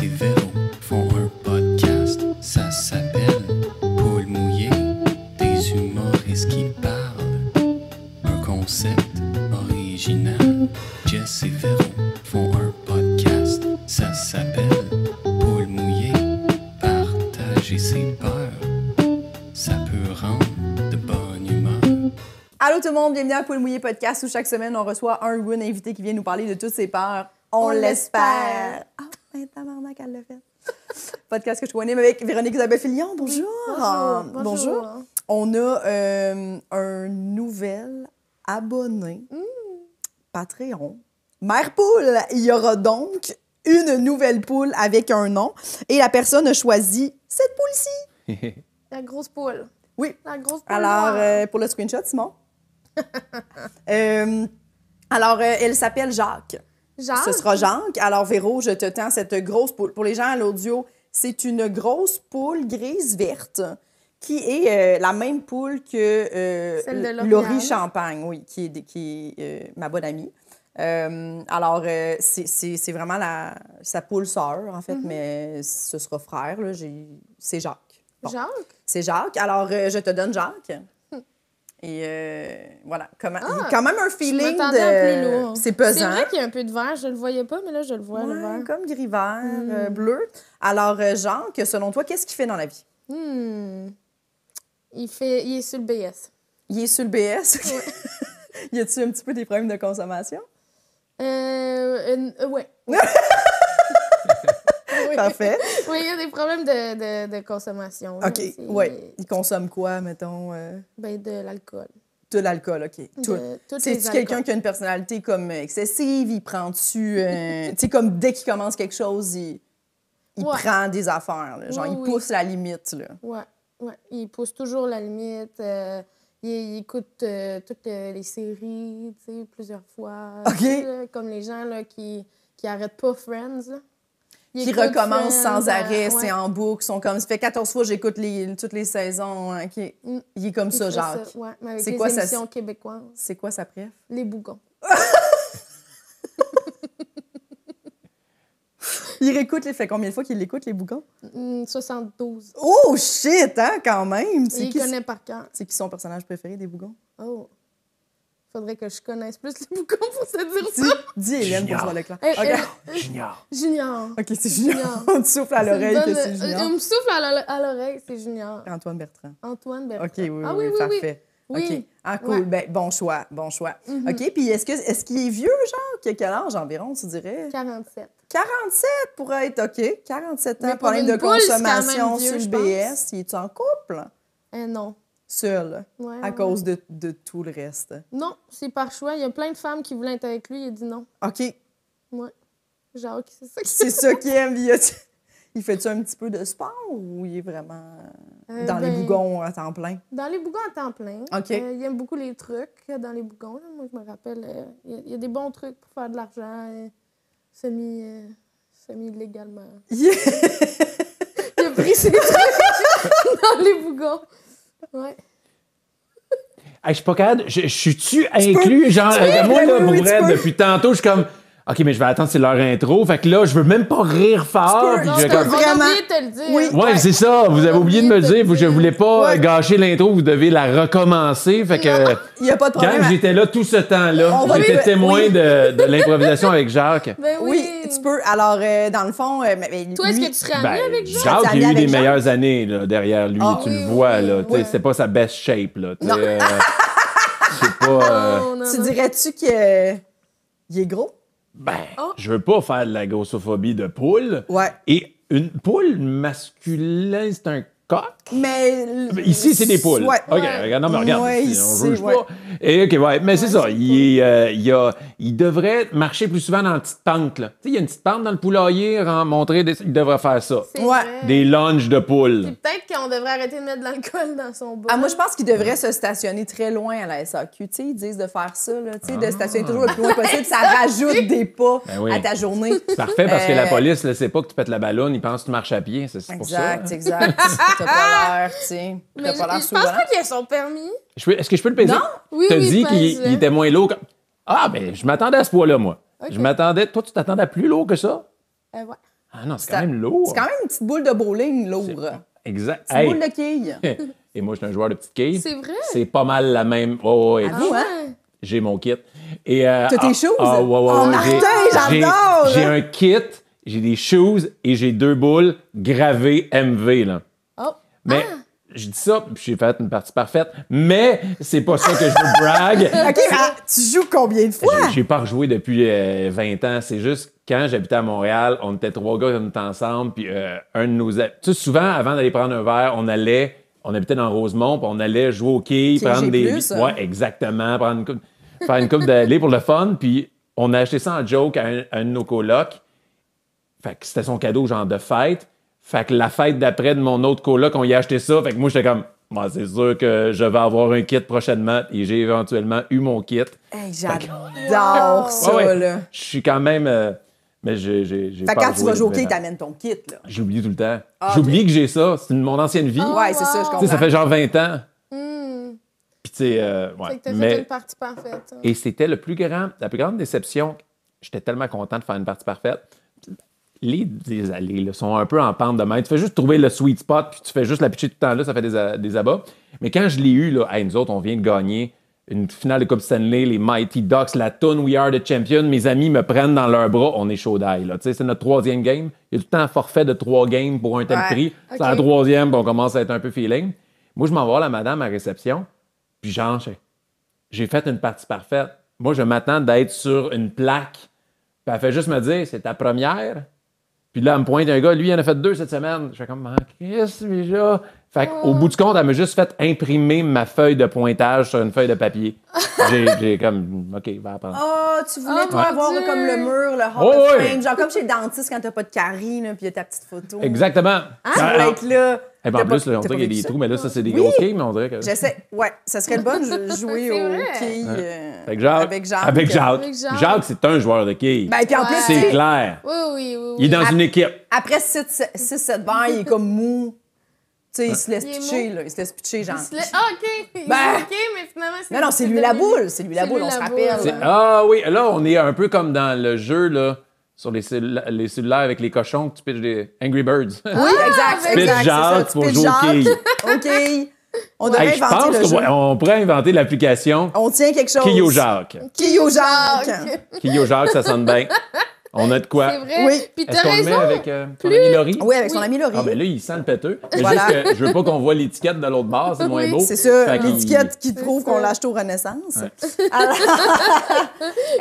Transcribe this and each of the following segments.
et Véron font un podcast, ça s'appelle Paul mouillé, des ce qui parlent, un concept original. Jess et Véro font un podcast, ça s'appelle Paul mouillé, partager ses peurs, ça peut rendre de bonne humeur. Allô tout le monde, bienvenue à Paul mouillé podcast où chaque semaine on reçoit un ou une invité qui vient nous parler de toutes ses peurs. on l'espère tabarnak, elle l'a fait. Podcast que je connais avec Véronique Isabelle Fillon. Bonjour. Bonjour. On a euh, un nouvel abonné mm. Patreon. Mère Poule, il y aura donc une nouvelle poule avec un nom. Et la personne a choisi cette poule-ci. la grosse poule. Oui. La grosse poule. Alors, euh, pour le screenshot, Simon. Euh, alors, elle s'appelle Jacques. Ce sera Jacques. Alors, Véro, je te tends cette grosse poule. Pour les gens à l'audio, c'est une grosse poule grise verte qui est euh, la même poule que euh, Laurie Champagne, oui, qui est, qui euh, ma bonne amie. alors, c'est vraiment la, sa poule sœur, en fait, mhm. mais ce sera frère. C'est Jacques. Jacques? C'est Jacques. Alors, je te donne Jacques. Et euh, voilà, comment, ah! quand même un feeling de. C'est pesant. C'est vrai qu'il y a un peu de vert, je le voyais pas, mais là, je le vois, le vert. Comme gris vert, euh, hmm. bleu. Alors, euh, que selon toi, qu'est-ce qu'il fait dans la vie? Hmm. Il, fait, il est sur le BS. Il est sur le BS? y a-tu un petit peu des problèmes de consommation? Euh, euh ouais. Oui, il y a des problèmes de, consommation. OK, oui. Ils consomment quoi, mettons? Euh? Ben, de l'alcool. De l'alcool, OK. cest quelqu'un qui a une personnalité comme excessive? Il prend-tu... Euh, tu sais, comme dès qu'il commence quelque chose, il, prend des affaires. Genre, il pousse la limite. Oui, Ouais. Il pousse toujours la limite. Euh, il, écoute toutes les séries, tu sais, plusieurs fois. OK. comme les gens là, qui, qui arrêtent pas Friends qui recommencent sans arrêt, euh, c'est en boucle, sont comme ça fait 14 fois j'écoute toutes les saisons. Hein, qui, mm. Il est comme ça, Jacques. c'est quoi ça C'est quoi sa préf Les bougons. il réécoute, les, fait combien de fois qu'il écoute les bougons 72. Mm, oh shit, hein, quand même. Il connaît par cœur. C'est qui son personnage préféré des bougons Oh. Faudrait que je connaisse plus le boucan pour se dire ça. Dis Hélène pour le Leclerc. Hey, okay. junior. Junior. OK, c'est Junior. On te euh, souffle à l'oreille que c'est Junior. On me souffle à l'oreille c'est Junior. Antoine Bertrand. Antoine Bertrand. OK, oui, oui, ah, oui, oui parfait. OK. Ah, cool. Ben, bon choix, bon choix. Mhm. OK, puis est-ce qu'il est, qu'il est, vieux, genre? Quel âge environ, tu dirais? 47. 47 pour être OK. 47 ans, problème de consommation sur le BS. Il est en couple? Euh, non seul à cause de, tout le reste. Non, c'est par choix. Il y a plein de femmes qui voulaient être avec lui. Il a dit non. OK. Ouais. Genre, c'est ça qu'il C'est ça qu'il aime. Il, fait-tu un petit peu de sport ou il est vraiment euh, dans les ben, bougons à temps plein? Dans les bougons à temps plein. OK. Euh, il aime beaucoup les trucs dans les bougons. Moi, je me rappelle, euh, il, y a, des bons trucs pour faire de l'argent semi, semi-légalement. il a pris ses trucs dans les bougons. Ouais. je suis pas capable. Je, je suis-tu inclus? Genre, euh, moi, là, pour vrai, depuis tantôt, je suis comme. OK, mais je vais attendre, c'est leur intro. Fait que là, je veux même pas rire fort. Tu je vais vraiment... oublié de te le dire. Oui, ouais, c'est ça. Vous avez oublié de me le dire. Vous, je voulais pas gâcher l'intro. Vous devez la recommencer. Fait que. Il n'y a pas de problème. Quand j'étais là tout ce temps-là, j'étais témoin de, l'improvisation avec Jacques. Ben oui. tu peux. Alors, euh, dans le fond. Euh, Toi, est-ce que tu serais ben, ami avec Jacques? Jacques, il a eu des meilleures années derrière lui. Ah tu le vois, là. C'est pas sa best shape, là. Euh, sais pas. Tu dirais-tu qu'il est gros? ben, oh. je veux pas faire de la grossophobie de poule. Ouais. Et une poule masculine, c'est un ah, mais ici, c'est des poules. Ouais. OK, non, mais regarde. ici, on juge pas. Et OK, Mais c'est ça. Il, euh, a, il, devrait marcher plus souvent dans la petite tank Là. Il y a une petite pente dans le poulailler, hein, montrer. Des, il devrait faire ça. Des lunges de poules. Peut-être qu'on devrait arrêter de mettre de l'alcool dans son bol. Ah, moi, je pense qu'il devrait se stationner très loin à la SAQ. sais ils disent de faire ça, là, sais de stationner toujours le plus loin possible. ça ah. rajoute des pas ben à ta journée. Parfait, parce que la euh, police ne sait pas que tu pètes la ballonne. Ils pensent que tu marches à pied. C'est pour ça. Exact, hein. exact. t'as pas ah! l'air, tu sais. T'as pas l'air Je pense pas qu'il aient son permis. Est-ce que je peux le payer Non. Oui, T'as oui, dit qu'il était moins lourd. Ah, ben, je m'attendais à ce poids-là, moi. Je m'attendais. Toi, tu t'attendais à plus lourd que ça? Euh, ouais. Ah non, c'est quand même lourd. C'est quand même une petite boule de bowling lourde. Exact. Une boule de quille. Et moi, je suis un joueur de petite quille. C'est vrai? C'est pas mal la même. ouais. Ah ouais? Hein? J'ai mon kit. Et, euh, T'as tes ah, shoes? Ah, ouais, oh, Martin, j'adore! J'ai un kit, j'ai des shoes et j'ai deux boules gravées MV, là. Mais ah! je j'ai dit ça, puis j'ai fait une partie parfaite, mais c'est pas ça que je veux brague. OK, ah, tu joues combien de fois? J'ai pas rejoué depuis 20 euh, ans. C'est juste quand j'habitais à Montréal, on était trois gars, on était ensemble, puis euh, un de nos... Tu sais, souvent, avant d'aller prendre un verre, on allait... On habitait dans Rosemont, puis on allait jouer au quai, prendre des... Plus, ouais, exactement, une faire une coupe d'aller pour le fun, puis on a acheté ça en joke à un, à un de nos colocs. Fait que c'était son cadeau, genre de fête. Fait que la fête d'après de mon autre coloc, on y a acheté ça. Fait que moi, j'étais comme, moi bah, c'est sûr que je vais avoir un kit prochainement. Et j'ai éventuellement eu mon kit. J'adore ça, là. Je suis quand même. Euh, mais j'ai. Fait pas quand tu vas jouer au t'amènes ton kit, là. J'oublie tout le temps. Ah, J'oublie que j'ai ça. C'est mon ancienne vie. ouais, c'est ça, je comprends. ça fait genre 20 ans. Hmm. Puis, tu sais. Euh, ouais. Fait fait une partie parfaite. Hein. Et c'était le plus grand, la plus grande déception. J'étais tellement content de faire une partie parfaite les, les allées sont un peu en pente de main. Tu fais juste trouver le sweet spot, puis tu fais juste la pitcher tout le temps là, ça fait des, abats. Mais quand je l'ai eu, là, nous autres, on vient de gagner une finale de Coupe Stanley, les Mighty Ducks, la tune We Are the Champion, mes amis me prennent dans leurs bras, on est chaud d'ail. C'est notre troisième game. Il y a tout le temps un forfait de trois games pour un tel prix. C'est la troisième, puis on commence à être un peu feeling. Moi, je m'envoie vais la madame à réception, puis j'enchaîne. j'ai fait une partie parfaite. Moi, je m'attends d'être sur une plaque. elle fait juste me dire, c'est ta première. Puis là, elle me pointe un gars, lui, il en a fait deux cette semaine. Je fais comme, ah, Chris, déjà. Fait qu'au bout du compte, elle m'a juste fait imprimer ma feuille de pointage sur une feuille de papier. J'ai comme, OK, va apprendre. Oh, tu voulais, toi, oh, avoir comme le mur, le hall oh, genre comme chez le dentiste quand t'as pas de carie, là, pis ta petite photo. Exactement. Hein? Ah, tu être là. Et eh ben en plus, on dirait qu'il y a des trous, mais là, ça, c'est des gros grosses quilles, mais on dirait que. J'essaie. Ouais, ça serait le bon de jouer aux euh, quilles. avec Jacques. Avec Jacques. Avec Jacques. Jacques, c'est un joueur de quilles. Ben, puis en plus. C'est clair. Oui, oui, oui, Il est dans une équipe. Après 6-7 balles, il est comme mou sais, il se laisse pitcher, là. Il se laisse pitcher, genre. Ah, OK. Ben! OK, mais finalement, c'est. Non, non, c'est lui la boule. C'est lui la boule, on se rappelle. Ah oui, là, on est un peu comme dans le jeu, là. Sur les, cellula les cellulaires avec les cochons, que tu pitches des Angry Birds. Oui, ah, exact. Tu pitches genre c'est jouer au OK. On devrait le jeu. je pense qu'on pourrait inventer l'application. On tient quelque chose. Jacques! Kiyo Jacques, ça sonne bien. On a de quoi. C'est vrai. Oui. Puis t'as raison. Le met avec son euh, ami Laurie? Oui, avec son ami Laurie. Ah, ben là, il sent le pêteux. voilà. je veux pas qu'on voit l'étiquette de l'autre bar, c'est moins beau. C'est ça, l'étiquette qui prouve qu'on l'a acheté Renaissance. mais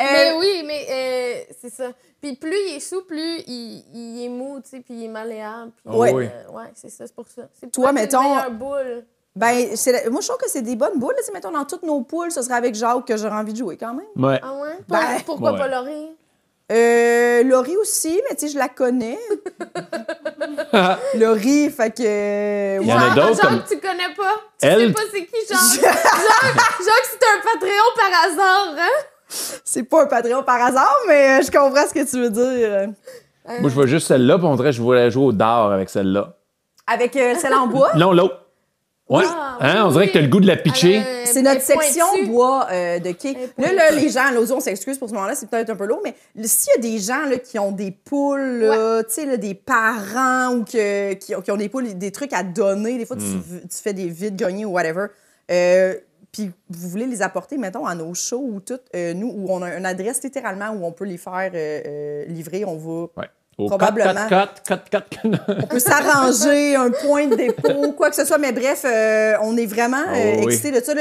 euh, oui, mais euh, c'est ça. Puis plus il est souple, plus il, est mou, tu sais, puis il est malléable. Ah oui. ouais, c'est ça, c'est pour ça. C'est Toi, mettons. Un Boule. Ben, moi, je trouve que c'est des bonnes boules. Là. Mettons, dans toutes nos poules, ce serait avec Jacques que j'aurais envie de jouer quand même. Ouais. Ah ouais? Ben, pourquoi pas Laurie? Euh, Laurie aussi, mais tu sais, je la connais. Laurie, fait que. Il y en a d'autres. tu connais pas. Tu sais pas c'est qui, genre. Jacques, c'est un Patreon par hasard, hein? C'est pas un Patreon par hasard, mais euh, je comprends ce que tu veux dire. Moi, je vois juste celle-là, puis on dirait je voulais jouer au dard avec celle-là. Avec euh, celle en bois? Non, l'autre. Ah, hein, on dirait que tu as le goût de la pitcher. Euh, c'est notre section bois euh, de cake. Là, les gens, là, on s'excuse pour ce moment-là, c'est peut-être un peu lourd, mais s'il y a des gens qui ont des poules, tu des parents ou que, qui, ont des poules, des trucs à donner, des fois, tu, hmm. fais des vides gagnés ou whatever. Euh, puis vous voulez les apporter, mettons, à nos shows ou tout, nous, où on a une adresse littéralement où on peut les faire livrer, on va Probablement. on peut s'arranger, un point de dépôt, quoi que ce soit. Mais bref, on est vraiment excités de ça.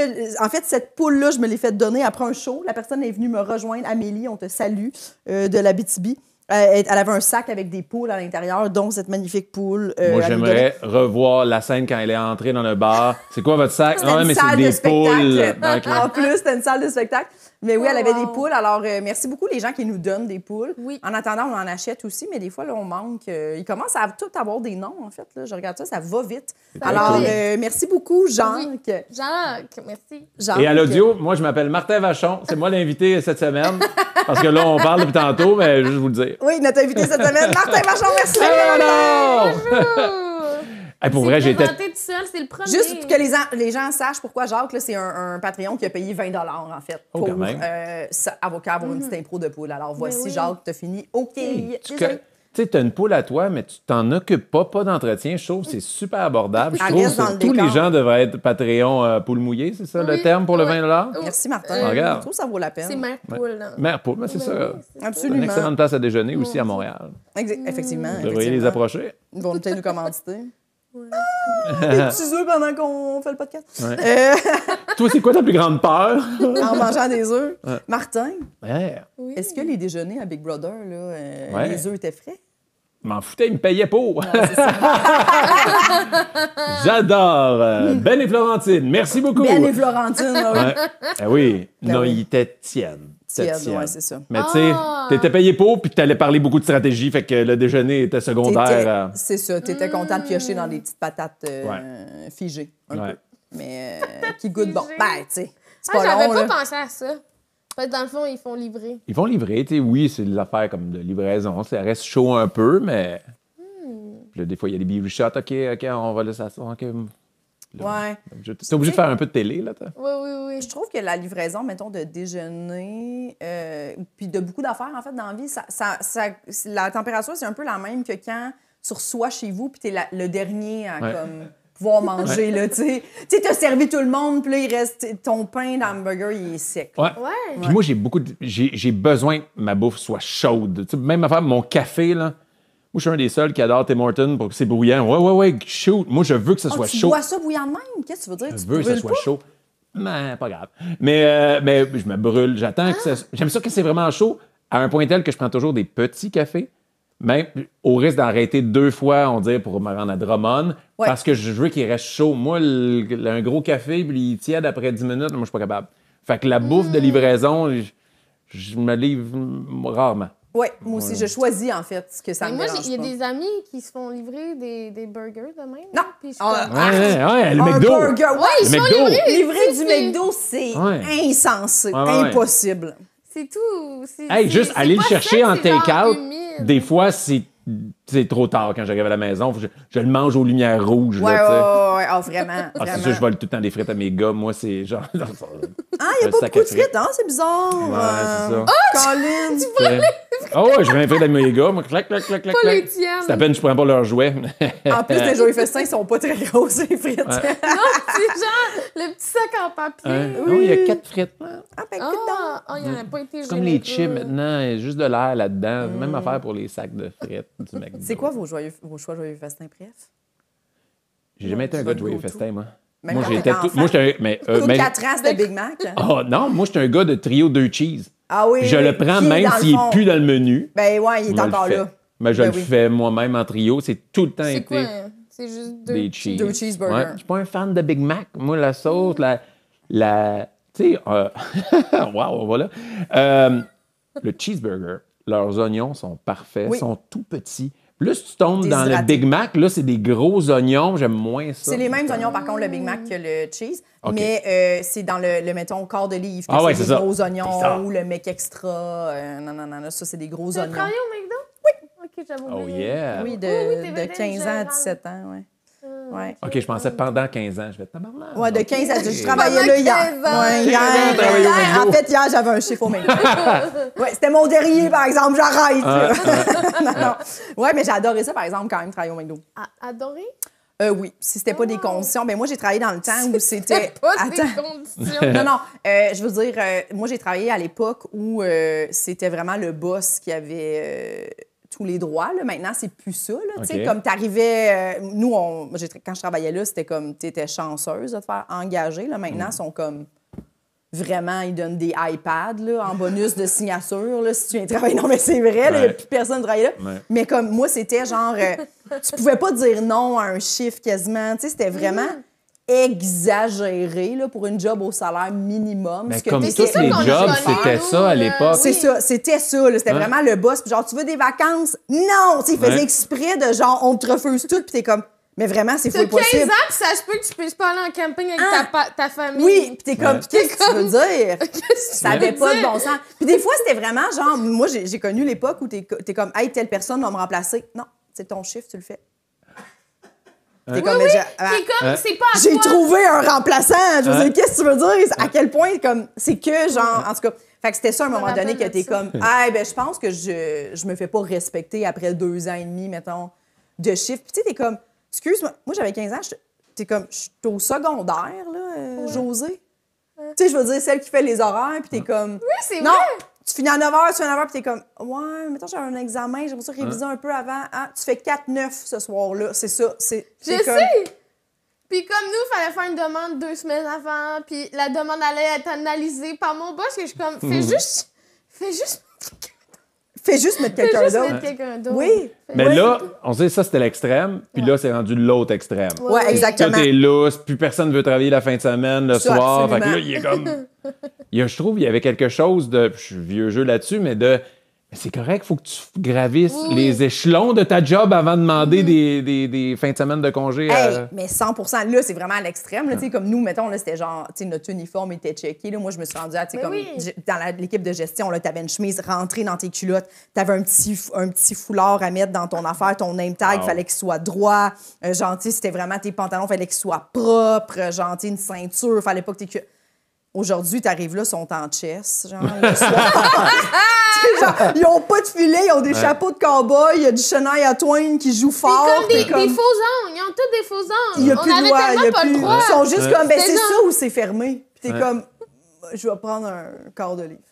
en fait, cette poule-là, je me l'ai faite donner après un show. La personne est venue me rejoindre. Amélie, on te salue, de la BTB. elle avait un sac avec des poules à l'intérieur, dont cette magnifique poule. Moi, j'aimerais revoir la scène quand elle est entrée dans le bar. C'est quoi votre sac? Non, mais c'est des de poules. En plus, c'était une salle de spectacle. Mais oui, elle avait des oh, poules. Alors, euh, merci beaucoup les gens qui nous donnent des poules. Oui. En attendant, on en achète aussi, mais des fois, là, on manque. Euh, ils commencent à tout avoir des noms, en fait. Je regarde ça, ça va vite. Alors, euh, merci beaucoup, Jean. Oui. Jean, merci. Jacques. Et à l'audio, moi, je m'appelle Martin Vachon. C'est moi l'invité cette semaine. Parce que là, on parle depuis tantôt, mais juste vous le dire. Oui, notre invité cette semaine, Martin Vachon. Merci pour vrai, j'étais. c'est le Juste que les, gens sachent pourquoi Jacques, c'est un, Patreon qui a payé 20 en fait oh, pour euh, avocat avoir une mhm. petite impro de poule. Alors ben voici, oui. Jacques, t'as fini. OK. tu sais, t'as une poule à toi, mais tu t'en occupes pas, pas d'entretien. Je trouve que c'est super abordable. Je trouve que tous les gens devraient être Patreon euh, poule mouillée, c'est ça le terme pour le 20 Merci, Martin. Ah, Je trouve que ça vaut la peine. C'est mère poule. Mère poule, c'est ça. Absolument. une excellente place à déjeuner aussi à Montréal. Effectivement. Mm. Vous devriez les approcher. Ils vont peut-être nous commanditer. Ouais. Des petits œufs pendant qu'on fait le podcast. Euh, Toi, c'est quoi ta plus grande peur? en mangeant des œufs. Martin, est-ce que les déjeuners à Big Brother, là, euh, les œufs étaient frais? M'en foutais, ils me payaient pour. J'adore. Euh, hmm. ben et Florentine, merci beaucoup. Ben et Florentine, ah oui. Ah oui, ben non, ils étaient Ouais, c'est ça. Mais tu sais, ah! t'étais payé pour, puis t'allais parler beaucoup de stratégie, fait que le déjeuner était secondaire. C'est ça, t'étais étais mmh. content de piocher dans des petites patates euh, figées, un peu. Mais euh, qui goûtent bon. Ben, tu sais, c'est ah, J'avais pas pensé à ça. Fait que dans le fond, ils font livrer. Ils font livrer, tu sais, oui, c'est des l'affaire comme de livraison. Ça reste chaud un peu, mais... Mmh. Puis là, des fois, il y a des baby shots. OK, OK, on va laisser ça. Ouais. T'es obligé de faire un peu de télé, là, toi? Oui, oui, oui. Je trouve que la livraison, mettons, de déjeuner, euh, puis de beaucoup d'affaires, en fait, dans la vie, la température, c'est un peu la même que quand tu reçois chez vous, puis t'es le dernier à pouvoir manger, là, tu sais. Tu t'as servi tout le monde, puis là, il reste ton pain d'hamburger, il est sec. Ouais. moi, j'ai beaucoup j'ai, besoin que ma bouffe soit chaude. même même faire mon café, là, moi, je suis un des seuls qui adore Tim Hortons pour que c'est bouillant. Ouais, ouais, ouais, shoot. Moi, je veux que ce oh, soit chaud. chaud. Tu vois ça bouillant de même? Qu'est-ce que tu veux dire? Je veux que ce soit chaud. Mais pas grave. Mais, euh, mais je me brûle. J'attends que ça. Ah! J'aime ça que c'est vraiment chaud à un point tel que je prends toujours des petits cafés. Même au risque d'arrêter deux fois, on dirait, pour me rendre à Drummond, parce que je veux qu'il reste chaud. Moi, un gros café, puis il tiède après 10 minutes, moi, je suis pas capable. Fait que la bouffe de hmm. livraison, je me livre rarement. Oui, moi aussi, je choisis en fait ce que ça me moi, il y a des amis qui se font livrer des, burgers de même. Non! Ah, ah, ouais, ouais, le McDo! Burger, ouais, ils se font livrer! du McDo, c'est insensé, impossible. C'est tout. Hey, juste aller le chercher en take-out, des fois, c'est c'est trop tard quand j'arrive à la maison. Je, le mange aux lumières rouges. Ouais, ouais, ouais, oh, vraiment. Ah, c'est sûr, je vole tout le temps des frites à mes gars. Moi, c'est genre. ah, il n'y a pas beaucoup de frites, hein? C'est bizarre. Ouais, c'est euh, ça. Oh, Tu oh, ouais, je vais frites à mes gars. Moi, clac, clac, clac, clac. C'est à peine je prends pas leurs jouets. en plus, les jouets festins, ils sont pas très gros, ces frites. non, c'est genre le petit sac en papier. il y a quatre frites. Ah, ben, ah, écoute Oh, il n'y en a pas été C'est comme les chips maintenant. Il y a juste de l'air là-dedans. Même mm. affaire pour les sacs de frites du McDonald's. C'est quoi vos, choix joyeux festin, bref? J'ai jamais été un gars de joyeux festin, moi. moi, j'étais tout. Moi, j'étais. Mais. mais... Euh, de Big Mac, Oh, non, moi, j'étais un gars de trio de cheese. Ah oui. Je le prends même s'il n'est plus dans le menu. Ben ouais, il est encore là. Mais je ben le fais moi-même en trio. C'est tout le temps été. Quoi? C'est juste deux, des cheese. deux cheeseburgers. Je suis pas un fan de Big Mac. Moi, la sauce, la. la tu sais, euh... wow, voilà. Euh, le cheeseburger, leurs oignons sont parfaits, Ils sont tout petits. Plus tu tombes dans le Big Mac, là, c'est des gros oignons. J'aime moins ça. C'est les mêmes oignons, par contre, le Big Mac que le cheese. Mais euh, c'est dans le, mettons, corps de livre. ah ouais, c'est ça. des gros oignons ou le mec extra. Euh, non, non, non, ça, c'est des gros oignons. Tu travaillé au McDo? Oui. OK, j'avoue. Oh, yeah. Oui, de, oui, de 15 ans à 17 ans, ouais. OK, je pensais pendant 15 ans. Je vais tabarnak. Ouais, de 15 à Je travaillais là hier. Ouais, hier. En fait, hier, j'avais un chiffre au même. ouais, c'était mon dernier, par exemple. J'arrête. Ah, ah. Oui, non, Ouais, mais j'ai adoré ça, par exemple, quand même, travailler au McDo. adoré? Euh, oui, si c'était pas des oh. conditions. Mais ben, moi, j'ai travaillé dans le temps où c'était. pas des conditions. non, non. Euh, je veux dire, euh, moi, j'ai travaillé à l'époque où euh, c'était vraiment le boss qui avait tous les droits. Là. Maintenant, c'est plus ça. Là, Comme t'arrivais... arrivais euh, nous, quand je travaillais là, c'était comme tu étais chanceuse de te faire engager. Là. Maintenant, mm. ils sont comme vraiment, ils donnent des iPads en bonus de signature là, si tu viens travailler. Non, mais c'est vrai, il a personne travaille là. Mais comme moi, c'était genre, euh, tu pouvais pas dire non à un chiffre quasiment. c'était vraiment. Mm exagéré là, pour une job au salaire minimum. Mais comme tous les jobs, c'était ça à l'époque. C'est ça, c'était ça. C'était hein? vraiment le boss. genre, tu veux des vacances? Non! ils il faisait exprès de genre, on te refuse tout, puis t'es comme... Mais vraiment, c'est fou possible. 15 ans, ça se peut que tu puisses pas aller en camping avec ta, ah! famille. Oui, puis t'es comme, qu'est-ce que tu veux dire? ça n'avait pas de bon sens. Puis des fois, c'était vraiment genre, moi, j'ai connu l'époque où t'es es comme, hey, telle personne va me remplacer. Non, c'est ton chiffre, tu le fais comme, J'ai, ah. comme c'est pas J'ai trouvé un remplaçant. Je veux qu'est-ce que tu veux dire? À quel point, comme, c'est que, genre, en tout cas. Fait que c'était ça à un moment donné que t'es comme, ah, ben, je pense que je, je me fais pas respecter après deux ans et demi, mettons, de chiffre. » Puis, tu sais, t'es comme, excuse-moi, moi, j'avais 15 ans, t'es comme, je suis au secondaire, là, euh, José. Tu sais, je veux dire, celle qui fait les horaires, puis t'es comme. Oui, c'est non, tu finis à 9 h, tu à 9 h, puis t'es comme, ouais, mettons, j'ai un examen, j'ai besoin de réviser un peu avant. Ah, tu fais 4-9 ce soir-là. C'est ça. C'est, je sais! Puis comme nous, il fallait faire une demande deux semaines avant, puis la demande allait être analysée par mon boss, et je suis comme, fais mhm. juste. Fais juste. Fais juste mettre quelqu'un d'autre. oui. Mais là, on sait ça, c'était l'extrême, puis là, c'est rendu l'autre extrême. Oui, ouais, exactement. Là, t'es lousse, puis personne veut travailler la fin de semaine, le soir. Fait que là, il est comme. il y a, je trouve, il y avait quelque chose de. Je suis vieux jeu là-dessus, mais de c'est correct, faut que tu gravisses les échelons de ta job avant de demander mm-hmm. des, fins de semaine de congé. Mais 100 là, c'est vraiment à l'extrême. Ah. Comme nous, mettons, là, c'était genre, notre uniforme était checké. Là. Moi, je me suis rendue à, comme, dans l'équipe de gestion, tu avais une chemise rentrée dans tes culottes, tu avais un petit, un petit foulard à mettre dans ton affaire, ton name tag, il fallait qu'il soit droit. Euh, gentil. c'était vraiment tes pantalons, il fallait qu'ils soient propres. gentil, une ceinture, fallait pas que tes Aujourd'hui, t'arrives là, sont en chess, genre, genre, ils ont pas de filet, ils ont des chapeaux de cowboy, il y a du Chenaille à toine qui joue C'est fort. comme des, des faux Ils ont tous des faux ongles. On de pas le Ils sont juste comme, ben C'est ça. ou c'est fermé. Puis t'es comme, je vais prendre un quart de livre.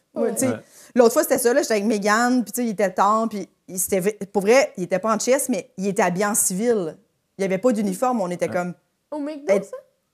L'autre fois, c'était ça, là, j'étais avec Megan, puis tu sais, il était temps, puis c'était... pour vrai, il était pas en chess, mais il était habillé en civil. Il y avait pas d'uniforme, on était comme, Au McDonald's,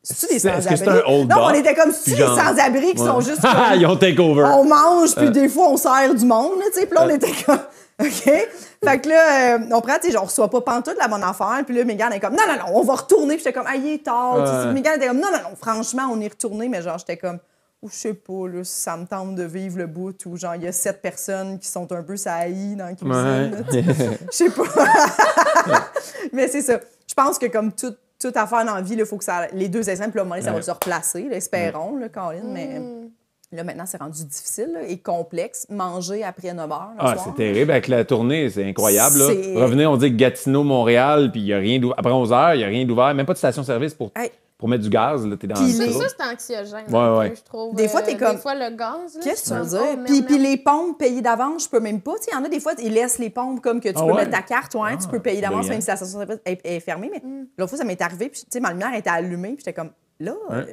cest des sans-abri? un old Non, on était comme, si tu des sans-abri qui sont juste. Comme, ah, Ils ont take over. On mange, puis euh. des fois, on sert du monde, tu sais. Puis là, on euh. était comme. OK? Fait que là, euh, on prend, tu sais, on reçoit pas pantoute la bonne affaire. Puis là, Mégane est comme, non, non, non, on va retourner. Puis j'étais comme, ah, il est tard. Mégane était comme, non, non, non, franchement, on est retourné. Mais genre, j'étais comme, ou je sais pas, là, ça me tente de vivre le bout Ou genre, il y a sept personnes qui sont un peu saillies dans la cuisine. Je sais pas. Mais c'est ça. Je pense que comme toute toute affaire dans la vie, il faut que ça, les deux exemples, là, ça va se replacer, espérons, mm. là, Caroline mais. Mm. Là, maintenant, c'est rendu difficile et complexe. Manger après 9 h. Ah, c'est terrible. Avec la tournée, c'est incroyable. Revenez, on dit Gatineau, Montréal, puis il n'y a rien d'ouvert. Après 11 h, il n'y a rien d'ouvert. Même pas de station-service pour pour mettre du gaz, là, t'es dans le ça, c'est anxiogène. Ouais, je trouve. Des fois, euh, t'es comme- Des fois, le gaz. Qu'est-ce que tu veux dire? Oh, puis, puis les pompes payées d'avance, je peux même pas. Tu sais, Il y en a des fois, ils laissent les pompes comme que tu peux ah mettre ta carte, ouais, tu ah, peux payer d'avance, même si la station est, fermée. Mais mm. l'autre fois, ça m'est arrivé, puis tu sais, ma lumière était allumée, puis j'étais comme là. Hein,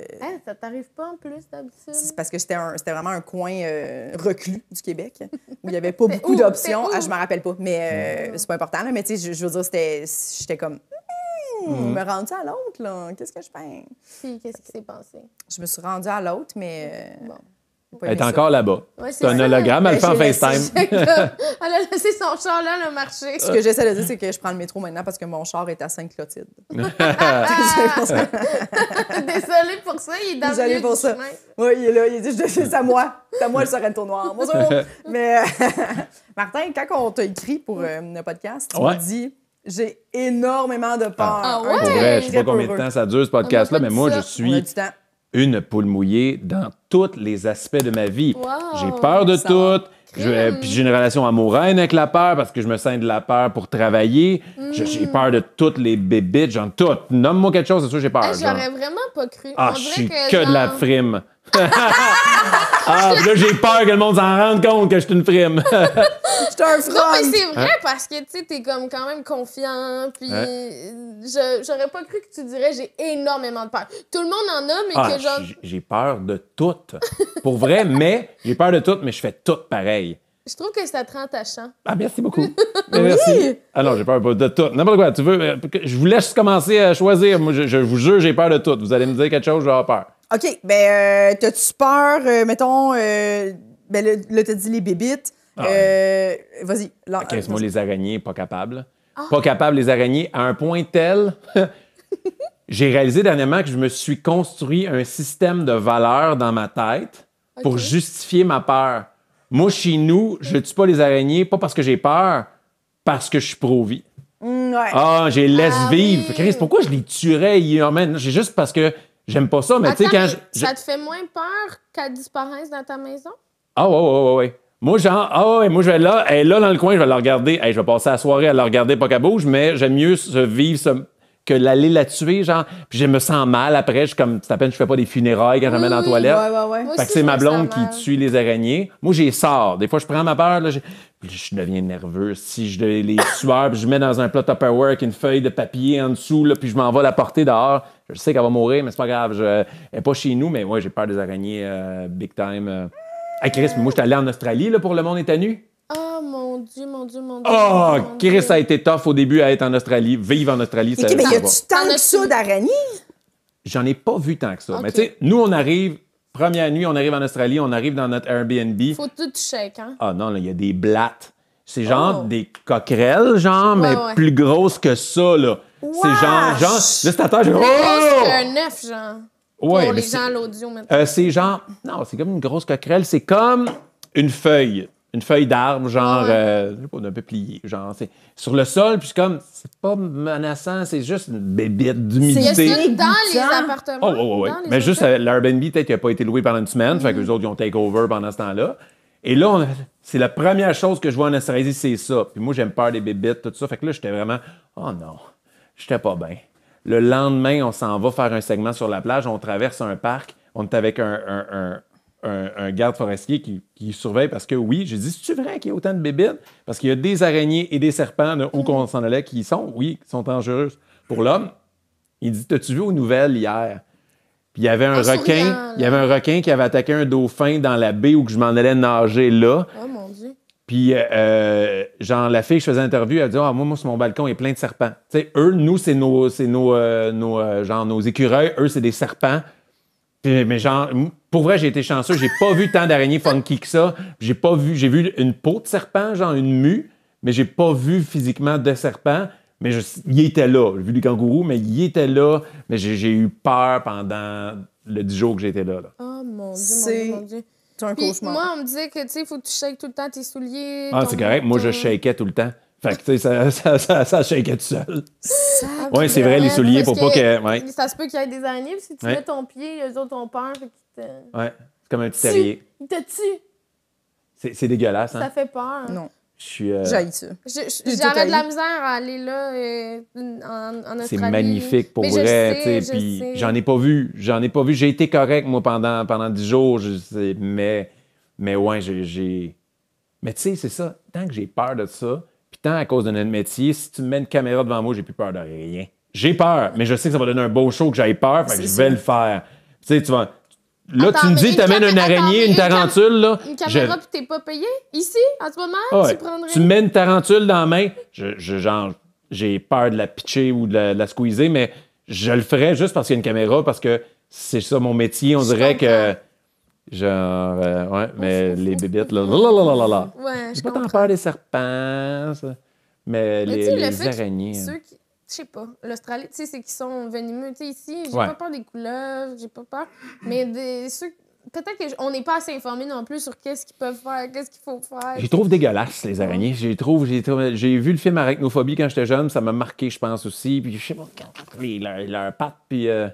ça t'arrive pas en plus d'habitude? c'est parce que c'était un- c'était vraiment un coin euh, reclus du Québec où il n'y avait pas beaucoup d'options. Ah, je me rappelle pas, mais c'est pas important. mais tu sais, je, je veux dire, c'était- j'étais comme je mm. me rendue à l'autre, là. Qu'est-ce que je pense? Puis, qu'est-ce qui s'est passé? Je me suis rendue à l'autre, mais. Euh, bon. Elle est encore là-bas. c'est un hologramme, elle le fait en ben, FaceTime. elle a laissé son char là, le marché. Ce que j'essaie de dire, c'est que je prends le métro maintenant parce que mon char est à saint clotilde Désolée pour ça, il est dans Désolée le pour ça. Oui, il est là, il dit Je C'est à moi. C'est à moi le tournoi. tournoi. Bonjour. Mais Martin, quand on t'a écrit pour euh, le podcast, tu ouais. dit j'ai énormément de peur. Ah, ah ouais? je sais pas combien de temps ça dure ce podcast-là, mais moi, je suis une poule mouillée dans tous les aspects de ma vie. j'ai peur de tout. j'ai une relation amoureuse avec la peur parce que je me sens de la peur pour travailler. Hmm. J'ai peur de toutes les bébites, genre toutes. Nomme-moi quelque chose, c'est sûr j'ai peur. J'aurais vraiment pas cru. Ah, je suis que, de la frime ah, là, j'ai peur que le monde s'en rende compte que je suis une prime. Non, mais c'est vrai hein? parce que, tu sais, t'es comme quand même confiant. Puis, hein? je, j'aurais pas cru que tu dirais j'ai énormément de peur. Tout le monde en a, mais ah, que genre. J'ai peur de tout. Pour vrai, mais j'ai peur de tout, mais je fais tout pareil. Je trouve que ça te rend attachant. Ah, merci beaucoup. Ben, merci. Ah non, j'ai peur de tout. N'importe quoi. Tu veux, euh, je vous laisse commencer à choisir. je, vous jure, j'ai peur de tout. Vous allez me dire quelque chose, avoir peur. OK, ben, euh, t'as-tu peur, euh, mettons, euh, ben, le- là, t'as dit les bébites. Ah euh, vas-y. là. les araignées, pas capable. Ah. Pas capable, les araignées, à un point tel. J'ai réalisé dernièrement que je me suis construit un système de valeurs dans ma tête pour justifier ma peur. Moi, chez nous, je tue pas les araignées, pas parce que j'ai peur, parce que je suis pro-vie. Mm, ah, j'ai laisse ah vivre. Chris, pourquoi je les tuerais hier, J'ai juste parce que J'aime pas ça, mais tu sais, quand Ça te fait moins peur qu'elle disparaisse dans ta maison? Ah, ouais, ouais, ouais, ouais. Moi, genre, ah ouais, moi, je vais là, elle là dans le coin, je vais la regarder. je vais passer la soirée à la regarder pas qu'elle bouge, mais j'aime mieux vivre ce, que l'aller la tuer, genre. Puis je me sens mal après. Je comme, c'est à peine je fais pas des funérailles quand je mets dans la toilette. Ouais, ouais, ouais. que c'est ma blonde qui tue les araignées. Moi, j'y sors. Des fois, je prends ma peur, là, je deviens nerveux. Si je les sueurs, puis je mets dans un plat Tupperware une feuille de papier en dessous, là, puis je m'en vais la porter dehors. Je sais qu'elle va mourir, mais c'est pas grave. Elle est pas chez nous, mais moi, j'ai peur des araignées euh, big time. Euh... Chris, moi, je suis allé en Australie là, pour Le Monde est à nu. Oh mon Dieu, mon Dieu, mon Dieu. Oh, a été tough au début à être en Australie. vivre en Australie. Mais, y a-tu tant que ça d'araignées? J'en ai pas vu tant que ça. Mais tu sais, nous, on arrive, première nuit, on arrive en Australie, on arrive dans notre Airbnb. Faut tout chèque, hein? Ah non, il y a des blattes. C'est genre oh. des coquerelles, genre, mais plus grosses que ça, là. C'est genre, genre, là, c'est oh! un œuf, genre. Ouais, pour les gens euh, c'est genre, non, c'est comme une grosse coquerelle, c'est comme une feuille une feuille d'arbre, genre, euh, je ne sais pas, d'un peuplier, genre, c'est sur le sol, puis comme, c'est pas menaçant, c'est juste une bébite d'humidité. C'est dans les appartements. Oh, oh, oh oui. Mais juste, euh, l'Airbnb, peut-être n'a pas été loué pendant une semaine, fait que mm-hmm. les autres, ils ont take over pendant ce temps-là. Et là, c'est la première chose que je vois en Australie, c'est ça. Puis moi, j'aime peur des bébites, tout ça. Fait que là, j'étais vraiment, oh non, j'étais pas bien. Le lendemain, on s'en va faire un segment sur la plage, on traverse un parc, on est avec un un, garde forestier qui, surveille parce que oui, j'ai dit, Tu vrai qu'il y a autant de bébites? Parce qu'il y a des araignées et des serpents où qu'on s'en allait qui sont, oui, qui sont dangereuses pour l'homme. Il dit, t'as-tu vu aux nouvelles hier? Puis il y avait un ah, requin, il y avait un requin qui avait attaqué un dauphin dans la baie où je m'en allais nager là. Oh mon Dieu. Puis, euh, euh genre, la fille je faisais interview elle dit Ah, moi, sur mon balcon, il plein de serpents. Tu sais, eux, nous, c'est nos, nos, euh, nos, euh, nos écureuils. Eux, c'est des serpents. Puis, mais genre, pour vrai, j'ai été chanceux. J'ai pas vu tant d'araignées funky que ça. J'ai pas vu. J'ai vu une peau de serpent, genre une mue, mais j'ai pas vu physiquement de serpent. Mais il était là. J'ai vu du kangourou, mais il était là. Mais j'ai eu peur pendant le 10 jours que j'étais là, là. Oh mon Dieu, mon Dieu, mon Dieu. Un Puis cauchemar. moi, on me disait que, tu sais, faut que tu shakes tout le temps tes souliers. Ah, c'est correct. Moi, je shakais tout le temps. Fait que, tu sais, ça, ça, ça, tout seul. Oui, c'est vrai, les souliers, pour pas que. Ça se peut qu'il y ait des araignées, si tu mets ton pied, les autres ont peur, euh, ouais, c'est comme un petit terrier. Il te tue. C'est, dégueulasse, hein? Ça fait peur. Non. Je euh, ça. de la misère à aller là euh, en, C'est magnifique pour vrai. Je puis j'en ai pas vu. J'en ai pas vu. J'ai été correct, moi, pendant, pendant jours. Je mais, mais ouais, j'ai. Mais tu sais, c'est ça. Tant que j'ai peur de ça, puis tant à cause de notre métier, si tu me mets une caméra devant moi, j'ai plus peur de rien. J'ai peur, mais je sais que ça va donner un beau show que j'ai peur, fait que je vais le faire. Tu sais, tu Là, tu me dis, tu amènes une araignée, une, tarantule. tarentule, là. Une caméra, je... tu t'es pas payé ici, en ce moment, tu prendrais. Tu mets une tarentule dans la main, je, je genre, j'ai peur de la pitcher ou de la, squeezer, mais je le ferais juste parce qu'il y a une caméra, parce que c'est ça mon métier. On dirait que. Genre, euh, ouais, mais les bébites, là, là, J'ai pas tant peur des serpents, Mais, les, araignées. Hein je sais pas. L'Australie, tu sais, c'est qu'ils sont venimeux. Tu sais, ici, j'ai pas peur des couleurs j'ai pas peur. Mais des, ceux, peut-être qu'on n'est pas assez informé non plus sur qu'est-ce qu'ils peuvent faire, qu'est-ce qu'il faut faire. Je trouve dégueulasses, les araignées. j'ai, vu le film Arachnophobie quand j'étais jeune, ça m'a marqué, je pense aussi. Puis je sais pas, leur pattes, puis. Euh,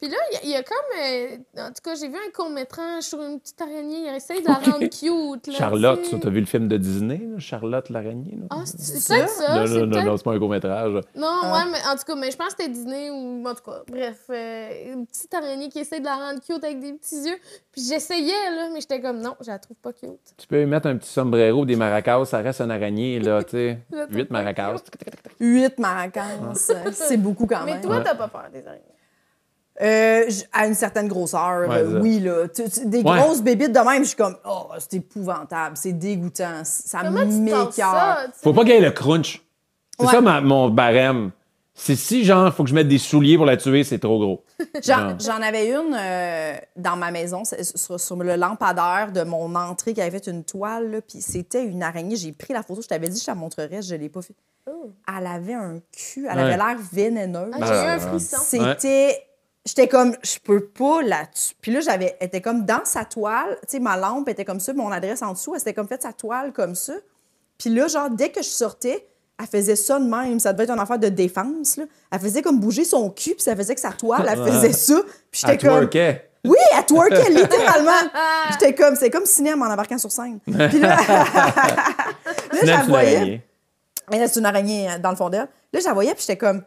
puis là, il y, a comme. Euh, en tout cas, j'ai vu un court-métrage sur une petite araignée. Il essaie de la rendre cute. Charlotte, tu as vu le film de Disney, Charlotte l'araignée? Ah, c'est ça? ça? Non, non, non, non c'est pas un court-métrage. Non, ah. ouais, mais en tout cas, mais je pense que c'était Disney ou. En tout cas, bref. Euh, une petite araignée qui essaie de la rendre cute avec des petits yeux. Puis j'essayais, là, mais j'étais comme non, je la trouve pas cute. Tu peux mettre un petit sombrero, ou des maracas, ça reste un araignée, là, tu sais. Huit maracas. Huit maracas, c'est beaucoup quand même. Mais toi, t'as pas peur des araignées. Euh, à une certaine grosseur, oui. Là. des grosses bébites de même, je suis comme, oh, c'est épouvantable, c'est dégoûtant, ça m'écœure. Faut pas gagner le crunch. C'est ça mon barème. C'est si, genre, faut que je mette des souliers pour la tuer, c'est trop gros. J'en avais une euh, dans ma maison, sur, le lampadaire de mon entrée qui avait fait une toile, puis c'était une araignée. J'ai pris la photo, je t'avais dit, je la montrerais, je l'ai pas fait. Oh. Elle avait un cul, elle avait l'air vénéneuse. Ah, j'ai eu un frisson. C'était j'étais comme, je peux pas là-dessus. Puis là, j'avais, était comme dans sa toile. Tu sais, ma lampe était comme ça, mon adresse en dessous, elle s'était comme faite sa toile comme ça. Puis là, genre, dès que je sortais, elle faisait ça de même. Ça devait être un affaire de défense. Là. Elle faisait comme bouger son cul, puis ça faisait que sa toile, elle faisait ça. Puis j'étais comme. Oui, elle twerkait littéralement. j'étais comme, c'est comme cinéma en embarquant sur scène. Puis là, là mais voyais. C'est une araignée euh, dans le fond d'elle. Là, je voyais, puis j'étais comme,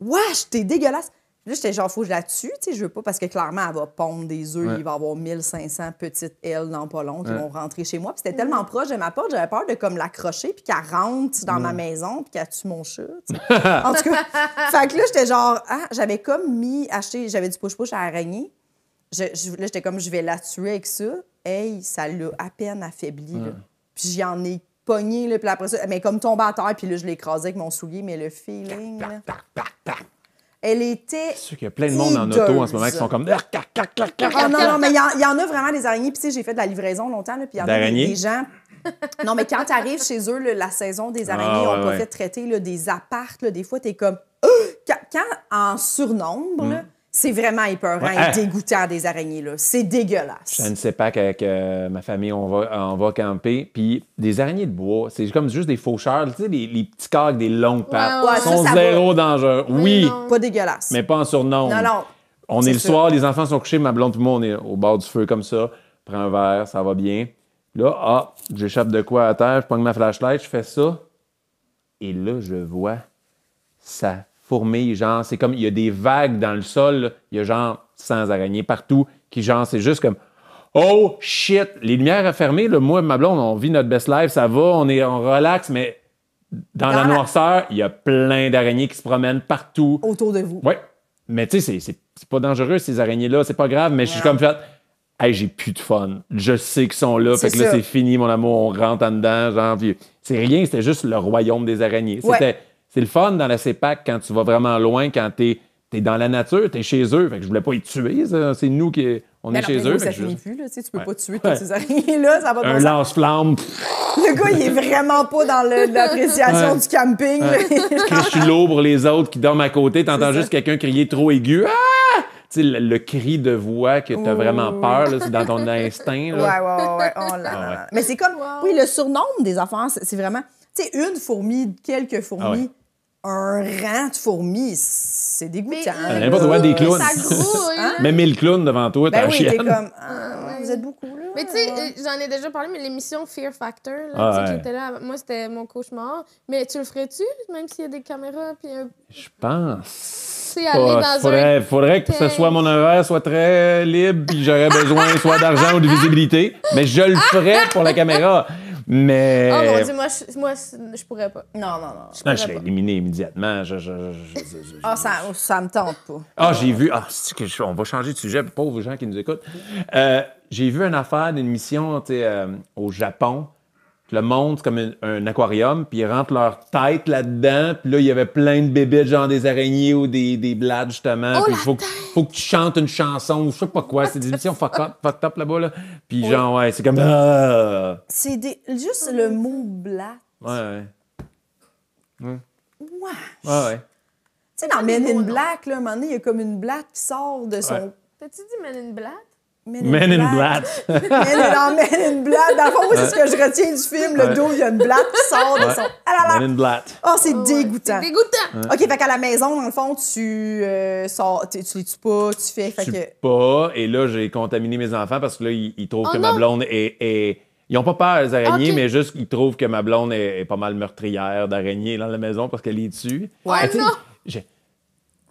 wesh, t'es dégueulasse. Là, j'étais genre, faut que je la tue, tu sais, je veux pas, parce que clairement, elle va pondre des œufs, il va y avoir 1500 petites ailes dans pas long qui vont rentrer chez moi. Puis c'était mm-hmm. tellement proche de ma porte, j'avais peur de comme l'accrocher, puis qu'elle rentre dans ma maison, puis qu'elle tue mon chat. en tout cas, fait que là, j'étais genre, ah, j'avais comme mis, acheté, j'avais du push-push à araignée. là, j'étais comme, je vais la tuer avec ça. Hey, ça l'a à peine affaibli, Puis j'y en ai pogné, là, puis après ça, mais comme tombé à terre, puis là, je l'écrasais avec mon soulier, mais le feeling. Elle était. C'est sûr qu'il y a plein de monde en auto en ce moment qui sont comme. Oh non, non, mais il y, en a vraiment des araignées. Puis, tu sais, j'ai fait de la livraison longtemps, puis il y en a des gens. Non, mais quand tu arrives chez eux, la saison des ah, araignées, on peut ouais. fait traiter des appartes. Des fois, tu es comme. Quand, en surnombre, mm. C'est vraiment épeurant ah. dégoûtant des araignées, là. C'est dégueulasse. Je ne sais pas qu'avec ma famille, on va, on va camper. Puis des araignées de bois, c'est comme juste des faucheurs, tu sais, les, les petits avec des longues pattes. Ils sont zéro danger. Oui. Pas dégueulasse. Mais pas en surnom. Non, non. On est, le soir, les enfants sont couchés, ma blonde, tout le monde est au bord du feu comme ça. Prends un verre, ça va bien. Là, ah, j'échappe de quoi à terre, je prends ma flashlight, je fais ça. Et là, je vois ça fourmis, genre, c'est comme, il y a des vagues dans le sol, il y a genre 100 araignées partout, qui genre, c'est juste comme, oh shit, les lumières à fermé, le moi et ma blonde, on vit notre best life, ça va, on est, on relaxe, mais dans, la noirceur, il y a plein d'araignées qui se promènent partout. Autour de vous. Oui. Mais tu sais, c'est, pas dangereux, ces araignées-là, c'est pas grave, mais je suis comme fait, hey, j'ai plus de fun. Je sais qu'ils sont là, fait que là, c'est fini, mon amour, on rentre en dedans, genre, c'est rien, c'était juste le royaume des araignées. C'était c'est le fun dans la CEPAC quand tu vas vraiment loin, quand tu es, dans la nature, tu es chez eux. Fait que je voulais pas y tuer. C'est nous qui. On est chez eux. Ça là. Tu, sais, peux pas tuer toutes ces là Ça va Un lance-flamme. Le gars, il est vraiment pas dans l'appréciation du camping. je suis lourd pour les autres qui dorment à côté. T'entends juste quelqu'un crier trop aigu. Ah! Le, le, cri de voix que t'as vraiment peur, c'est dans ton instinct. Ouais, oh ah, ouais, Mais c'est comme, oui, le surnom des enfants, c'est vraiment, tu sais, une fourmi, quelques fourmis. Ah un rang de fourmis, c'est dégoûtant. N'importe euh, quoi, des clowns. Ça grouille, hein? Même mille clowns devant toi, ben t'as ben oui, t'es comme, ah, vous êtes beaucoup, là. Mais tu sais, euh, j'en ai déjà parlé, mais l'émission Fear Factor, là, ah, qui était là, moi, c'était mon cauchemar. Mais tu le ferais-tu, même s'il y a des caméras? Je pense. Aller faudrait, faudrait que ce soit mon horaire soit très libre, puis j'aurais besoin soit d'argent ou de visibilité. Mais je le ferais pour la caméra. Mais. Oh ah, non, dis moi, je, moi, je pourrais pas. Non, non, non. Je, non, je serais éliminé immédiatement. ah, ça, ça me tente pas. Ah, j'ai vu. Ah, on va changer de sujet, pauvres gens qui nous écoutent. Euh, j'ai vu une affaire d'une mission euh, au Japon le monde, comme un, aquarium, puis ils rentrent leur tête là-dedans, puis là, il y avait plein de bébés, genre des araignées ou des, des blades, justement. Oh, puis il faut, faut, que tu chantes une chanson ou je sais pas quoi. C'est des émissions fuck up, fuck là-bas, là. Puis genre, ouais, c'est comme. Ah! C'est des... juste le mot blat Ouais, ouais. Ouais. Ouais, Tu sais, dans ah, Men in Black, là, à un moment donné, il y a comme une blatte qui sort de son. T'as-tu dit Men in Black? Men in, Black. Men in, Black. Dans le fond, c'est ce que je retiens du film. Le dos, il y a une blatte qui sort de son. Ah Men in Black. Oh, c'est oh, dégoûtant. C'est dégoûtant. OK, fait qu'à la maison, dans le fond, tu euh, sors, tu, les tues pas, tu fais. Fait tu pas. Et là, j'ai contaminé mes enfants parce que là, ils, trouvent oh que ma blonde est... Ils n'ont pas peur des araignées, mais juste ils trouvent que ma blonde est, est pas mal meurtrière d'araignées dans la maison parce qu'elle les tue. Ouais, non!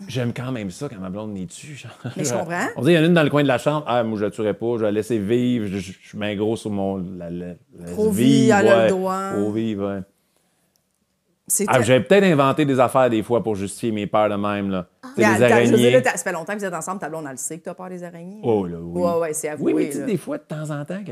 j'aime quand même ça quand ma blonde n'est tue. Mais je comprends. On dit, il y en a une dans le coin de la chambre. Ah, moi, je la tuerais pas. Je la laisser vivre. Je, mets un gros sur mon. La, Trop vie, elle a droit. Trop vivre, ouais. Ah, J'avais peut-être inventé des affaires des fois pour justifier mes peurs de même. Là. Ah. Des araignées. ça fait longtemps que vous êtes ensemble, ta blonde, a le sait que tu as peur des araignées. Hein? Oh là, oui. Ouais, ouais, c'est avoué. Oui, mais sais, des fois, de temps en temps, que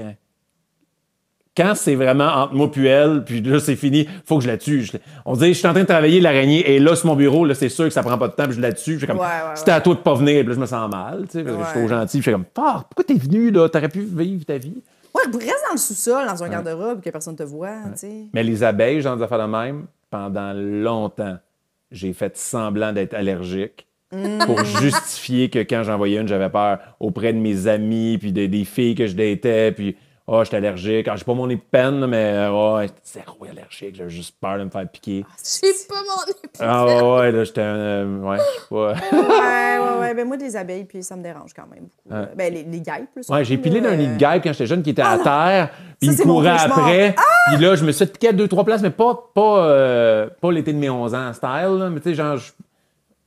quand c'est vraiment entre moi puis elle, puis là, c'est fini, faut que je la tue. On on dit, je suis en train de travailler l'araignée, et là, sur mon bureau, là, c'est sûr que ça prend pas de temps, puis je la tue. je comme, c'était à toi de pas venir, puis là, je me sens mal, tu sais, je suis trop gentil. je suis comme, fort, ah, pourquoi t'es venu, là? T'aurais pu vivre ta vie. Ouais, reste dans le sous-sol, dans un garde-robe, que personne te voit, tu sais. Mais les abeilles, j'en de faire de même, pendant longtemps, j'ai fait semblant d'être allergique. Mm. pour justifier que quand j'en voyais une, j'avais peur auprès de mes amis, puis des filles que je datais, puis ah, oh, j'étais allergique. Ah, j'ai pas mon épine, mais oh, zéro allergique. J'ai juste peur de me faire piquer. Ah, j'ai pas mon épine. Ah, ouais, là, j'étais. un euh, ouais, ouais. ouais, ouais, ouais. Ben, moi, des abeilles, puis ça me dérange quand même beaucoup. Ah. Ben, les, les guêpes, plus. Ouais, j'ai pilé d'un nid de guêpe quand j'étais jeune qui était à ah terre, puis il courait après. Ah! Puis là, je me suis piqué à deux, trois places, mais pas, pas, euh, pas l'été de mes 11 ans, style, Mais tu sais, genre, je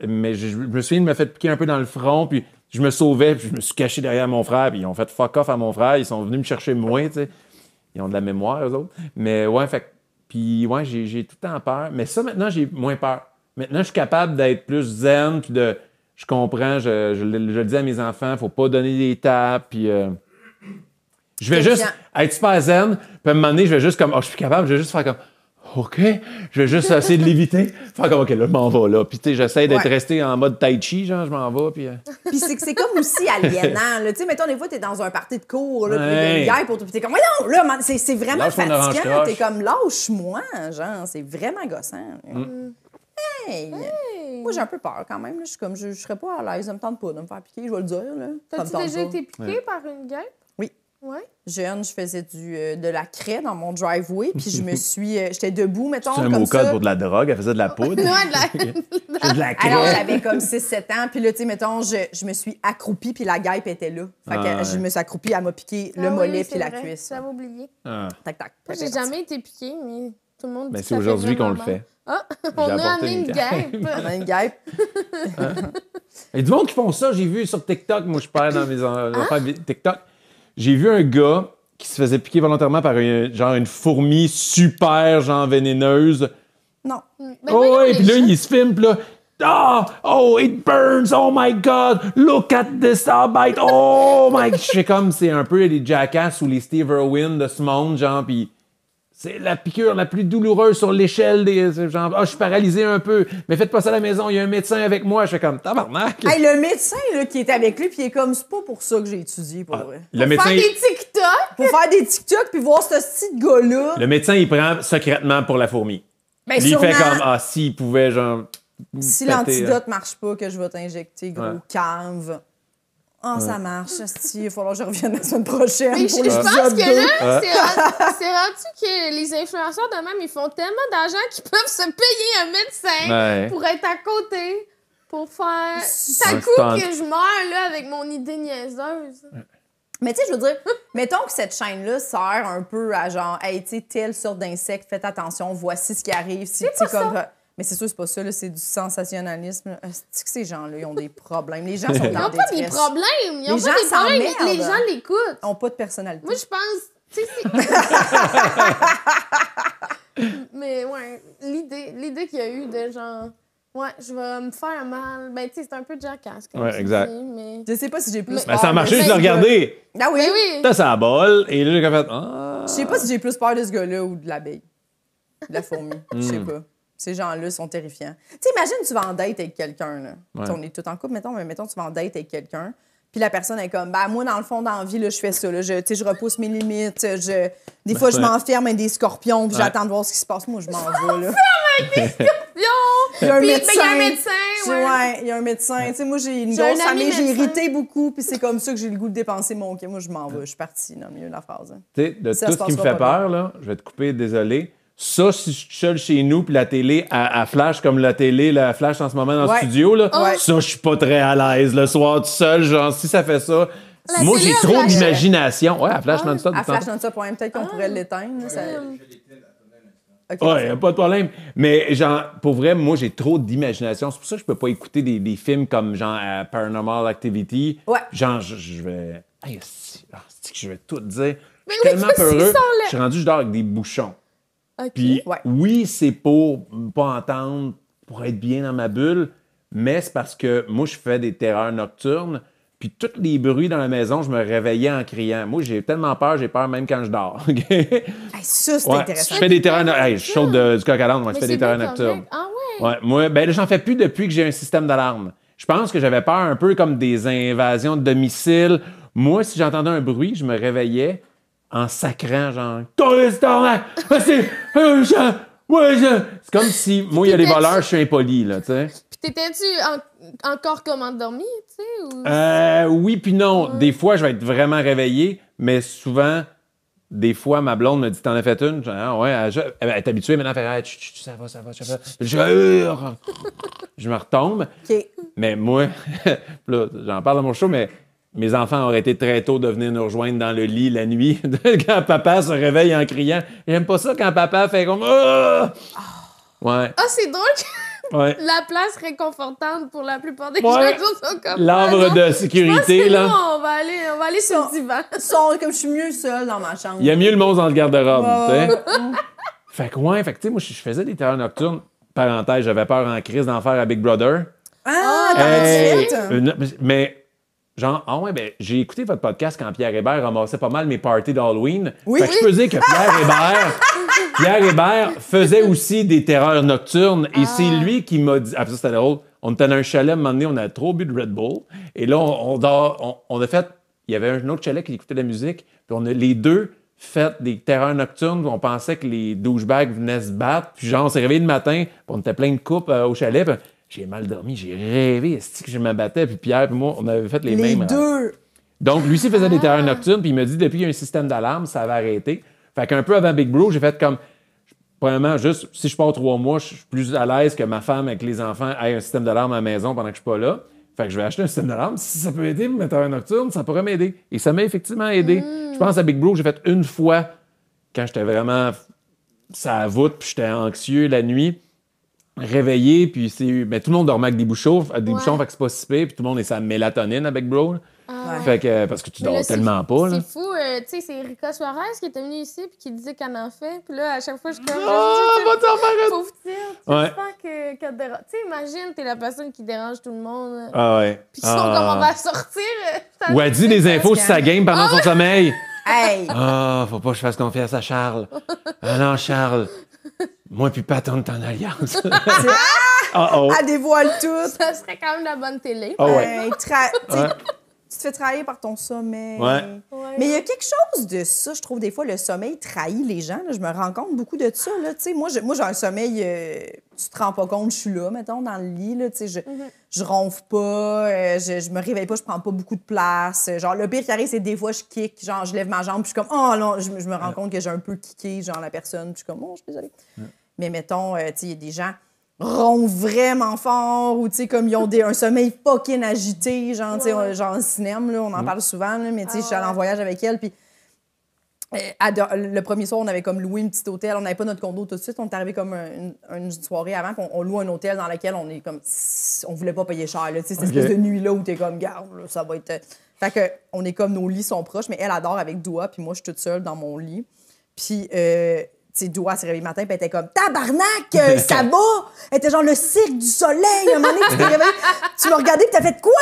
mais je, me souviens de piquer un peu dans le front, puis je me sauvais, puis je me suis caché derrière mon frère, puis ils ont fait fuck off à mon frère, ils sont venus me chercher moins. tu sais. Ils ont de la mémoire, eux autres. Mais ouais, fait puis ouais, j'ai tout le temps peur. Mais ça, maintenant, j'ai moins peur. Maintenant, je suis capable d'être plus zen, puis de. Je comprends, je, je, le dis à mes enfants, faut pas donner des tapes, puis. Euh, je vais juste être super zen, puis à un moment donné, je vais juste comme. Oh, je suis capable, je vais juste faire comme. OK, je vais juste essayer de l'éviter. Faire comme, OK, là, je m'en vais, là. Puis, tu sais, j'essaie d'être resté en mode tai chi, genre, je m'en vais. Puis, euh. puis c'est comme aussi aliénant, là. Tu sais, mettons, des fois, t'es dans un party de cours, là, une puis guerre pour tout. Puis t'es comme, non, là, c'est vraiment fatigant. T'es comme, lâche-moi, genre, c'est vraiment gossant. Mm. Hey. Moi, j'ai un peu peur quand même. Je suis comme, je, serais pas à l'aise, ça me tente pas de me faire piquer, je vais le dire. T'as-tu déjà été piqué par une guêpe? Jeune, je faisais du, euh, de la craie dans mon driveway, puis je me suis. Euh, j'étais debout, mettons. C'est un comme mot code pour de la drogue, elle faisait de la poudre. Non, de la- Alors, j'avais comme 6-7 ans. Puis là, tu sais, mettons, je, je me suis accroupie, puis la guêpe était là. Fait que ah, je me suis accroupie, elle m'a piqué le ah mollet, puis la cuisse. cuisse. J'avais oublié. Ah. Tac, tac. J'ai jamais été piquée, mais tout le monde Mais ben, c'est aujourd'hui qu'on le fait. On a amené une guêpe. On une guêpe. Il y a du monde qui font ça, j'ai vu sur TikTok. Moi, je parle dans mes hein? TikTok. J'ai vu un gars qui se faisait piquer volontairement par une, genre une fourmi super genre vénéneuse. Non. Mm. Ben, oh Et puis là, il se filme, là. Oh, oh, it burns! Oh my god! Look at this! Oh my... Oh my... Je sais comme c'est un peu les Jackass ou les Steve Irwin de ce monde, genre, puis c'est la piqûre la plus douloureuse sur l'échelle des. Euh, genre, ah, oh, je suis paralysé un peu, mais faites pas ça à la maison, il y a un médecin avec moi. Je fais comme, tabarnak! Hey, le médecin qui est avec lui, puis il est comme, c'est pas pour ça que j'ai étudié, pour ah, Le faire des TikTok! Pour faire des TikTok, puis voir ce petit gars-là. Le médecin, il prend secrètement pour la fourmi. Ben, lui, il fait comme, ah, s'il pouvait, genre. Si l'antidote euh, marche pas, que je vais t'injecter, gros cave. Ah, ça marche, Il va falloir que je revienne la semaine prochaine. Mais pour je, je pense que là, c'est rendu que les influenceurs de même, ils font tellement d'argent qu'ils peuvent se payer un médecin pour être à côté, pour faire. Ça coûte que je meurs là, avec mon idée niaiseuse. Mais tu sais, je veux dire, mettons que cette chaîne-là sert un peu à genre, hey, tu sais, telle sorte d'insecte, faites attention, voici ce qui arrive. Si, tu comme... ça. Mais c'est sûr, c'est pas ça, c'est du sensationnalisme. Euh, sais que ces gens-là, ils ont des problèmes? Les gens sont dans Ils n'ont pas des problèmes! Ils ont pas des problèmes, les gens l'écoutent! Ils n'ont pas de personnalité. Moi, je pense... mais ouais, l'idée, l'idée qu'il y a eu de genre... Ouais, je vais me faire mal. Ben, tu sais, c'est un peu jackass. Comme ouais, exact. Je sais pas si j'ai plus mais... peur. Ben, ça a marché, je l'ai regardé. Ah oui? Ben oui. ça ça bol. Et là, j'ai fait. Ah. Je sais pas si j'ai plus peur de ce gars-là ou de l'abeille. De la fourmi. je sais hmm. pas. Ces gens-là sont terrifiants. Tu imagines, tu vas en date avec quelqu'un. On est tout en couple, mettons, mais mettons, tu vas en date avec quelqu'un. Puis la personne est comme, bah moi, dans le fond, dans la vie, je fais ça. Là, je, je repousse mes limites. Je, des ben, fois, je m'enferme avec des scorpions, puis j'attends de voir ce qui se passe. Moi, je m'en vais. Là. avec des scorpions! Il y a un médecin. Il il y a un médecin. moi, j'ai une grosse famille, j'ai irrité beaucoup, puis c'est comme ça que j'ai le goût de dépenser mon. OK, moi, je m'en vais, je suis partie, dans de la phrase. Hein. Tu de tout ce qui me fait peur, je vais te couper, désolé. Ça, si je suis seul chez nous, puis la télé à, flash, comme la télé la flash en ce moment dans le studio, là, ça, je suis pas très à l'aise le soir tout seul. Genre, si ça fait ça, moi, j'ai trop d'imagination. Ouais, à flash ah, non-stop. À flash non-stop, peut-être qu'on ah. pourrait l'éteindre. Ça... ouais, pas de problème. Mais genre, pour vrai, moi, j'ai trop d'imagination. C'est pour ça que je peux pas écouter des, films comme genre euh, Paranormal Activity. Ouais. Genre, je, je vais. Hey, ah, c'est que je vais tout dire. Mais tellement peureux. Je suis rendu, je dors avec des bouchons oui, c'est pour pas entendre, pour être bien dans ma bulle, mais c'est parce que moi, je fais des terreurs nocturnes. Puis tous les bruits dans la maison, je me réveillais en criant. Moi, j'ai tellement peur, j'ai peur même quand je dors. ça, c'est intéressant. Je fais des terreurs nocturnes. je du je fais des terreurs nocturnes. Ah ouais? moi, ben j'en fais plus depuis que j'ai un système d'alarme. Je pense que j'avais peur un peu comme des invasions de domicile. Moi, si j'entendais un bruit, je me réveillais en sacrant, genre, c'est euh, C'est comme si, moi, il y a des voleurs, je suis impoli, là, tu sais. Puis t'étais-tu encore comme endormi, tu sais? Ou... Euh, oui, puis non. Des fois, je vais être vraiment réveillé, mais souvent, des fois, ma blonde me dit T'en as fait une genre, ah, ouais, elle, je... est habituée maintenant, elle fait ah, Ça va, ça va, ça va. Je, je me retombe. Mais moi, j'en parle dans mon show, mais mes enfants auraient été très tôt de venir nous rejoindre dans le lit la nuit quand papa se réveille en criant. J'aime pas ça quand papa fait comme. Ah! Ouais. Ah, c'est drôle! Ouais. La place réconfortante pour la plupart des gens sont comme L'arbre de sécurité, là. on va aller, on va aller sur le divan. comme je suis mieux seule dans ma chambre. Il y a mieux le monde dans le garde-robe, sais. fait que, ouais, fait que, tu sais, moi, je faisais des terreurs nocturnes. Parenthèse, j'avais peur en crise d'en faire à Big Brother. Ah, ah hey, la Mais Genre, ah ouais, ben, j'ai écouté votre podcast quand Pierre Hébert ramassait pas mal mes parties d'Halloween. Oui. que je peux dire que Pierre Hébert, Pierre Hébert faisait aussi des terreurs nocturnes. Et c'est ah. lui qui m'a dit. Ah, ça, c'était drôle. On était dans un chalet, à un moment donné, on a trop bu de Red Bull. Et là, on, on, a fait. Il y avait un autre chalet qui écoutait de la musique. Puis on a les deux fait des terreurs nocturnes. On pensait que les douchebags venaient se battre. Puis genre, on s'est réveillé le matin. Puis on était plein de coupes euh, au chalet. J'ai mal dormi, j'ai rêvé, c'est que je m'abattais puis Pierre et moi, on avait fait les, les mêmes. deux! Donc, lui, faisait des terreurs ah! nocturnes, puis il me dit, depuis qu'il y a un système d'alarme, ça va arrêter. Fait qu'un peu avant Big Bro, j'ai fait comme, premièrement, juste, si je pars trois mois, je suis plus à l'aise que ma femme avec les enfants ait un système d'alarme à la maison pendant que je suis pas là. Fait que je vais acheter un système d'alarme. Si ça peut aider, mon terreur nocturne, ça pourrait m'aider. Et ça m'a effectivement aidé. Hmm. Je pense à Big Bro, j'ai fait une fois quand j'étais vraiment ça voûte, puis j'étais anxieux la nuit réveillé, puis c'est. Ben, tout le monde dormait avec des bouchons, euh, des bouchons, fait que c'est pas si puis tout le monde est sa mélatonine avec Bro. Ah, fait que, euh, parce que tu dors tellement pas. C'est fou, euh, tu sais, c'est Rico Suarez qui était venu ici puis qui disait qu'elle en fait. Puis là, à chaque fois, je suis comme. Oh, va t'en faire tu ouais. que, que Tu sais, imagine, t'es la personne qui dérange tout le monde. Ah ouais. Puis ils sont comme on va ah. sortir. Ou elle dit des infos sur sa game pendant son sommeil. Hey! Ah, faut pas que je fasse confiance à Charles. Ah non, Charles. Moi, puis pas attendre ton alliance. ah! Elle dévoile tout. Ça serait quand même la bonne télé. Oh, ouais. Euh, ouais tu te fais trahir par ton sommeil. Mais il y a quelque chose de ça, je trouve, des fois, le sommeil trahit les gens. Je me rends compte beaucoup de ça. Là. Moi, j'ai un sommeil, euh, tu te rends pas compte, je suis là, mettons, dans le lit. je, mm ronfle pas, euh, je, me réveille pas, je prends pas beaucoup de place. Genre, le pire qui arrive, c'est des fois, je kick, genre, je lève ma jambe, puis je suis comme, oh non, je, me rends compte que j'ai un peu kické, genre, la personne, puis je suis comme, oh, je suis désolée. Mais mettons, euh, il y a des gens ronds vraiment fort ou tu sais comme ils ont un sommeil fucking agité genre tu sais genre cinéma là, on en mm. parle souvent mais tu sais je suis ah allée en voyage avec elle puis eh, le premier soir, on avait comme loué un petit hôtel. On n'avait pas notre condo tout de suite. On est arrivé comme une, soirée avant. qu'on on, loue un hôtel dans lequel on est comme. On voulait pas payer cher. Là. Cette espèce de nuit-là où es comme, garde, ça va être. Euh, fait que, on est comme nos lits sont proches, mais elle adore avec Doua, puis moi, je suis toute seule dans mon lit. Puis euh, tu doigts se réveillent le matin, puis elle était comme Tabarnak, euh, ça va! Elle était genre le cirque du soleil. Un moment donné, tu t'es réveillé, tu m'as regardé, puis t'as fait quoi?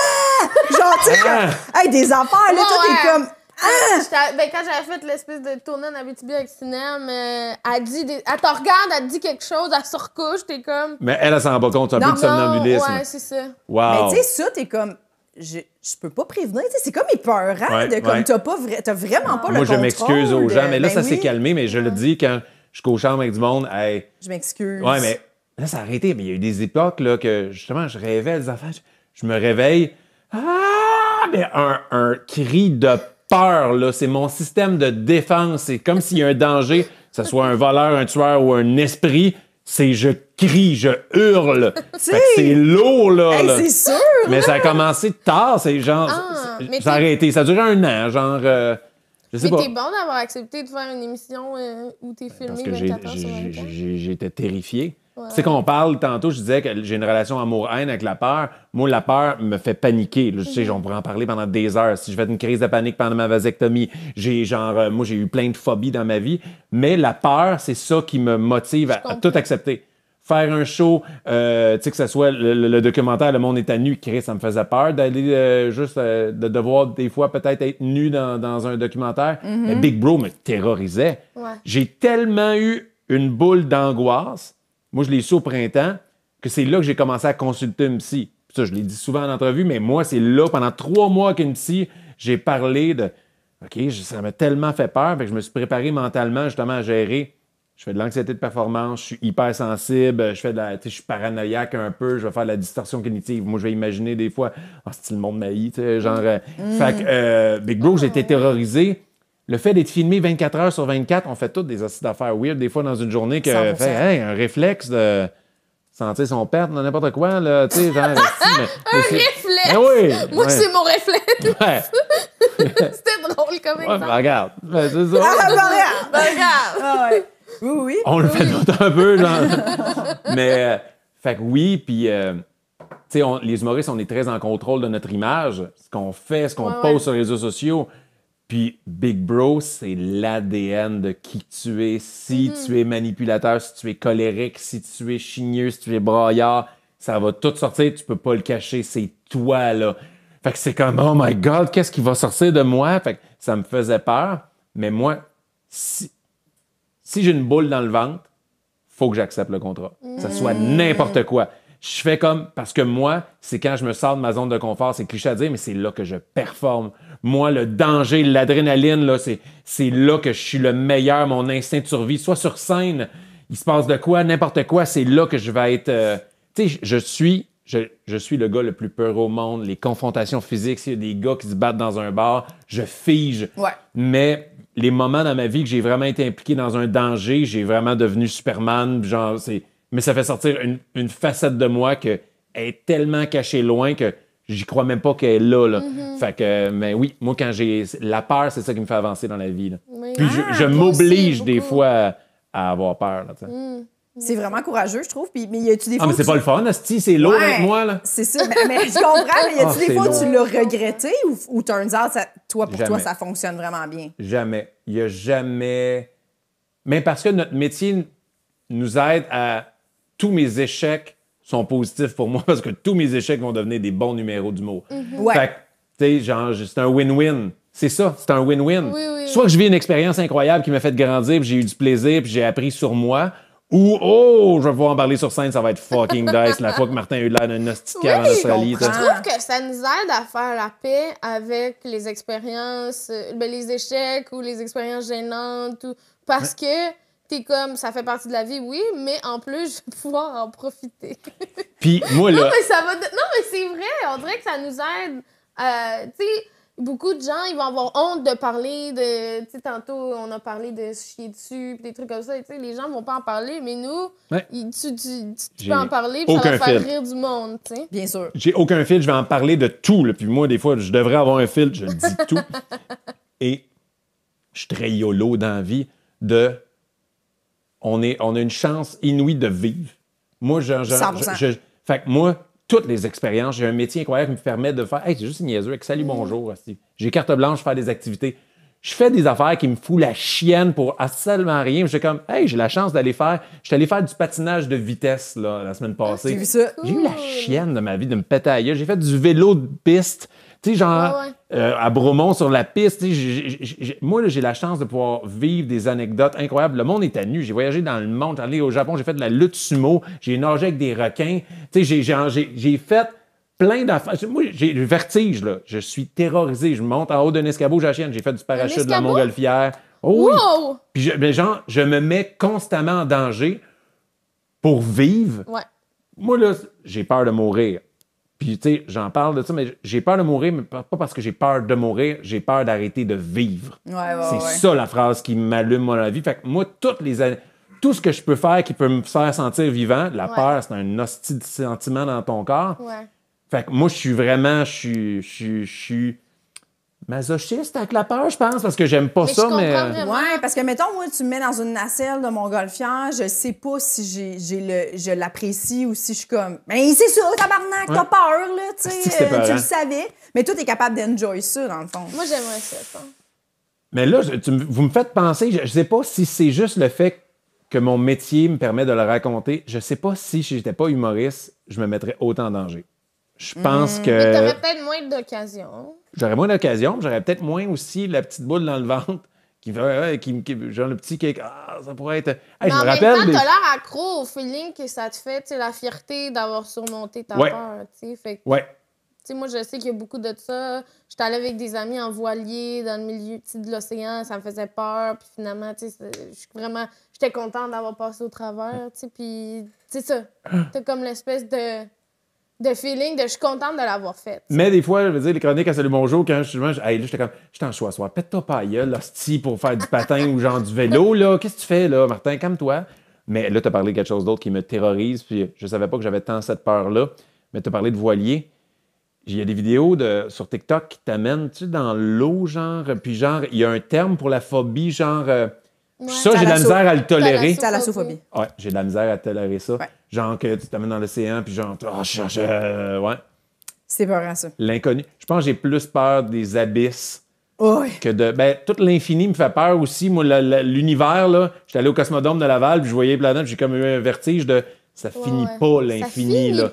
Genre, tu sais, hein? hey, des affaires, là, toi, t'es comme. Ah! Hein? Ben, quand j'avais fait l'espèce de tournée en Abitibi avec Sinem, euh, elle, dit des... elle te regarde, elle dit quelque chose, elle se recouche, t'es comme. Mais elle, elle s'en rend pas compte, un peu de somnambulisme. Ouais, c'est ça. Wow. Mais tu sais, ça, t'es comme. Je, je, peux pas prévenir. C'est comme épeurant, de, comme ouais. t'as, pas vraiment ah. pas le Moi, je m'excuse aux gens, mais là, ben ça s'est calmé, mais je le ah. dis quand je suis chambre avec du monde. Je m'excuse. Ouais, mais là, ça a arrêté. Mais il y a eu des époques là, que justement, je rêvais des enfants. Je, me réveille. Ah! Mais un, cri de peur, là. C'est mon système de défense. C'est comme s'il y a un danger, que ce soit un voleur, un tueur ou un esprit. C'est je crie, je hurle. c'est lourd, là. C'est sûr. Mais ça a commencé tard. C'est genre. Ah, ça a arrêté. Ça a duré un an, genre. Euh, mais t'es bon d'avoir accepté de faire une émission euh, où t'es ben, filmé Parce que 24 heures sur J'étais terrifié. C'est Tu sais, parle tantôt, je disais que j'ai une relation amour-haine avec la peur. Moi, la peur me fait paniquer. Tu je sais, mhm. on pourrait en parler pendant des heures. Si je fais une crise de panique pendant ma vasectomie, j'ai genre, euh, moi, j'ai eu plein de phobies dans ma vie. Mais la peur, c'est ça qui me motive à tout accepter faire un show, euh, tu sais, que ce soit le, documentaire Le Monde est à nu, Chris, ça me faisait peur d'aller euh, juste, euh, de devoir des fois peut-être être nu dans, dans un documentaire. Mm-hmm. Big Bro me terrorisait. J'ai tellement eu une boule d'angoisse. Moi, je l'ai su au printemps, que c'est là que j'ai commencé à consulter une psy. Ça, je l'ai dit souvent en entrevue, mais moi, c'est là, pendant trois mois qu'une psy, j'ai parlé de OK, ça m'a tellement fait peur, que je me suis préparé mentalement justement à gérer je fais de l'anxiété de performance, je suis hyper sensible, je fais de la, je suis paranoïaque un peu, je vais faire de la distorsion cognitive. Moi, je vais imaginer des fois, ah, c'est le monde maï, genre. Euh, mm. Fait que, Big euh, Bro, ah, terrorisé. Le fait d'être filmé 24 heures sur 24, on fait toutes des assises d'affaires weird, des fois dans une journée, que fait, un réflexe de sentir son perte dans n'importe quoi, là, tu sais, un réflexe! Ben Moi, c'est mon réflexe! Ouais. C'était drôle comme exemple. Ben, regarde. Ben, ça. Ah, regarde! regarde! Oui, oui. On le fait d'autres un peu, genre. Mais, euh, fait que oui, puis, euh, tu sais, les humoristes, on est très en contrôle de notre image, ce qu'on fait, ce qu'on pose sur les réseaux sociaux. Puis Big Bro, c'est l'ADN de qui tu es. Si mm-hmm. tu es manipulateur, si tu es colérique, si tu es chigneux, si tu es braillard, ça va tout sortir, tu peux pas le cacher, c'est toi, là. Fait que c'est comme, oh my God, qu'est-ce qui va sortir de moi? Fait que ça me faisait peur. Mais moi, si, si j'ai une boule dans le ventre, faut que j'accepte le contrat. Ça soit mm. n'importe quoi. Je fais comme, parce que moi, c'est quand je me sors de ma zone de confort, c'est cliché à dire, mais c'est là que je performe. Moi, le danger, l'adrénaline, là, c'est, c'est là que je suis le meilleur, mon instinct de survie. Soit sur scène, il se passe de quoi, n'importe quoi, c'est là que je vais être. Euh, tu sais, je suis je, je, suis le gars le plus peur au monde. Les confrontations physiques, s'il y a des gars qui se battent dans un bar, je fige. Ouais. Mais les moments dans ma vie que j'ai vraiment été impliqué dans un danger, j'ai vraiment devenu Superman, genre, c'est... Mais ça fait sortir une, facette de moi que est tellement cachée loin que j'y crois même pas qu'elle est là. Mm-hmm. Fait que, mais oui, moi, quand j'ai la peur, c'est ça qui me fait avancer dans la vie. Puis je, ah, m'oblige des fois à, avoir peur. Là, mm. C'est vraiment courageux, je trouve. Puis, mais y a-tu des ah, fois. Ah, mais c'est pas le fun, Asti, c'est lourd avec moi, là. C'est ça. Mais, je comprends, mais y a-tu ah, des fois où tu l'as regretté ou, ou turns out, ça, toi, pour toi, ça fonctionne vraiment bien? Jamais. Il y a jamais. Mais parce que notre métier nous aide à. Tous mes échecs sont positifs pour moi parce que tous mes échecs vont devenir des bons numéros du mot. Mm-hmm. Ouais. tu genre, c'est un win-win. C'est ça, c'est un win-win. Soit que je vis une expérience incroyable qui m'a fait grandir, puis j'ai eu du plaisir, puis j'ai appris sur moi ou, oh, je vais en parler sur scène, ça va être fucking nice, la fois que Martin a eu l'air d'un en Australie. Je trouve que ça nous aide à faire la paix avec les expériences, euh, ben, les échecs ou les expériences gênantes. Parce que t'es comme, ça fait partie de la vie, oui, mais en plus, je vais pouvoir en profiter. Puis moi, là. Non, mais, c'est vrai, on dirait que ça nous aide. Euh, tu sais, beaucoup de gens, ils vont avoir honte de parler de. Tu sais, tantôt, on a parlé de se chier dessus, des trucs comme ça. Tu sais, les gens vont pas en parler, mais nous, tu, peux en parler, puis ça va faire rire du monde, tu sais. Bien sûr. J'ai aucun fil, je vais en parler de tout. Puis moi, des fois, je devrais avoir un fil, je dis tout. Et je suis très yolo dans vie de. On, est, on a une chance inouïe de vivre. Moi, je. fait que moi, toutes les expériences. J'ai un métier incroyable qui me permet de faire Hey, c'est juste niaiseux avec salut, mm. bonjour. J'ai carte blanche je fais des activités. Je fais des affaires qui me foutent la chienne pour absolument rien. suis comme Hey, j'ai la chance d'aller faire. suis allé faire du patinage de vitesse là, la semaine ah, passée. J'ai eu la chienne de ma vie de me péter J'ai fait du vélo de piste. Tu sais, genre, euh, à Bromont, sur la piste, moi, j'ai la chance de pouvoir vivre des anecdotes incroyables. Le monde est à nu. J'ai voyagé dans le monde. allé au Japon, j'ai fait de la lutte sumo, j'ai nagé avec des requins. Tu sais, j'ai fait plein d'affaires. Moi, j'ai le vertige, là. Je suis terrorisé. Je monte en haut d'un escabeau, j'achète. J'ai fait du parachute de la montgolfière. Oh, Puis, genre, je me mets constamment en danger pour vivre. Moi, là, j'ai peur de mourir. Puis, tu sais, j'en parle de ça, mais j'ai peur de mourir, mais pas parce que j'ai peur de mourir, j'ai peur d'arrêter de vivre. c'est ça la phrase qui m'allume moi la vie. Fait que moi, toutes les années, tout ce que je peux faire qui peut me faire sentir vivant, la peur, c'est un hostile sentiment dans ton corps. Fait que moi, je suis vraiment, je suis, je suis masochiste avec la peur, je pense, parce que j'aime pas ça, mais. Euh, ouais, parce que mettons, moi, tu me mets dans une nacelle de mon montgolfière, je sais pas si j'ai, le, je l'apprécie ou si je suis comme. Mais c'est ça, tabarnak, t'as peur, là, tu sais, euh, tu le savais. Mais toi, t'es capable d'enjoy ça, dans le fond. Moi, j'aimerais ça, Mais là, vous me faites penser, je, sais pas si c'est juste le fait que mon métier me permet de le raconter. Je sais pas si si j'étais pas humoriste, je me mettrais autant en danger. Je pense mm. que. Mais t'aurais peut-être moins d'occasions. J'aurais moins d'occasion, j'aurais peut-être moins aussi la petite boule dans le ventre qui veut, qui, genre le petit ah, ça pourrait être. Hey, je me rappelle. t'as l'air accro au feeling que ça te fait, la fierté d'avoir surmonté ta peur, tu sais. ouais. Tu moi, je sais qu'il y a beaucoup de ça. J'étais allée avec des amis en voilier dans le milieu de l'océan, ça me faisait peur. Puis finalement, tu sais, vraiment. J'étais contente d'avoir passé au travers, tu sais. Puis, c'est ça. Ah. T'as comme l'espèce de de feeling de je suis contente de l'avoir faite. Mais des fois, je veux dire, les chroniques à Salut Bonjour, quand je suis je, là, j'étais comme, je en choix pète-toi pas là, pour faire du patin ou genre du vélo, là, qu'est-ce que tu fais, là, Martin, calme-toi. Mais là, tu as parlé de quelque chose d'autre qui me terrorise, puis je savais pas que j'avais tant cette peur-là, mais tu as parlé de voilier. Il y a des vidéos de, sur TikTok qui t'amènent, tu dans l'eau, genre, puis genre, il y a un terme pour la phobie, genre. Euh, ça, j'ai de la misère à le tolérer. sophobie. Ouais, j'ai de la misère à tolérer ça. Genre que tu t'amènes dans l'océan, puis genre, oh, je, euh, ouais. C'est peur, ça. L'inconnu. Je pense que j'ai plus peur des abysses que de. Ben, tout l'infini me fait peur aussi. Moi, l'univers, là, j'étais allé au Cosmodome de Laval, puis je voyais plein puis j'ai comme eu un vertige de ça ne finit pas l'infini. là.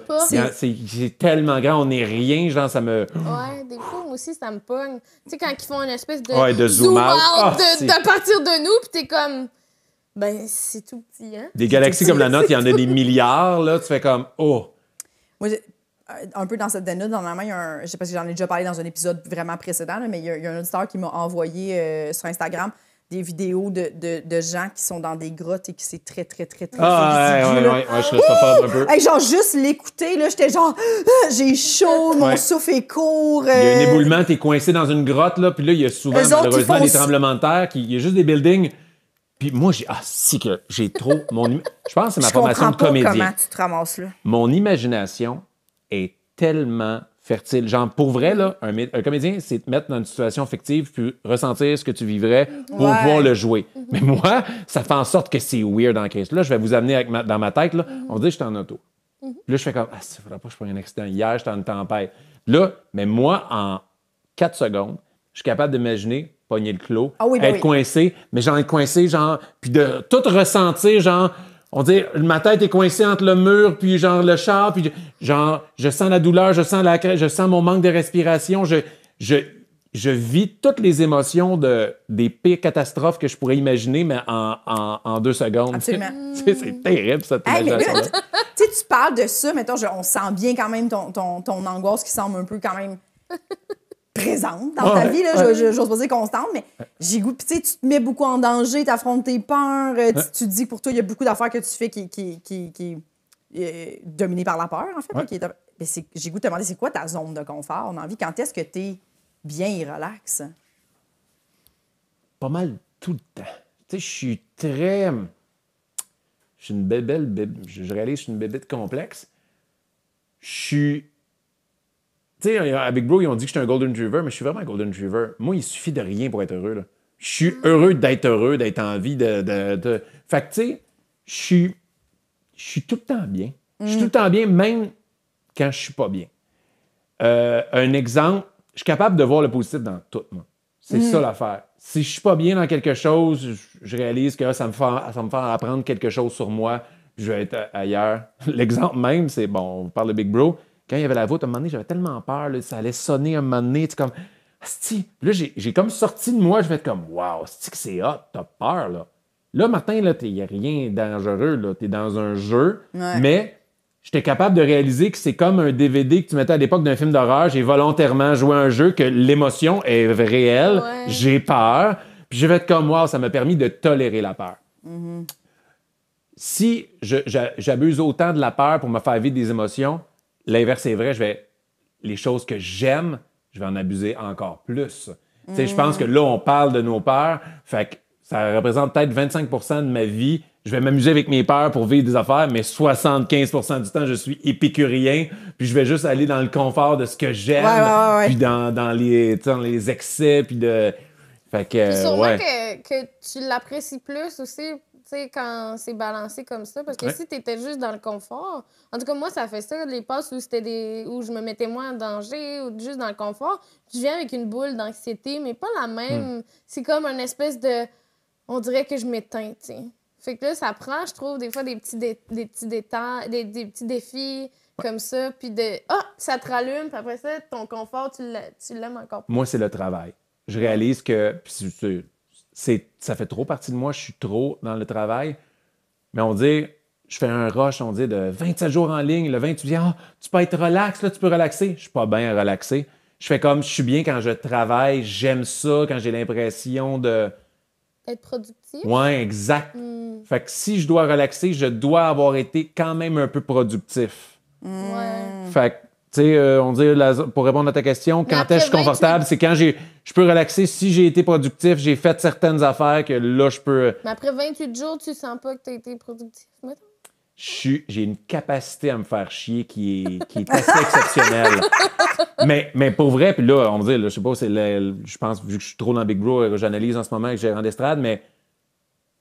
C'est tellement grand, on n'est rien, genre, ça me. Ouais, des fois, moi aussi, ça me pogne. Tu sais, quand ils font une espèce de, ouais, de zoom, out, ah, de, partir de nous, puis t'es comme. Ben, c'est tout petit, hein? Des galaxies comme la nôtre, il y en a des milliards, là, tu fais comme. Oh! Moi, euh, un peu dans cette note, normalement, il y a un. Je sais pas si j'en ai déjà parlé dans un épisode vraiment précédent, mais il y, a, un auditeur qui m'a envoyé euh, sur Instagram des vidéos de, de, gens qui sont dans des grottes et qui c'est très, très, très, très ah, ouais, ouais, ouais, ouais, je pas un peu. genre, juste l'écouter, là, j'étais genre, ah, j'ai chaud, mon souffle est court. Il y a un euh. éboulement, tu es coincé dans une grotte, là, puis là, il y a souvent, malheureusement, des tremblements de terre, qui, il y a juste des buildings. Puis moi, j'ai, ah, si que j'ai trop, mon, je pense que c'est ma formation de comédien. comment tu te ramasses, là. Mon imagination est tellement fertile. Genre, pour vrai, là, un, comédien, c'est te mettre dans une situation fictive puis ressentir ce que tu vivrais pour pouvoir le jouer. Mhm. Mais moi, ça fait en sorte que c'est weird en crise. Là, je vais vous amener dans ma tête, là, mm dit que j'étais en auto. Mhm. là, je fais comme, ah, ça faudra pas je prenne un accident. Hier, j'étais en tempête. Là, mais moi, en quatre secondes, je suis capable d'imaginer pogner le clos, ah ben être coincé, mais genre être coincé, genre, puis de tout ressentir, genre, on dit, ma tête est coincée entre le mur, puis genre le char, puis genre, je sens la douleur, je sens la je sens mon manque de respiration, je, je, je vis toutes les émotions de, des pires catastrophes que je pourrais imaginer, mais en, deux secondes. Absolument. c'est terrible, cette hey, imagination tu sais, tu parles de ça, mettons, on sent bien quand même ton, ton, ton angoisse qui semble un peu quand même présente dans ta vie. Là, J'ose pas dire constante, mais j'ai goût. tu te mets beaucoup en danger, tu affrontes tes peurs, euh, tu, tu, dis pour toi, il y a beaucoup d'affaires que tu fais qui, qui, est euh, dominé par la peur, en fait. j'ai goût de te demander, c'est quoi ta zone de confort? On a envie, quand est-ce que tu es bien et relax? Pas mal tout le temps. Tu sais, je suis très. Hum, je suis une je réalise je suis une bébête complexe. Je suis tu sais, euh, à Big Bro, ils ont dit que j'étais un Golden Retriever, mais je suis vraiment un Golden Retriever. Moi, il suffit de rien pour être heureux. Je suis heureux d'être heureux, d'être en vie, de. de, Fait que, tu sais, je suis. Je suis tout le temps bien. Je suis mm. tout le temps bien, même quand je suis pas bien. Euh, un exemple, je suis capable de voir le positif dans tout, moi. C'est mm. ça l'affaire. Si je suis pas bien dans quelque chose, je réalise que ça me fait, ça me fait apprendre quelque chose sur moi. Je vais être ailleurs. L'exemple même, c'est bon, on parle de Big Bro. Quand il y avait la voûte, à un moment donné, j'avais tellement peur, ça allait sonner à un moment donné, tu comme, Asti. Là, j'ai comme sorti de moi, je vais être comme, waouh, que c'est hot, t'as peur, là. Là, Martin, là, il n'y a rien dangereux, là. T'es dans un jeu, mais j'étais capable de réaliser que c'est comme un DVD que tu mettais à l'époque d'un film d'horreur. J'ai volontairement joué un jeu que l'émotion est réelle, j'ai peur, puis je vais être comme, waouh, ça m'a permis de tolérer la peur. Mm-hmm. Si j'abuse autant de la peur pour me faire vivre des émotions, L'inverse est vrai, je vais les choses que j'aime, je vais en abuser encore plus. sais, Je pense que là, on parle de nos peurs. Fait que ça représente peut-être 25 de ma vie. Je vais m'amuser avec mes peurs pour vivre des affaires, mais 75 du temps, je suis épicurien. Puis je vais juste aller dans le confort de ce que j'aime. puis dans, dans, les, dans les excès. Puis de. Fait que. Puis sûrement que tu l'apprécies plus aussi quand c'est balancé comme ça. Parce que si tu étais juste dans le confort, en tout cas, moi, ça fait ça, les passes où, c'était où je me mettais moins en danger ou juste dans le confort, je viens avec une boule d'anxiété, mais pas la hmm. même. C'est comme une espèce de. On dirait que je m'éteins, tu sais. Fait que là, ça prend, je trouve, des fois des petits, des petits détails, des... petits défis comme ça, puis de. Ah, ça te rallume, puis après ça, ton confort, tu l'aimes encore plus. Moi, c'est le travail. Je réalise que ça fait trop partie de moi, je suis trop dans le travail. Mais on dit, je fais un rush, on dit de 27 jours en ligne, le 20, tu ah, tu peux être relax, là, tu peux relaxer. Je suis pas bien relaxé. Je fais comme, je suis bien quand je travaille, j'aime ça, quand j'ai l'impression de. Être productif. Ouais, exact. Hmm. Fait que si je dois relaxer, je dois avoir été quand même un peu productif. Ouais. Hmm. Fait que tu sais, euh, on dit, pour répondre à ta question, quand est-ce que je suis confortable? C'est quand j'ai, je peux relaxer. Si j'ai été productif, j'ai fait certaines affaires que là, je peux. Euh, mais après 28 jours, tu sens pas que tu as été productif, maintenant? j'ai une capacité à me faire chier qui est, qui est assez exceptionnelle. mais, mais pour vrai, puis là, on me dit, je sais pas, c'est je pense, vu que je suis trop dans Big Bro, j'analyse en ce moment que j'ai rendu strade, mais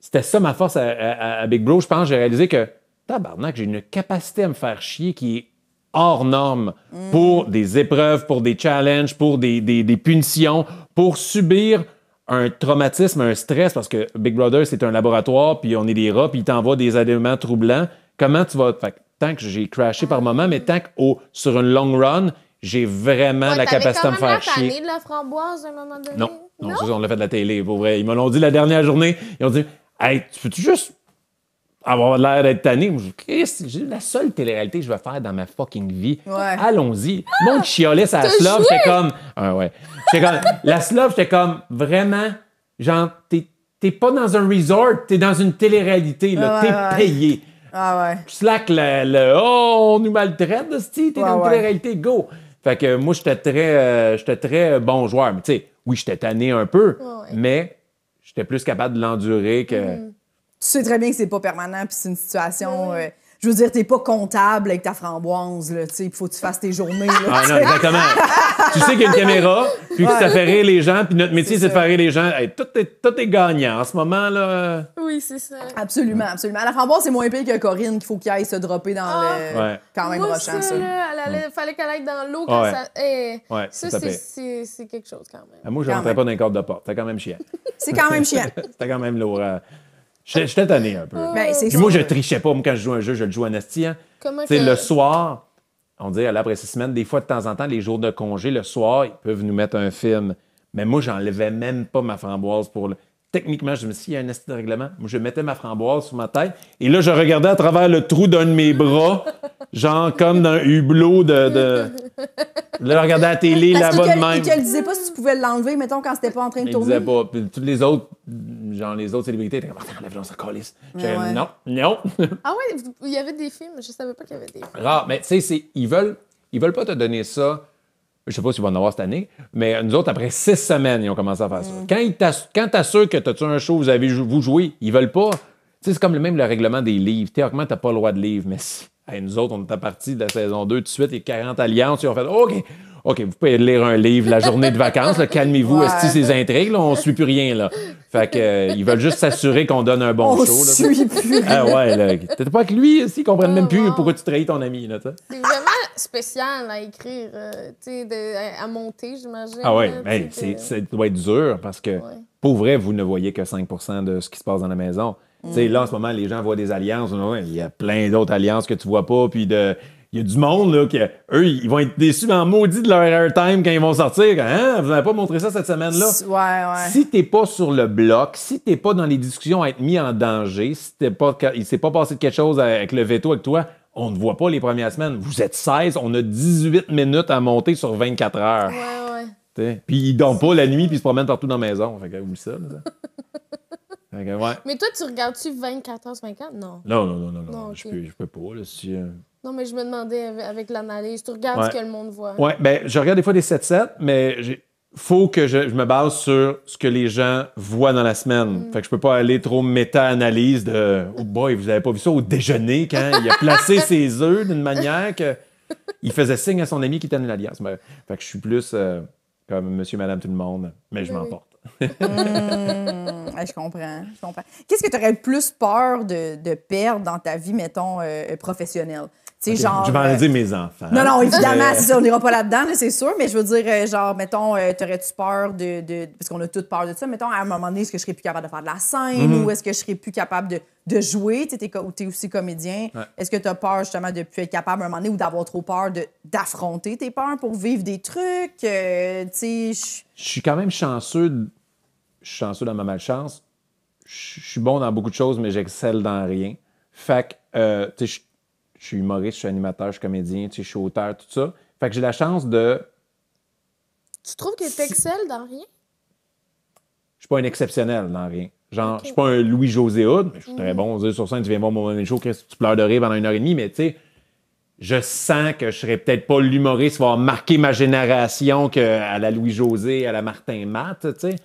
c'était ça ma force à, Big Bro. Je pense j'ai réalisé que, tabarnak, j'ai une capacité à me faire chier qui est hors normes pour mm. des épreuves, pour des challenges, pour des, punitions, pour subir un traumatisme, un stress, parce que Big Brother, c'est un laboratoire, puis on est des rats, puis ils t'envoient des éléments troublants. Comment tu vas... Fait, tant que j'ai crashé par moment, mais tant que oh, sur une long run, j'ai vraiment la capacité de me faire chier. de la framboise à un moment donné? Non, non, non? Ça, on l'a fait de la télé, pour vrai. Ils me l'ont dit la dernière journée. Ils ont dit Hey, tu peux-tu juste avoir l'air d'être tanné. j'ai la seule télé-réalité que je vais faire dans ma fucking vie. Allons-y. Ah! Mon ah, à la slob, j'étais comme. ouais. J'étais comme. la slove, j'étais comme vraiment. Genre, t'es, pas dans un resort, t'es dans une télé-réalité, là. t'es payé. Ah ouais. Slack le, le Oh, on nous maltraite, t'es dans une télé-réalité, go. Fait que moi, j'étais très, euh, j'étais très euh, bon joueur. Mais tu sais, oui, j'étais tanné un peu, mais j'étais plus capable de l'endurer que. Mm tu sais très bien que c'est pas permanent, puis c'est une situation. Euh, je veux dire, t'es pas comptable avec ta framboise, là, tu sais, il faut que tu fasses tes journées. ah non, exactement. tu sais qu'il y a une caméra, puis que ça fait rire les gens, puis notre métier, c'est de faire rire les gens. tout, est, tout, est, gagnant en ce moment, là. Oui, c'est ça. Absolument, absolument. la framboise, c'est moins pire que Corinne qu'il faut qu'elle aille se dropper dans ah. le... Ouais. Quand même Là, fallait qu'elle aille dans l'eau quand eh, ça... ça, c'est quelque chose, quand même. Ah, moi, je rentrais pas dans les cordes de porte. C'est quand même chiant. c'est quand même chiant. C'était quand même lourd. Hein suis tanné un peu. Ah. Ben, Puis moi, je trichais pas. Moi, quand je joue un jeu, je le joue en esti. Hein. Le soir, on dirait, après six semaines, des fois, de temps en temps, les jours de congé, le soir, ils peuvent nous mettre un film. Mais moi, j'enlevais même pas ma framboise pour le. Techniquement, je me suis dit, il y a un de règlement. je mettais ma framboise sur ma tête et là, je regardais à travers le trou d'un de mes bras, genre comme d'un hublot de. de... Là, je regardais la télé là-bas de même. Parce qu'elle le disait pas si tu pouvais l'enlever, mettons, quand c'était pas en train de tourner. Il disait pas. Puis toutes les autres, genre les autres célébrités étaient comme, attends, enlève-le, on se non, non. ah ouais, il y avait des films, je savais pas qu'il y avait des films. Rare, ah, mais tu sais, ils veulent, ils veulent pas te donner ça je sais pas s'ils vont en avoir cette année, mais nous autres, après six semaines, ils ont commencé à faire ça. Quand, tu quand que t'as-tu un show, vous avez vous joué, ils veulent pas. c'est comme le même le règlement des livres. Théoriquement, t'as pas le droit de livre, mais si. nous autres, on était partis de la saison 2 tout de suite, et 40 alliances, ils ont fait OK, OK, vous pouvez lire un livre la journée de vacances, calmez-vous, est-ce ces intrigues, On on suit plus rien, là. Fait que, euh, ils veulent juste s'assurer qu'on donne un bon show. On suit plus. Ah ouais, là, t'étais pas que lui, s'il comprennent même plus pourquoi tu trahis ton ami, là, C'est vraiment spécial à écrire, euh, à monter, j'imagine. Ah oui, mais ben, ça doit être dur parce que pour vrai, vous ne voyez que 5 de ce qui se passe dans la maison. Là, en mm. ce moment, les gens voient des alliances. Il y a plein d'autres alliances que tu vois pas. Puis de. Il y a du monde, là, qui, eux, ils vont être déçus en maudit de leur time quand ils vont sortir. Hein, vous n'avez pas montré ça cette semaine-là? Si ouais. Si t'es pas sur le bloc, si t'es pas dans les discussions à être mis en danger, si t'es pas, il s'est pas passé quelque chose avec le veto avec toi, on ne voit pas les premières semaines. Vous êtes 16, on a 18 minutes à monter sur 24 heures. Ouais, ouais. Puis ils dorment pas la nuit, puis ils se promènent partout dans la maison. Fait que, oublie ça. là. ouais. Mais toi, tu regardes-tu 24 heures sur 24? Non. Non, non, non, non. non, je, peux, peux, pas. Là, si, euh. Non, mais je me demandais avec l'analyse, tu regardes ce que le monde voit. Oui, ben, je regarde des fois des 7-7, mais j'ai faut que je, me base sur ce que les gens voient dans la semaine. je mm. Fait que je peux pas aller trop méta-analyse de Oh boy, vous avez pas vu ça au déjeuner quand il a placé ses œufs d'une manière que il faisait signe à son ami qu'il tenait l'alliance. Mais, ben, fait que je suis plus euh, comme monsieur, madame, tout le monde, mais je m'emporte. porte. Mm. je comprends, Qu'est-ce que tu aurais le plus peur de, perdre dans ta vie, mettons, euh, professionnelle? Je vais euh, mes enfants. Non, non, évidemment, on n'ira pas là-dedans, c'est sûr, mais je veux dire, euh, genre, mettons, euh, t'aurais-tu peur de, Parce qu'on a toutes peur de ça. Mettons, à un moment donné, est-ce que je serais plus capable de faire de la scène mhm. ou est-ce que je serais plus capable de, jouer? Tu es, aussi comédien. Est-ce que tu as peur, justement, de plus être capable à un moment donné ou d'avoir trop peur d'affronter tes peurs pour vivre des trucs? tu sais. Je suis quand même chanceux, chanceux dans ma malchance. Je suis bon dans beaucoup de choses, mais j'excelle dans rien. Fait que, tu sais, je suis humoriste, je suis animateur, je suis comédien, tu sais, je suis auteur, tout ça. Fait que j'ai la chance de. Tu trouves que t'excelles dans rien? Je suis pas un exceptionnel dans rien. Genre, je suis pas un Louis-José Hood, mais je suis très mm. bon. Sur ça, tu viens voir mon morning show, tu pleures de rire pendant une heure et demie, mais tu sais, je sens que je serais peut-être pas l'humoriste qui va marquer ma génération qu'à à la Louis-José, à la Martin Matt, tu sais.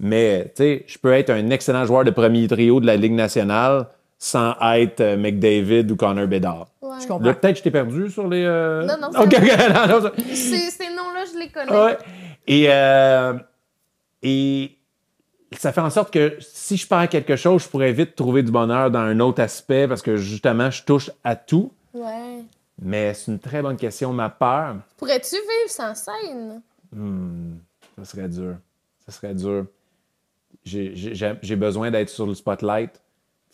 Mais, tu sais, je peux être un excellent joueur de premier trio de la Ligue nationale sans être euh, McDavid ou Connor Bedard peut-être que je t'ai perdu sur les. Euh, non, non, c'est non, Ces noms-là, je les connais. Ouais. Et, euh, et ça fait en sorte que si je perds quelque chose, je pourrais vite trouver du bonheur dans un autre aspect parce que justement, je touche à tout. Ouais. Mais c'est une très bonne question, ma peur. Pourrais-tu vivre sans scène? Hmm, ça serait dur. Ça serait dur. j'ai besoin d'être sur le spotlight.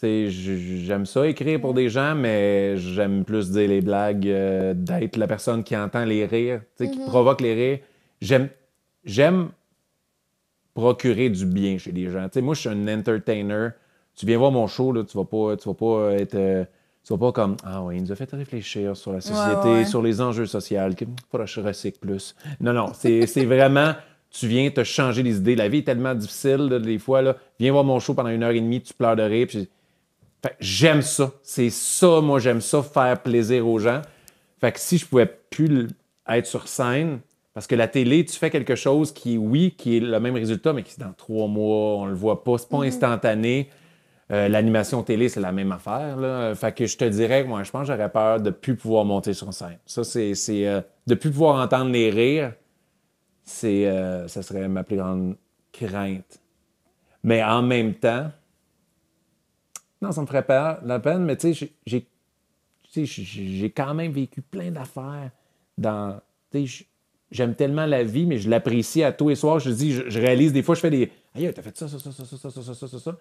J'aime ça écrire pour des gens, mais j'aime plus dire les blagues, euh, d'être la personne qui entend les rires, qui mm-hmm. provoque les rires. J'aime, j'aime procurer du bien chez les gens. moi, je suis un entertainer. Tu viens voir mon show, tu vas pas, vas pas être. Euh, tu vas pas comme Ah oui, il nous a fait réfléchir sur la société, sur les enjeux sociaux, que je recycle plus. Non, non, c'est vraiment tu viens te changer les idées. La vie est tellement difficile, des fois, là, viens voir mon show pendant une heure et demie, tu pleures de rire, fait j'aime ça. C'est ça, moi, j'aime ça, faire plaisir aux gens. Fait que si je pouvais plus être sur scène, parce que la télé, tu fais quelque chose qui, oui, qui est le même résultat, mais qui dans trois mois, on le voit pas, c'est pas mm-hmm. instantané. Euh, l'animation télé, c'est la même affaire. Là. Fait que je te dirais, moi, je pense j'aurais peur de plus pouvoir monter sur scène. Ça, c'est. Euh, de plus pouvoir entendre les rires, c'est. Euh, ça serait ma plus grande crainte. Mais en même temps, non, ça me ferait pas la peine, mais tu sais, j'ai, j'ai quand même vécu plein d'affaires dans. Tu sais, j'aime tellement la vie, mais je l'apprécie à tous les soirs. Je dis, je, réalise des fois, je fais des. Aïe, t'as fait ça, ça, ça, ça, ça, ça, ça, ça, ça.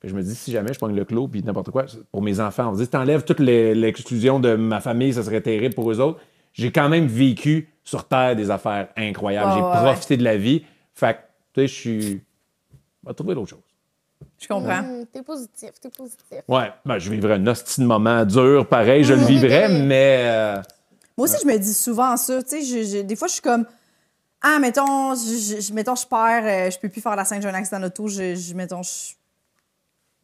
Puis je me dis, si jamais je prends le clos, puis n'importe quoi, pour mes enfants, on dit, t'enlèves toute l'exclusion de ma famille, ça serait terrible pour eux autres. J'ai quand même vécu sur Terre des affaires incroyables. J'ai profité de la vie. Fait que, tu sais, je suis. On va trouver d'autres choses. Je comprends. Mm, t'es positif, t'es positif. Ouais, ben, je vivrais un de moment dur, pareil, je le mm. vivrais, mais. Euh, Moi aussi, je me dis souvent ça. Tu sais, des fois, je suis comme. Ah, mettons, je, mettons, je perds, euh, je peux plus faire la scène, j'ai un accident d'auto, je, mettons, je.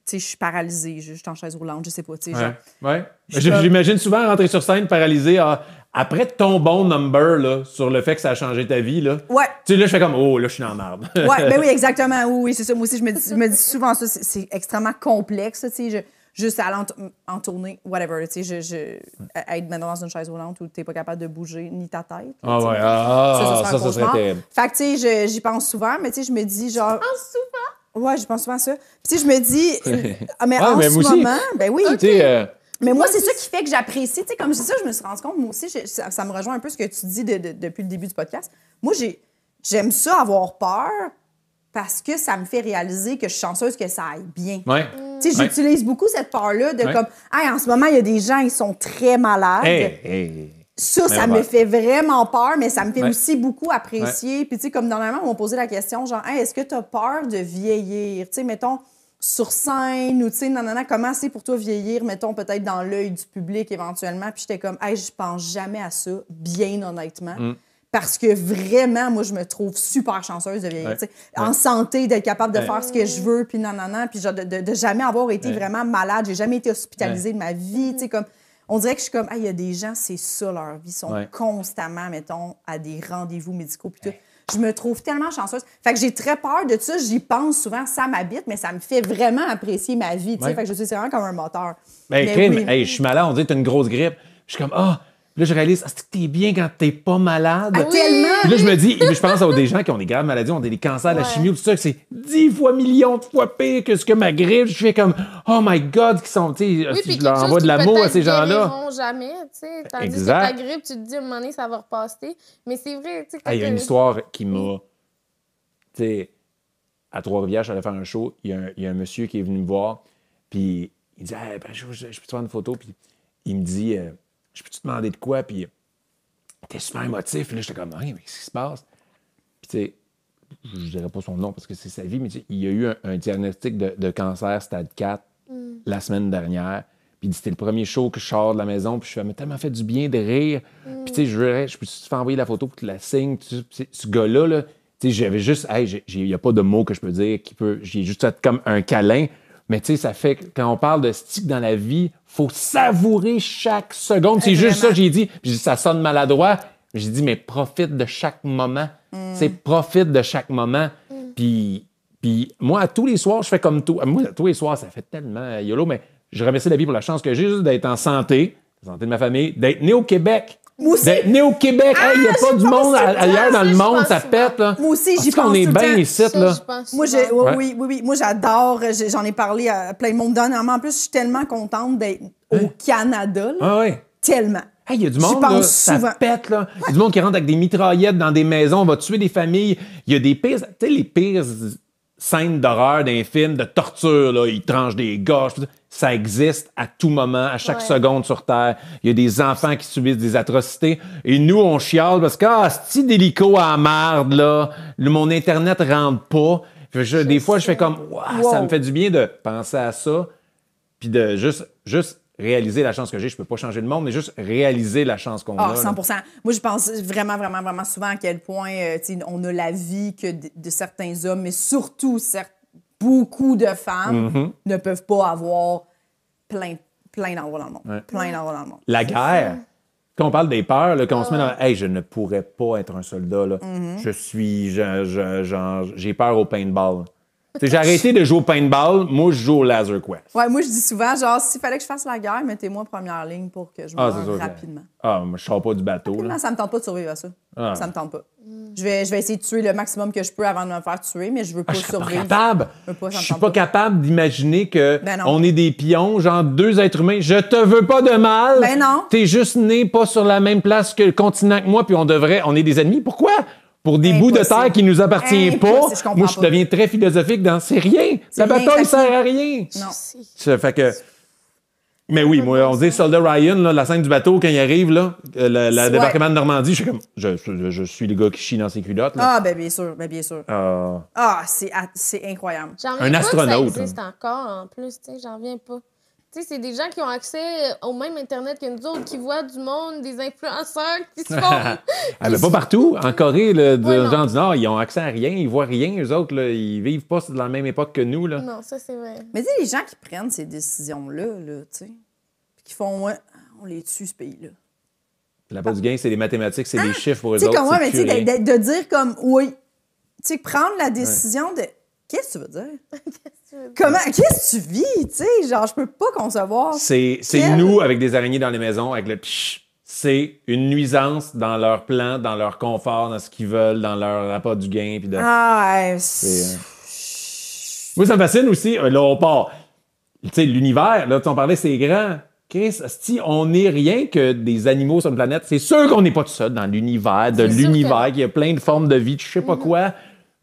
Tu sais, je suis paralysée, je, suis en chaise roulante, je sais pas, tu sais. Ouais. ouais. J'imagine souvent rentrer sur scène paralysée. Ah, après ton bon number là, sur le fait que ça a changé ta vie, là, ouais. tu sais, là, je fais comme, oh, là, je suis en la ouais, ben oui, exactement. Oui, oui c'est ça. Moi aussi, je me dis, je me dis souvent ça, c'est extrêmement complexe, tu sais. juste à en tournée, whatever. Tu sais, être maintenant dans une chaise roulante où tu n'es pas capable de bouger ni ta tête. Ah ouais, ah, ça, ça, ah, ça, serait terrible. Fait que, tu sais, j'y pense souvent, mais tu sais, je me dis genre. Je pense souvent? Ouais, je pense souvent à ça. Puis, tu sais, je me dis. mais ah, en mais ce aussi, moment, ben oui. Tu mais moi, c'est ça qui fait que j'apprécie. Tu sais, comme c'est ça, je me suis rendu compte, moi aussi, ça, me rejoint un peu ce que tu dis depuis le début du podcast. Moi, j'aime ça avoir peur parce que ça me fait réaliser que je suis chanceuse que ça aille bien. Mm. Tu sais, j'utilise beaucoup cette peur-là de comme, en ce moment, il y a des gens, ils sont très malades. Ça, ça me fait vraiment peur, mais ça me fait aussi beaucoup apprécier. Puis, tu sais, comme normalement, on m'a posé la question, genre, est-ce que tu as peur de vieillir? Tu sais, mettons, sur scène ou tu sais, comment c'est pour toi vieillir, mettons, peut-être dans l'œil du public éventuellement. Puis j'étais comme, hey, je pense jamais à ça, bien honnêtement. Mm. Parce que vraiment, moi, je me trouve super chanceuse de vieillir. En santé, d'être capable de faire ce que je veux, puis nanana, puis de, de, de, jamais avoir été vraiment malade. J'ai jamais été hospitalisée de ma vie. Tu comme, on dirait que je suis comme, il y a des gens, c'est ça leur vie. Ils sont constamment, mettons, à des rendez-vous médicaux. Puis tout je me trouve tellement chanceuse. Fait que j'ai très peur de ça. J'y pense souvent. Ça m'habite, mais ça me fait vraiment apprécier ma vie. sais. Fait que je suis vraiment comme un moteur. Ben, mais je suis malade. On dit que une grosse grippe. Je suis comme, ah, là, je réalise, ah, tu que t'es bien quand t'es pas malade. Ah, ah tellement! Puis là, je me dis, je pense à des gens qui ont des graves maladies, ont des cancers, ouais. la chimio, tout ça, que c'est 10 fois millions de fois pire que ce que ma grippe. Je fais comme, oh my God, qui sont, tu je leur envoie de l'amour à ces gens-là. Ils jamais, tu sais. Tandis exact. que ta grippe, tu te dis, à un moment donné, ça va repasser. Mais c'est vrai, tu sais. Il y a une histoire qui m'a. Tu sais, à Trois-Rivières, j'allais faire un show. Il y, a un monsieur qui est venu me voir, puis il dit, ben, je, peux te faire une photo, puis il me dit. Euh, je peux-tu demander de quoi? Puis t'es super émotif. Puis là, j'étais comme, rien, ah, mais qu'est-ce qui se passe? Puis tu sais, je ne dirais pas son nom parce que c'est sa vie, mais il y a eu un, diagnostic de, cancer stade 4 mm. la semaine dernière. Puis c'était le premier show que je sors de la maison. Puis je suis tellement fait du bien de rire. Puis tu sais, je je peux te faire envoyer la photo pour tu la signe. ce gars-là, tu sais, j'avais juste, hey, il n'y a pas de mot que je peux dire qui peut. J'ai juste fait comme un câlin. Mais tu sais, ça fait quand on parle de stick dans la vie, faut savourer chaque seconde. C'est juste ça, j'ai dit. J'ai ça sonne maladroit. J'ai dit, mais profite de chaque moment. Mm. C'est profite de chaque moment. Mm. Puis, puis moi, tous les soirs, je fais comme tout. Moi, tous les soirs, ça fait tellement euh, yolo, mais je remercie la vie pour la chance que j'ai juste d'être en santé, la santé de ma famille, d'être né au Québec. Moi ben, né au Québec, il n'y a ah, pas du monde ailleurs dans le monde, ça pète. Là. Moi aussi, j'y pense. On est bien ici. Là. Moi, oui, oui, oui, Moi, j'adore. Euh, j'en ai parlé à plein de monde dernièrement. En plus, je suis tellement contente d'être au hein? Canada. Ah, oui. Tellement. Il y a du monde, là, ça pète. Il y a du monde qui rentre avec des mitraillettes dans des maisons, on va tuer des familles. Il y a des pires, tu sais, les pires scènes d'horreur d'un film de torture, là, ils tranchent des gorges. Ça existe à tout moment, à chaque seconde sur Terre. Il y a des enfants qui subissent des atrocités. Et nous, on chiale parce que, ah, c'est délicat à merde là. Mon Internet rentre pas. des fois, je fais comme, wow, ça me fait du bien de penser à ça. Puis de juste, juste réaliser la chance que j'ai. Je peux pas changer le monde, mais juste réaliser la chance qu'on ah, a. Ah, 100 Moi, je pense vraiment, vraiment, vraiment souvent à quel point euh, on a la vie que de, certains hommes, mais surtout certes, beaucoup de femmes mm-hmm. ne peuvent pas avoir plein, plein dans le monde. Plein dans le monde. La guerre. Quand on parle des peurs, quand on se met dans ah. Hey, je ne pourrais pas être un soldat, là. Mm-hmm. je suis. J'ai peur au paintball. J'ai arrêté de jouer au paintball, moi je joue au laser quest. Ouais, moi je dis souvent, genre, s'il fallait que je fasse la guerre, mettez-moi en première ligne pour que je me ah, meure rapidement. Ah, je sors pas du bateau. Là. Ça me tente pas de survivre à ça. Ah. Ça me tente pas. Je vais, je vais essayer de tuer le maximum que je peux avant de me faire tuer, mais je veux ah, pas survivre. je survivre. Pas capable. Je, suis pas, capable d'imaginer que ben on est des pions, genre deux êtres humains. Je te veux pas de mal. Ben non. T'es juste né pas sur la même place que le continent que moi, puis on devrait, on est des ennemis. Pourquoi? pour des bouts de terre qui nous appartiennent pas. moi, je deviens très philosophique dans c'est rien. La bateau ne sert à rien. Non. Ça fait que. Mais oui, moi, on dit Soldier Ryan, là, la scène du bateau, quand il arrive, là, euh, le, débarquement de Normandie, je suis comme. Je, suis le gars qui chie dans ses culottes. Ah, ben bien sûr, ben bien sûr. Ah, ah, ah c'est incroyable. Un astronaute. ça existe hein. encore, en plus, tu sais, j'en viens pas. Tu c'est des gens qui ont accès au même Internet que nous autres, qui voient du monde, des influenceurs qui se font. Elle ah, mais pas partout. En Corée, le, les gens du Nord, ils ont accès à rien, ils voient rien. Eux autres, là, ils vivent pas dans la même époque que nous. Là. Non, ça, c'est vrai. Mais dis, les gens qui prennent ces décisions-là, là, tu sais, qui font, on les tue, ce pays-là. La base du gain, c'est les mathématiques, c'est des ah! chiffres pour eux autres. Comme moi, mais de, dire comme, oui, tu sais, prendre la décision de Qu'est-ce que tu veux dire? qu'est-ce que tu Comment, qu'est-ce que tu vis? Tu sais, genre, je peux pas concevoir. C'est, c'est nous avec des araignées dans les maisons, avec le psh. C'est une nuisance dans leur plan, dans leur confort, dans ce qu'ils veulent, dans leur rapport du gain. Puis de... Ah, ouais. Euh, Moi, ça me fascine aussi. Euh, là, on part. Tu sais, l'univers, là, tu en parlais, c'est grand. Chris, si on n'est rien que des animaux sur une planète, c'est sûr qu'on n'est pas tout seul dans l'univers, de l'univers, qu'il y a plein de formes de vie, je sais pas mm-hmm. quoi.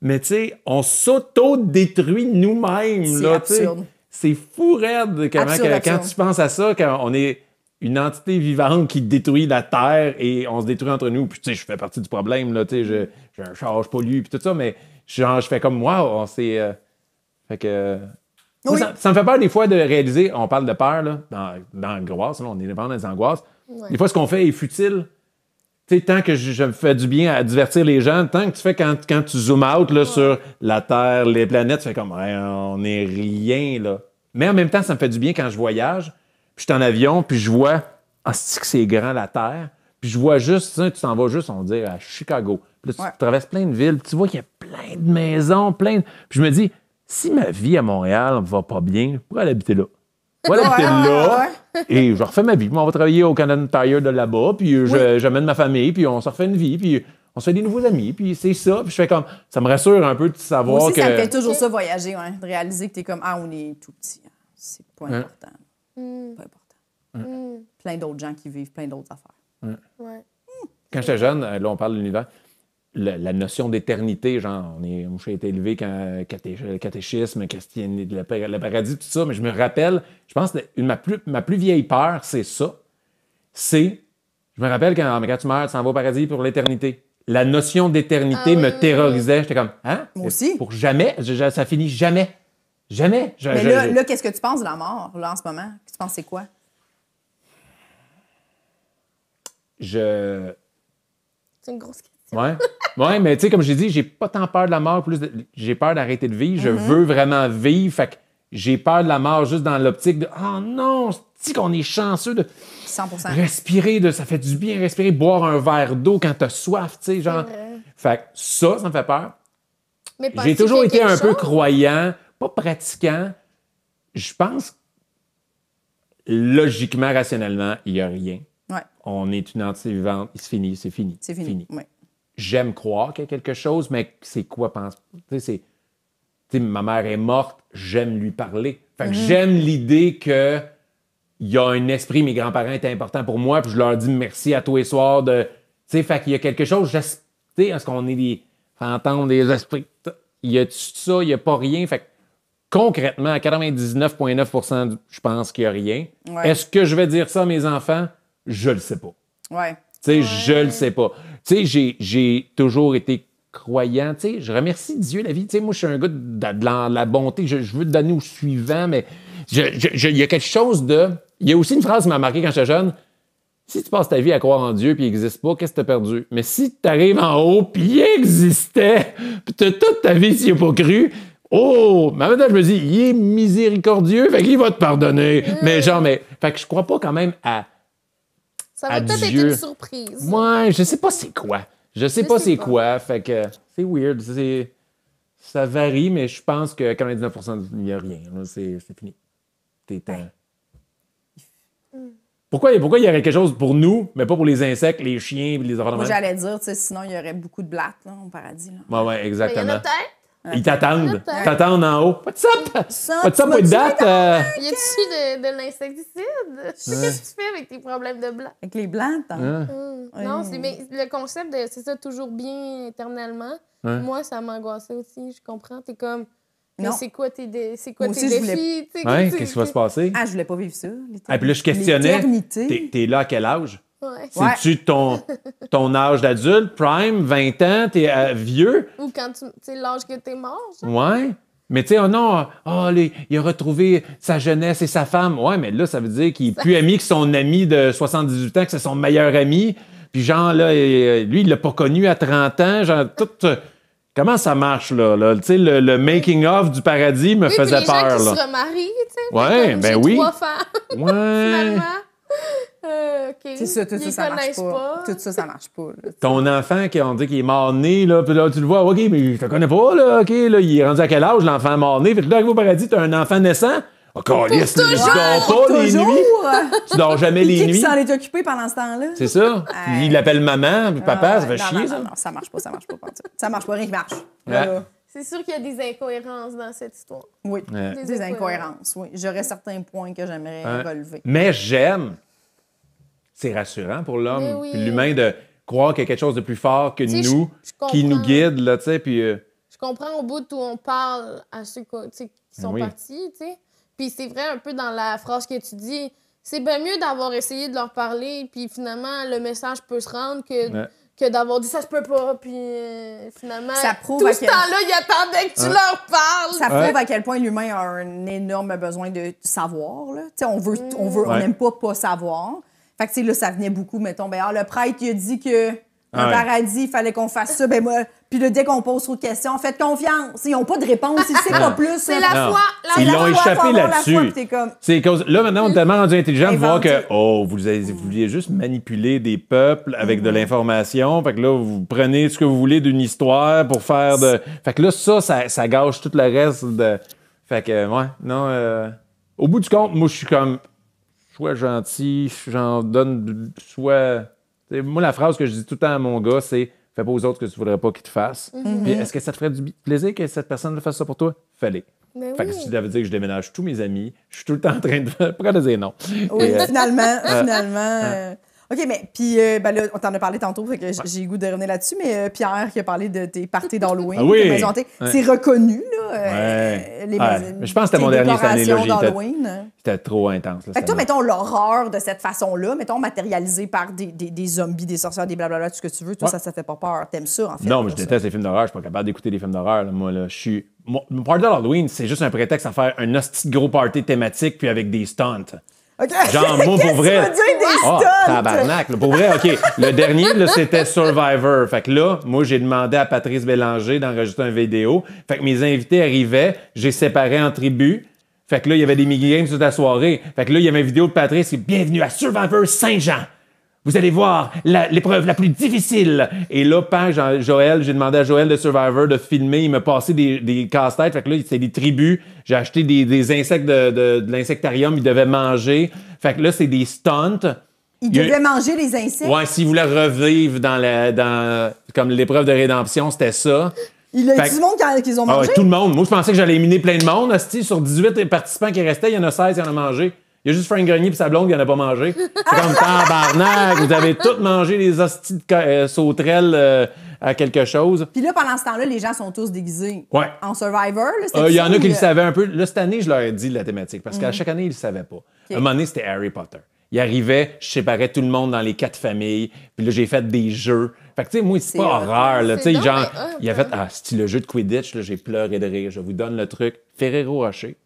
Mais tu sais, on s'auto-détruit nous-mêmes. C'est absurde. C'est fou raide quand tu penses à ça, quand on est une entité vivante qui détruit la Terre et on se détruit entre nous. Puis tu sais, je fais partie du problème, là, tu sais, j'ai un charge pollue, puis tout ça, mais genre, je fais comme, waouh, on s'est... Euh, fait que... ça, me fait peur des fois de réaliser, on parle de peur, là, dans, l'angoisse, on est dans les angoisses. Des fois, ce qu'on fait est futile tant que je, me fais du bien à divertir les gens, tant que tu fais quand, tu zoom out sur la Terre, les planètes, tu fais comme on n'est rien là. Mais en même temps, ça me fait du bien quand je voyage, puis je suis en avion, puis je vois ah, que c'est grand la Terre, puis je vois juste, tu t'en vas juste, on dire, à Chicago. Puis tu traverses plein de villes, tu vois qu'il y a plein de maisons, plein de... Puis je me dis, si ma vie à Montréal va pas bien, je pourrais habiter là. Voilà, là. Et je refais ma vie. Moi, on va travailler au Canada Tire de là-bas. Puis oui. j'amène ma famille. Puis on se refait une vie. Puis on se fait des nouveaux amis. Puis c'est ça. Puis je fais comme. Ça me rassure un peu de savoir que... aussi, que. Ça fait toujours ça voyager, hein, de réaliser que tu es comme Ah, on est tout petit. Hein. C'est pas important. Hmm. Pas important. Hmm. Plein d'autres gens qui vivent plein d'autres affaires. Ouais. Quand j'étais jeune, euh, là, on parle de l'univers la, notion d'éternité, genre, on est, moi, j'ai été élevé quand catéchisme, le, paradis, tout ça, mais je me rappelle, je pense ma plus, ma plus vieille peur, c'est ça. C'est, je me rappelle quand, quand tu meurs, tu s'en vas au paradis pour l'éternité la notion d'éternité ah me terrorisait. J'étais comme, hein? Moi aussi. Pour jamais, ça finit jamais. Jamais. Mais là, qu'est-ce que tu penses de la mort, là, en ce moment? Tu penses c'est quoi? Je. C'est une grosse question. Ouais. ouais, mais tu sais, comme j'ai dit, j'ai pas tant peur de la mort, plus j'ai peur d'arrêter de vivre. Je mhm. veux vraiment vivre. Fait que j'ai peur de la mort juste dans l'optique de Oh non, sais qu'on est chanceux de respirer, de ça fait du bien respirer, boire un verre d'eau quand t'as soif, tu sais, genre. Fait que ça, ça me fait peur. J'ai toujours été un peu croyant, pas pratiquant. Je pense logiquement, rationnellement, il n'y a rien. On est une entité vivante, il se finit, c'est fini. C'est fini. fini j'aime croire qu'il y a quelque chose, mais c'est quoi, pense? c'est, ma mère est morte, j'aime lui parler. Fait que mhm. j'aime l'idée que il y a un esprit, mes grands-parents étaient importants pour moi, puis je leur dis merci à tous les soirs de, tu sais, fait qu'il y a quelque chose, tu est-ce qu'on est des, entendre des esprits, il y a tout ça, il n'y a pas rien, fait concrètement, à 99,9 je pense qu'il n'y a rien. Est-ce que je vais dire ça à mes enfants? Je le sais pas. Ouais. Tu je le sais pas. Tu sais, j'ai toujours été croyant. Tu sais, je remercie Dieu la vie. Tu sais, moi, je suis un gars de, la, bonté. Je, je, veux donner au suivant, mais il y a quelque chose de. Il y a aussi une phrase qui m'a marqué quand j'étais jeune. Si tu passes ta vie à croire en Dieu puis il n'existe pas, qu'est-ce que tu as perdu? Mais si tu arrives en haut puis il existait, puis toute ta vie, tu n'y pas cru, oh! maintenant, je me dis, il est miséricordieux, fait qu'il va te pardonner. Mais genre, mais. Fait que je crois pas quand même à ça va peut-être être une surprise. Moi, ouais, je sais pas c'est quoi. Je sais pas c'est quoi. Fait que c'est weird. ça varie, mais je pense que 99% il n'y a rien. C'est, fini. T'es pourquoi, pourquoi il y aurait quelque chose pour nous, mais pas pour les insectes, les chiens et les Moi J'allais dire, sinon il y aurait beaucoup de blattes là, au paradis. Ouais, ouais, exactement. Ils t'attendent. Ils t'attendent en haut. What's up? What's up date. Euh? Il Y a-tu de, l'insecticide? qu'est-ce que tu fais avec tes problèmes de blanc. Avec les blancs, hum. Non, mais le concept de c'est ça, toujours bien éternellement, moi, ça m'angoissait aussi. Je comprends. T'es comme. Mais c'est quoi tes, c'est quoi tes défis? Qu'est-ce qui va se passer? Ah, je voulais pas vivre ça. Et ah, puis là, je questionnais. T'es là à quel âge? C'est-tu ton, ton âge d'adulte, prime, 20 ans, t'es euh, vieux? Ou quand tu l'âge que t'es mort. Ouais. Mais tu sais, oh non, oh, il a retrouvé sa jeunesse et sa femme. Ouais, mais là, ça veut dire qu'il est plus ami que son ami de 78 ans, que c'est son meilleur ami. Puis genre, là, euh, lui, il l'a pas connu à 30 ans. Genre, tout... Euh, comment ça marche, là? Tu le, making-of du paradis me faisait peur. se tu sais. Ouais, ben oui. Trois Ouais. Euh, C'est ça, tout ça, ça marche pas. Tout ça, ça marche pas. Ton enfant, qui, on dit qu'il est mort-né, là, tu le vois, OK, mais je te connais pas, là, OK, là, il est rendu à quel âge, l'enfant mort-né? Fait que là, avec au paradis, t'as un enfant naissant. Oh, calice, tu dors pas les nuits. tu dors jamais les nuits. Il s'en est occupé pendant ce temps-là. C'est ça. il l'appelle maman, puis papa, ça va chier. Non, ça. Non, ça marche pas, ça marche pas. ça marche pas, rien qui marche. C'est sûr qu'il y a des incohérences dans cette histoire. Oui, des, incohérences, oui. J'aurais certains points que j'aimerais relever. Mais j'aime c'est rassurant pour l'homme, l'humain, de croire qu'il y a quelque chose de plus fort que nous, qui nous guide, là, tu puis... Euh, je comprends au bout où on parle à ceux qui ben sont partis, Puis c'est vrai un peu dans la phrase que tu dis, c'est bien mieux d'avoir essayé de leur parler, puis finalement, le message peut se rendre que... que d'avoir dit ça je peux pas. Puis euh, finalement, tout ce temps-là, il attendait que tu leur parles. Ça prouve à quel point l'humain a un énorme besoin de savoir. Là. on veut, on veut, n'aime mm. pas pas savoir. Fait que, là, ça venait beaucoup, mettons. Ben, ah, le prêtre, il a dit que ah paradis, il fallait qu'on fasse ça. Ben, moi, puis le dès qu'on pose trop de questions, faites confiance. Ils n'ont pas de réponse. Ils ne savent pas plus. C'est hein. la foi. ils l'ont échappé là-dessus. C'est Là, maintenant, on est tellement rendu intelligent de voir que, oh, vous, vous, vouliez juste manipuler des peuples avec de mhm. l'information. Fait que là, vous prenez ce que vous voulez d'une histoire pour faire de. Fait que là, ça, ça, gâche tout le reste de. Fait que, ouais, non. Euh, au bout du compte, moi, je suis comme sois gentil, j'en donne, sois. moi, la phrase que je dis tout le temps à mon gars, c'est fais pas aux autres que tu voudrais pas qu'ils te fassent. Mhm. Mhm. est-ce que ça te ferait du plaisir que cette personne le fasse ça pour toi? Fallait. Ben fait que si ça veut dire que je déménage tous mes amis, je suis tout le temps en train de. Pourquoi des non? Oui, euh, finalement, euh, finalement. Euh, OK, mais puis, euh, ben on t'en a parlé tantôt, fait que j'ai eu goût de revenir là-dessus, mais euh, Pierre qui a parlé de tes parties d'Halloween, ah oui. c'est reconnu, là. Euh, les, maisons. je pense que c'était mon dernier anniversaire année-là. C'était trop intense. fait que toi, mettons l'horreur de cette façon-là, mettons matérialisée par des, des, des, zombies, des sorcières, des blablabla, tout ce que tu veux, toi, ça, ça fait pas peur. T'aimes ça, en fait. Non, mais je déteste les films d'horreur, je suis pas capable d'écouter les films d'horreur. Moi, là, je suis mon party d'Halloween, c'est juste un prétexte à faire un gros party thématique puis avec des stunts. Genre, moi, pour vrai. Ah, pour vrai, OK. Le dernier, c'était Survivor. Fait que là, moi, j'ai demandé à Patrice Bélanger d'enregistrer une vidéo. Fait que mes invités arrivaient, j'ai séparé en tribus. Fait que là, il y avait des mini-games toute la soirée. Fait que là, il y avait une vidéo de Patrice Bienvenue à Survivor Saint-Jean. Vous allez voir l'épreuve la, plus difficile. Et là, pas Joël, j'ai demandé à Joël de Survivor de filmer. Il m'a passé des, casse-têtes. Fait que là, c'est des tribus. J'ai acheté des, insectes de, l'insectarium. Il devait manger. Fait que là, c'est des stunts. Il devait manger les insectes. Ouais, s'ils voulaient revivre dans comme l'épreuve de rédemption, c'était ça. Il a tout le monde qu'ils ont ah mangé? ouais, tout le monde. Moi, je pensais que j'allais éliminer plein de monde. sur 18 participants qui restaient, il y en a 16 qui en ont mangé. Il y a juste Frank Grenier et sa blonde qui n'en a pas mangé. C'est comme tabarnak, vous avez tous mangé les hosties de euh, sauterelles euh, à quelque chose. Puis là, pendant ce temps-là, les gens sont tous déguisés ouais. en Survivor. Euh, il y en a qui le savaient un peu. Là, cette année, je leur ai dit la thématique parce qu'à mhm. chaque année, ils ne le savaient pas. À un moment donné, c'était Harry Potter. Il arrivait, je séparais tout le monde dans les quatre familles. Puis là, j'ai fait des jeux. Fait que, tu sais, moi, c'est pas horreur, hein. là. Tu sais, genre, il a fait, hein. ah, c'est le jeu de Quidditch, là, j'ai pleuré de rire. Je vous donne le truc. Ferrero Rocher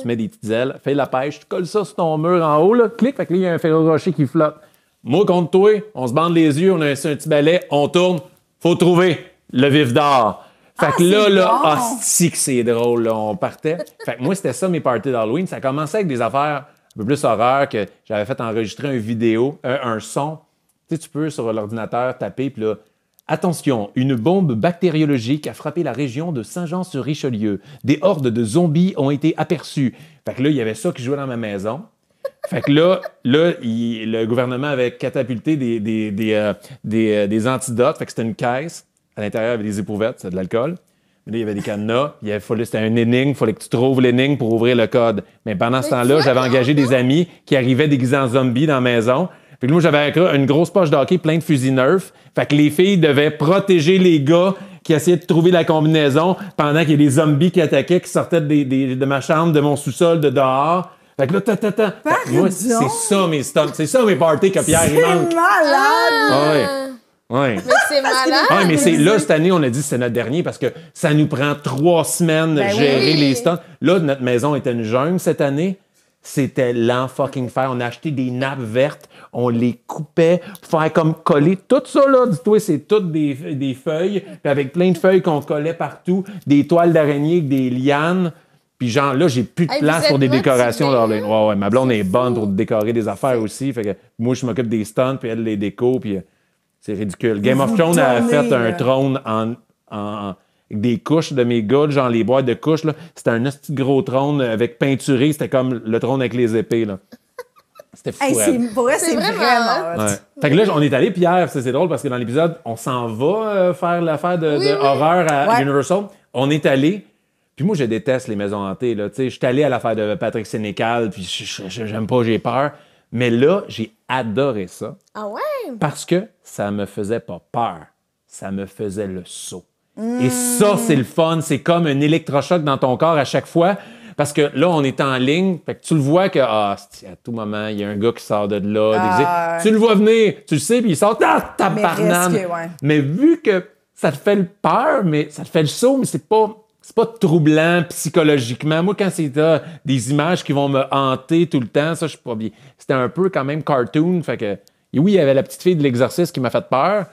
tu mets des petites ailes, fais la pêche, tu colles ça sur ton mur en haut, là, clique, fait que là, il y a un ferro rocher qui flotte. Moi contre toi, on se bande les yeux, on a un, petit balai, on tourne, faut trouver le vif d'or. Fait ah, que là, là, hostique, ah, c'est drôle, là, on partait. fait que moi, c'était ça mes parties d'Halloween. Ça commençait avec des affaires un peu plus horreur que j'avais fait enregistrer un vidéo, euh, un son. Tu sais, tu peux sur l'ordinateur taper, puis là, Attention, une bombe bactériologique a frappé la région de Saint-Jean-sur-Richelieu. Des hordes de zombies ont été aperçues. Fait que là, il y avait ça qui jouait dans ma maison. Fait que là, le gouvernement avait catapulté euh, euh, des, antidotes. Fait que c'était une caisse. À l'intérieur, il y avait des éprouvettes, c'était de l'alcool. Mais là, il y avait des cadenas. Il fallait, c'était un énigme. Il fallait que tu trouves l'énigme pour ouvrir le code. Mais pendant ce temps-là, j'avais engagé des amis qui arrivaient déguisés en zombies dans ma maison. Puis moi, j'avais une grosse poche d'hockey, plein de fusils neufs. Fait que les filles devaient protéger les gars qui essayaient de trouver la combinaison pendant qu'il y a des zombies qui attaquaient, qui sortaient de ma chambre, de mon sous-sol, de dehors. Fait que là, ta, ta, ta. c'est ça mes stocks, c'est ça mes parties que Pierre il manque. C'est malade! Ah! Ouais. ouais. Mais c'est malade! Ouais, mais c'est là, cette année, on a dit que c'est notre dernier parce que ça nous prend trois semaines ben de gérer les stocks. Là, notre maison était une jungle cette année. C'était lent fucking faire. On a acheté des nappes vertes, on les coupait, faire comme coller tout ça là. Dis-toi, c'est toutes des, feuilles, puis avec plein de feuilles qu'on collait partout, des toiles d'araignée, des lianes. Puis genre, là, j'ai plus de place pour des décorations. Hein? ouais, ma blonde est, bonne pour décorer des affaires aussi. Fait que moi, je m'occupe des stands, puis elle les déco, puis euh, c'est ridicule. Game of Thrones a fait un euh. trône en, en, des couches de mes gars, genre les boîtes de couches. C'était un petit gros trône avec peinturé. C'était comme le trône avec les épées. C'était fou. c'est, pour c'est vraiment. Fait que là, on est allé, Pierre, c'est, drôle parce que dans l'épisode, on s'en va euh, faire l'affaire de, de horreur à Universal. On est allé. Puis moi, je déteste les maisons hantées. Là. Je suis allé à l'affaire de Patrick Sénécal, puis j'aime pas, j'ai peur. Mais là, j'ai adoré ça. Ah ouais? Parce que ça me faisait pas peur. Ça me faisait le saut. Et ça, c'est le fun. C'est comme un électrochoc dans ton corps à chaque fois. Parce que là, on est en ligne, fait que tu le vois que ah, à tout moment, il y a un gars qui sort de là. Ah, tu le vois venir, tu le sais, puis il sort ah, tabarnane. Mais, mais vu que ça te fait le peur, mais ça te fait le saut, mais c'est pas pas troublant psychologiquement. Moi, quand c'est euh, des images qui vont me hanter tout le temps, ça, je suis pas bien. C'était un peu quand même cartoon. Fait que, oui, il y avait la petite fille de l'exercice qui m'a fait peur.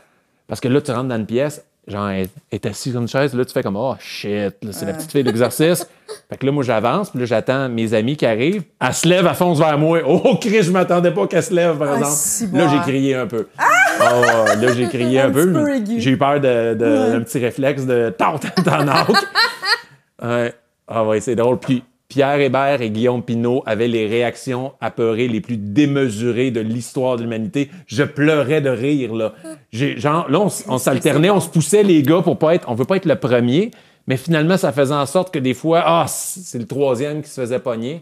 Parce que là, tu rentres dans une pièce, genre, elle est assise sur une chaise, là, tu fais comme, oh shit, c'est la ah. petite fille d'exercice. fait que là, moi, j'avance, puis là, j'attends mes amis qui arrivent. Elle se lève, elle fonce vers moi. Oh, Chris, je m'attendais pas qu'elle se lève, par ah, exemple. Là, j'ai crié un peu. Ah! là, j'ai crié un, peu. J'ai eu peur d'un de, petit réflexe de tente, t'en ouais Ah ouais, c'est drôle. Puis Pierre Hébert et Guillaume Pinault avaient les réactions apeurées les plus démesurées de l'histoire de l'humanité. Je pleurais de rire, là. Genre, là, on, s'alternait, on se poussait les gars pour pas être, on veut pas être le premier, mais finalement, ça faisait en sorte que des fois, ah, c'est le troisième qui se faisait pogner.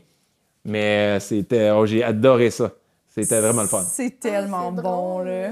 Mais euh, c'était, oh, j'ai adoré ça. C'était vraiment le fun. C'est tellement bon, là.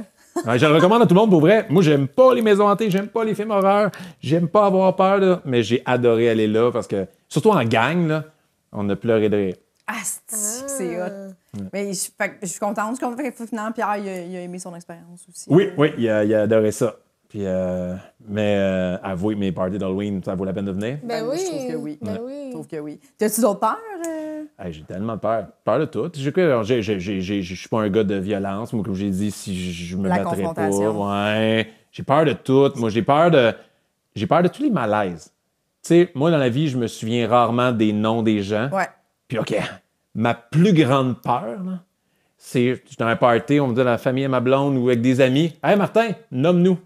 je le recommande à tout le monde pour vrai. Moi, j'aime pas les maisons hantées, j'aime pas les films horreurs, j'aime pas avoir peur, là, mais j'ai adoré aller là parce que, surtout en gang, là, on a pleuré de rire. ah, ah. c'est hot. Mais je, suis contente. que finalement, Pierre, il a, aimé son expérience aussi. Oui, oui, il a, adoré ça. Puis, euh, mais avoue, euh, avouez, mes parties d'Halloween, ça vaut la peine de venir? Ben, ben oui. Je trouve que ben oui. Je trouve que oui. T'as-tu d'autres peurs? Euh? j'ai tellement peur. Peur de tout. Je suis pas un gars de violence. Moi, comme j'ai dit, si je me mettrais battrais pas. Ouais. J'ai peur de tout. Moi, j'ai peur de. J'ai peur de tous les malaises. Tu sais, moi, dans la vie, je me souviens rarement des noms des gens. Ouais. Puis, OK, ma plus grande peur, c'est, tu suis dans un party, on me dit la famille à ma blonde ou avec des amis, « Hey, Martin, nomme-nous. »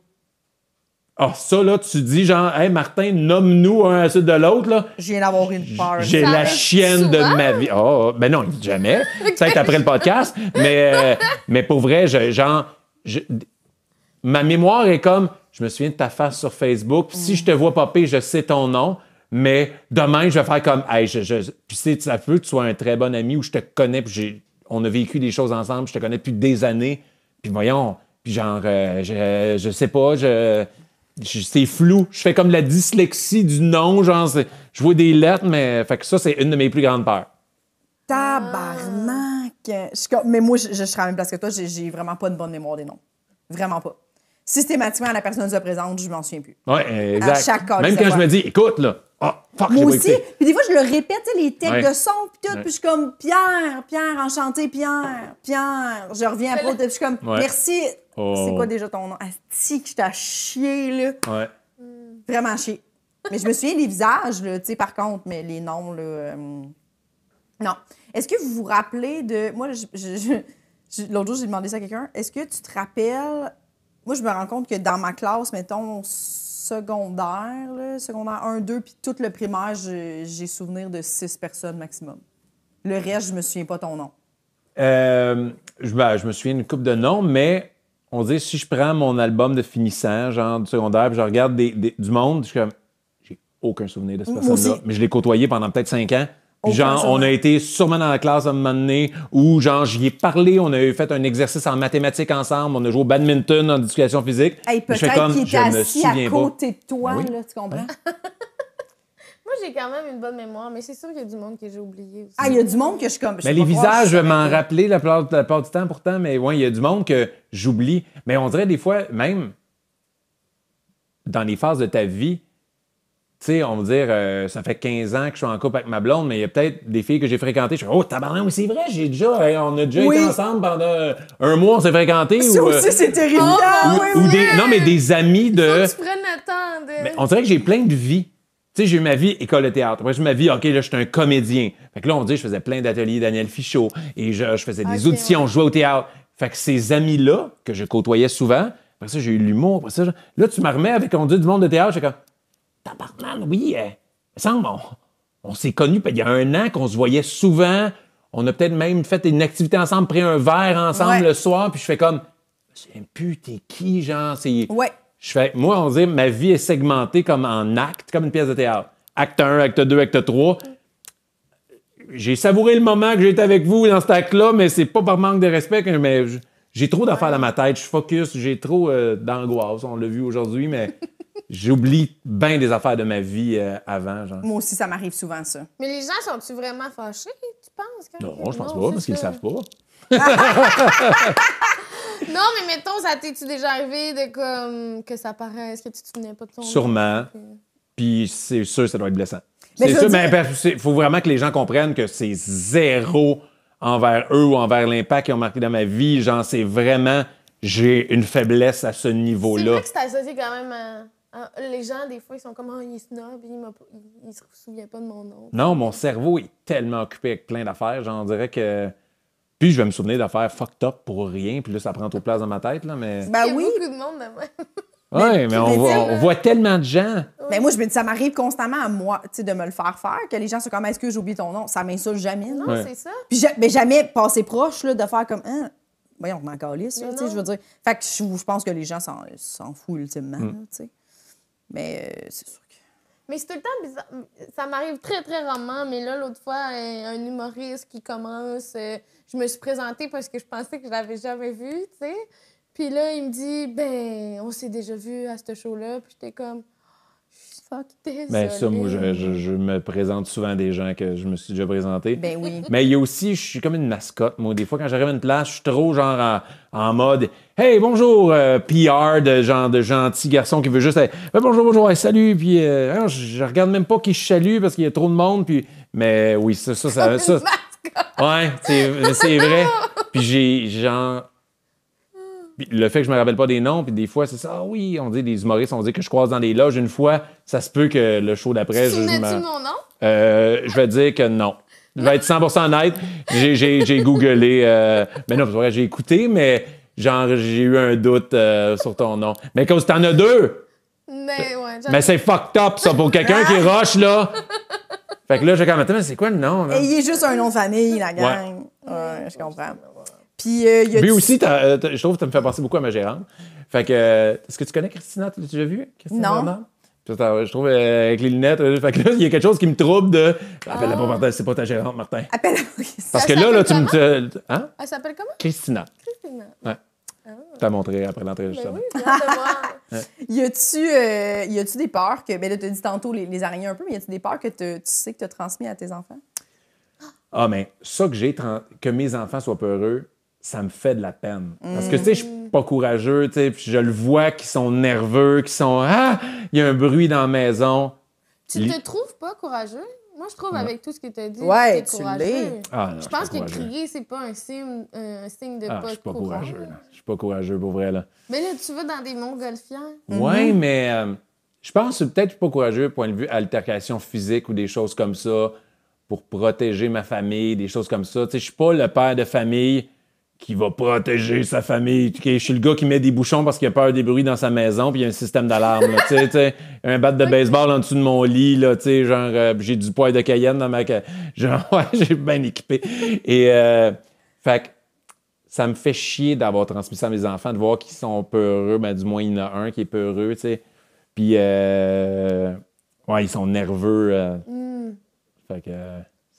Ah, ça, là, tu dis genre, hey Martin, nomme-nous un à de l'autre, là. Je viens d'avoir une peur. J'ai la chienne de ma vie. Oh, ben non, jamais. Peut-être après le podcast. Mais, euh, mais pour vrai, genre, ma mémoire est comme, je me souviens de ta face sur Facebook. si je te vois popper, je sais ton nom. Mais demain, je vais faire comme, hey, je, tu ça peut tu sois un très bon ami ou je te connais, on a vécu des choses ensemble, je te connais depuis des années. Puis voyons, puis genre, euh, je, sais pas, c'est flou. Je fais comme la dyslexie du nom, genre, je vois des lettres, mais fait ça, c'est une de mes plus grandes peurs. Tabarnak! mais moi, je, je, serais même place que toi, j'ai vraiment pas une bonne mémoire des noms. Vraiment pas systématiquement, la personne se présente, je m'en souviens plus. Oui, exact. À chaque cas, Même quand je me dis, écoute, là, ah, oh, fuck, Moi aussi. Puis des fois, je le répète, les textes de son, puis tout. Puis je suis comme, Pierre, Pierre, enchanté, Pierre, Pierre. Je reviens après, puis je suis comme, merci. Oh. C'est quoi déjà ton nom? Asti, que je t'ai chié, là. Ouais. Vraiment chier. mais je me souviens des visages, tu sais, par contre, mais les noms, là. Euh, non. Est-ce que vous vous rappelez de. Moi, l'autre jour, j'ai demandé ça à quelqu'un. Est-ce que tu te rappelles moi, je me rends compte que dans ma classe, mettons, secondaire, secondaire 1, 2, puis tout le primaire, j'ai souvenir de six personnes maximum. Le reste, je me souviens pas ton nom. Euh, ben, je, me souviens une coupe de noms, mais on dit si je prends mon album de finissant, genre du secondaire, puis je regarde du monde, je suis j'ai aucun souvenir de cette personne-là. Mais je l'ai côtoyé pendant peut-être cinq ans genre, on a été sûrement dans la classe à un moment donné où, genre, j'y ai parlé, on a fait un exercice en mathématiques ensemble, on a joué au badminton en éducation physique. Et hey, peut-être qu'il était assis à côté de toi, là, tu comprends? Moi, j'ai quand même une bonne mémoire, mais c'est sûr qu'il y a du monde que j'ai oublié aussi. Ah, il y a du monde que je comme. mais les visages, je m'en rappeler la plupart, la plupart du temps pourtant, mais ouais, il y a du monde que j'oublie. Mais on dirait des fois, même dans les phases de ta vie, tu sais, on va dire, euh, ça fait 15 ans que je suis en couple avec ma blonde, mais il y a peut-être des filles que j'ai fréquentées. Je suis oh, tabarnak, oui, c'est vrai, j'ai déjà, on a déjà été ensemble pendant un mois, on s'est fréquentés. Ça euh, aussi, c'est terrible. Ah, non, mais des amis de. on dirait que j'ai plein de vie. Tu sais, j'ai eu ma vie école de théâtre. Après, j'ai eu ma vie, OK, là, je suis un comédien. Fait que là, on dit, je faisais plein d'ateliers Daniel Fichot et je, faisais des auditions, je jouais au théâtre. Fait que ces amis-là, que je côtoyais souvent, après ça, j'ai eu l'humour. là, tu me remets avec, on dit, du monde de théâtre oui, eh. il semble, on, s'est connus, ben, il y a un an qu'on se voyait souvent. On a peut-être même fait une activité ensemble, pris un verre ensemble le soir, puis je fais comme, putain, t'es qui, genre, c'est. Ouais. Je fais, moi, on dit, ma vie est segmentée comme en acte comme une pièce de théâtre. Acte 1, acte 2, acte 3. J'ai savouré le moment que j'étais avec vous dans cet acte-là, mais c'est pas par manque de respect que mais j'ai trop d'affaires dans ma tête. Je focus, j'ai trop euh, d'angoisse. On l'a vu aujourd'hui, mais J'oublie bien des affaires de ma vie euh, avant. Moi aussi, ça m'arrive souvent, ça. Mais les gens sont ils vraiment fâchés, tu penses? non, je pense pas, parce qu'ils le savent pas. non, mais mettons, ça t'es-tu déjà arrivé de comme que ça paraisse, que tu te souvenais pas de ton Sûrement. Puis, c'est sûr, ça doit être blessant. C'est sûr, mais il faut vraiment que les gens comprennent que c'est zéro envers eux ou envers l'impact qu'ils ont marqué dans ma vie. Genre, c'est vraiment, j'ai une faiblesse à ce niveau-là. C'est vrai que c'est associé quand même ah, les gens, des fois, ils sont comme, oh, il snob, il, ne se souvient pas de mon nom. Non, mon cerveau est tellement occupé avec plein d'affaires, j'en dirais que. Puis je vais me souvenir d'affaires fucked up pour rien, puis là, ça prend trop de place dans ma tête, là, mais. Ben il y a oui! beaucoup de monde même. Oui, mais, on, voit, tellement de gens. Mais ben moi, je me dis, ça m'arrive constamment à moi de me le faire faire, que les gens sont comme, est-ce que j'oublie ton nom? Ça m'insulte jamais. Non, c'est ça. Puis, mais ben, jamais passer proche là, de faire comme, hein, voyons, on tu sais, Je veux dire, fait que je, pense que les gens s'en, foutent ultimement. Mm. tu sais. Mais euh, c'est sûr que. Mais c'est tout le temps bizarre. Ça m'arrive très, très rarement, mais là, l'autre fois, un, humoriste qui commence, euh, je me suis présentée parce que je pensais que je l'avais jamais vu, tu sais. Puis là, il me dit, ben, on s'est déjà vu à ce show-là. Puis j'étais comme, mais ben, ça, moi, je, je, me présente souvent des gens que je me suis déjà présenté. Ben oui. Mais il y a aussi, je suis comme une mascotte. Moi, des fois, quand j'arrive à une place, je suis trop genre en, mode Hey, bonjour, euh, PR de genre de gentil garçon qui veut juste hey, bonjour, bonjour, salut. Puis euh, hein, je, regarde même pas qui je salue parce qu'il y a trop de monde. Puis, mais oui, ça, ça, ça. ça, c'est vrai. Puis j'ai genre le fait que je me rappelle pas des noms, puis des fois, c'est ça, ah oui, on dit des humoristes, on dit que je croise dans des loges une fois, ça se peut que le show d'après. Tu je, me... mon nom? Euh, je vais dire que non. Je vais être 100% net. J'ai googlé. Euh, mais non, c'est vrai, j'ai écouté, mais genre, j'ai eu un doute euh, sur ton nom. Mais comme en as deux! Mais, ouais, mais c'est fucked up, ça, pour quelqu'un qui ah! roche, là! Fait que là, j'ai quand même, mais c'est quoi le nom? il est juste un nom de famille, la gang. je comprends. Puis, euh, y a aussi, euh, je trouve que ça me fait penser beaucoup à ma gérante. Fait que, euh, est-ce que tu connais Christina? Tu l'as déjà vue? Christina non. je trouve euh, avec les lunettes, là, il y a quelque chose qui me trouble de. Ah. Appelle-la pas Martin, c'est pas ta gérante, Martin. Appelle la Parce que là, tu me. Hein? Elle ah, s'appelle comment? Christina. Christina. Ouais. Je ah. T'as montré après l'entrée, ben justement. Ben oui, y a-tu il y a-tu des peurs que. Ben là, t'as dit tantôt les, araignées un peu, mais y a-tu des peurs que tu sais que t'as transmis à tes enfants? Ah, mais ça que j'ai, que mes enfants soient peureux, ça me fait de la peine. Parce que, mm. tu sais, je suis pas courageux, tu sais, puis je le vois qu'ils sont nerveux, qu'ils sont Ah, il y a un bruit dans la maison. Tu te trouves pas courageux? Moi, je trouve, avec tout ce que tu as dit, ouais, tu es Ah, je pense que crier, c'est pas un signe, un signe de courage. Ah, pas Je suis pas courageux. je suis pas courageux, pour vrai. Là. Mais là, tu vas dans des montgolfières. Oui, mm-hmm. mais euh, je pense que peut-être je suis pas courageux, point de vue altercation physique ou des choses comme ça, pour protéger ma famille, des choses comme ça. Tu sais, je suis pas le père de famille qui va protéger sa famille. Je suis le gars qui met des bouchons parce qu'il a peur des bruits dans sa maison, puis il y a un système d'alarme. tu sais, un bat de baseball en dessous de mon lit, genre euh, j'ai du poil de Cayenne dans ma genre j'ai bien équipé. Et euh, fait ça me fait chier d'avoir transmis ça à mes enfants, de voir qu'ils sont peureux, ben du moins il y en a un qui est peureux, tu Puis euh, ouais, ils sont nerveux. Mm. Fait que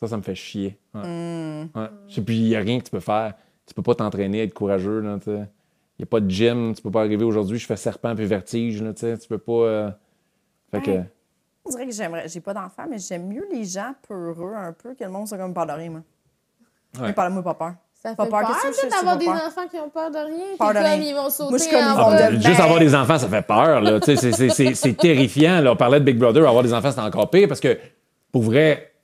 ça ça me fait chier. Puis mm. il y a rien que tu peux faire tu peux pas t'entraîner, être courageux. Il n'y a pas de gym, tu peux pas arriver aujourd'hui, je fais serpent puis vertige. Là, tu peux pas. On euh, Fait que... Je dirait que j'aimerais, j'ai pas d'enfants, mais j'aime mieux les gens peureux un peu que le monde soit comme pas de rien, moi. Ouais. Parle-moi pas peur. Ça fait peur, d'avoir des enfants qui ont peur de rien. Peur de ils vont sauter. Moi, je ah, juste ben. avoir des enfants, ça fait peur. Là. c'est, terrifiant. Là. On parlait de Big Brother, avoir des enfants, c'est encore pire parce que pour vrai,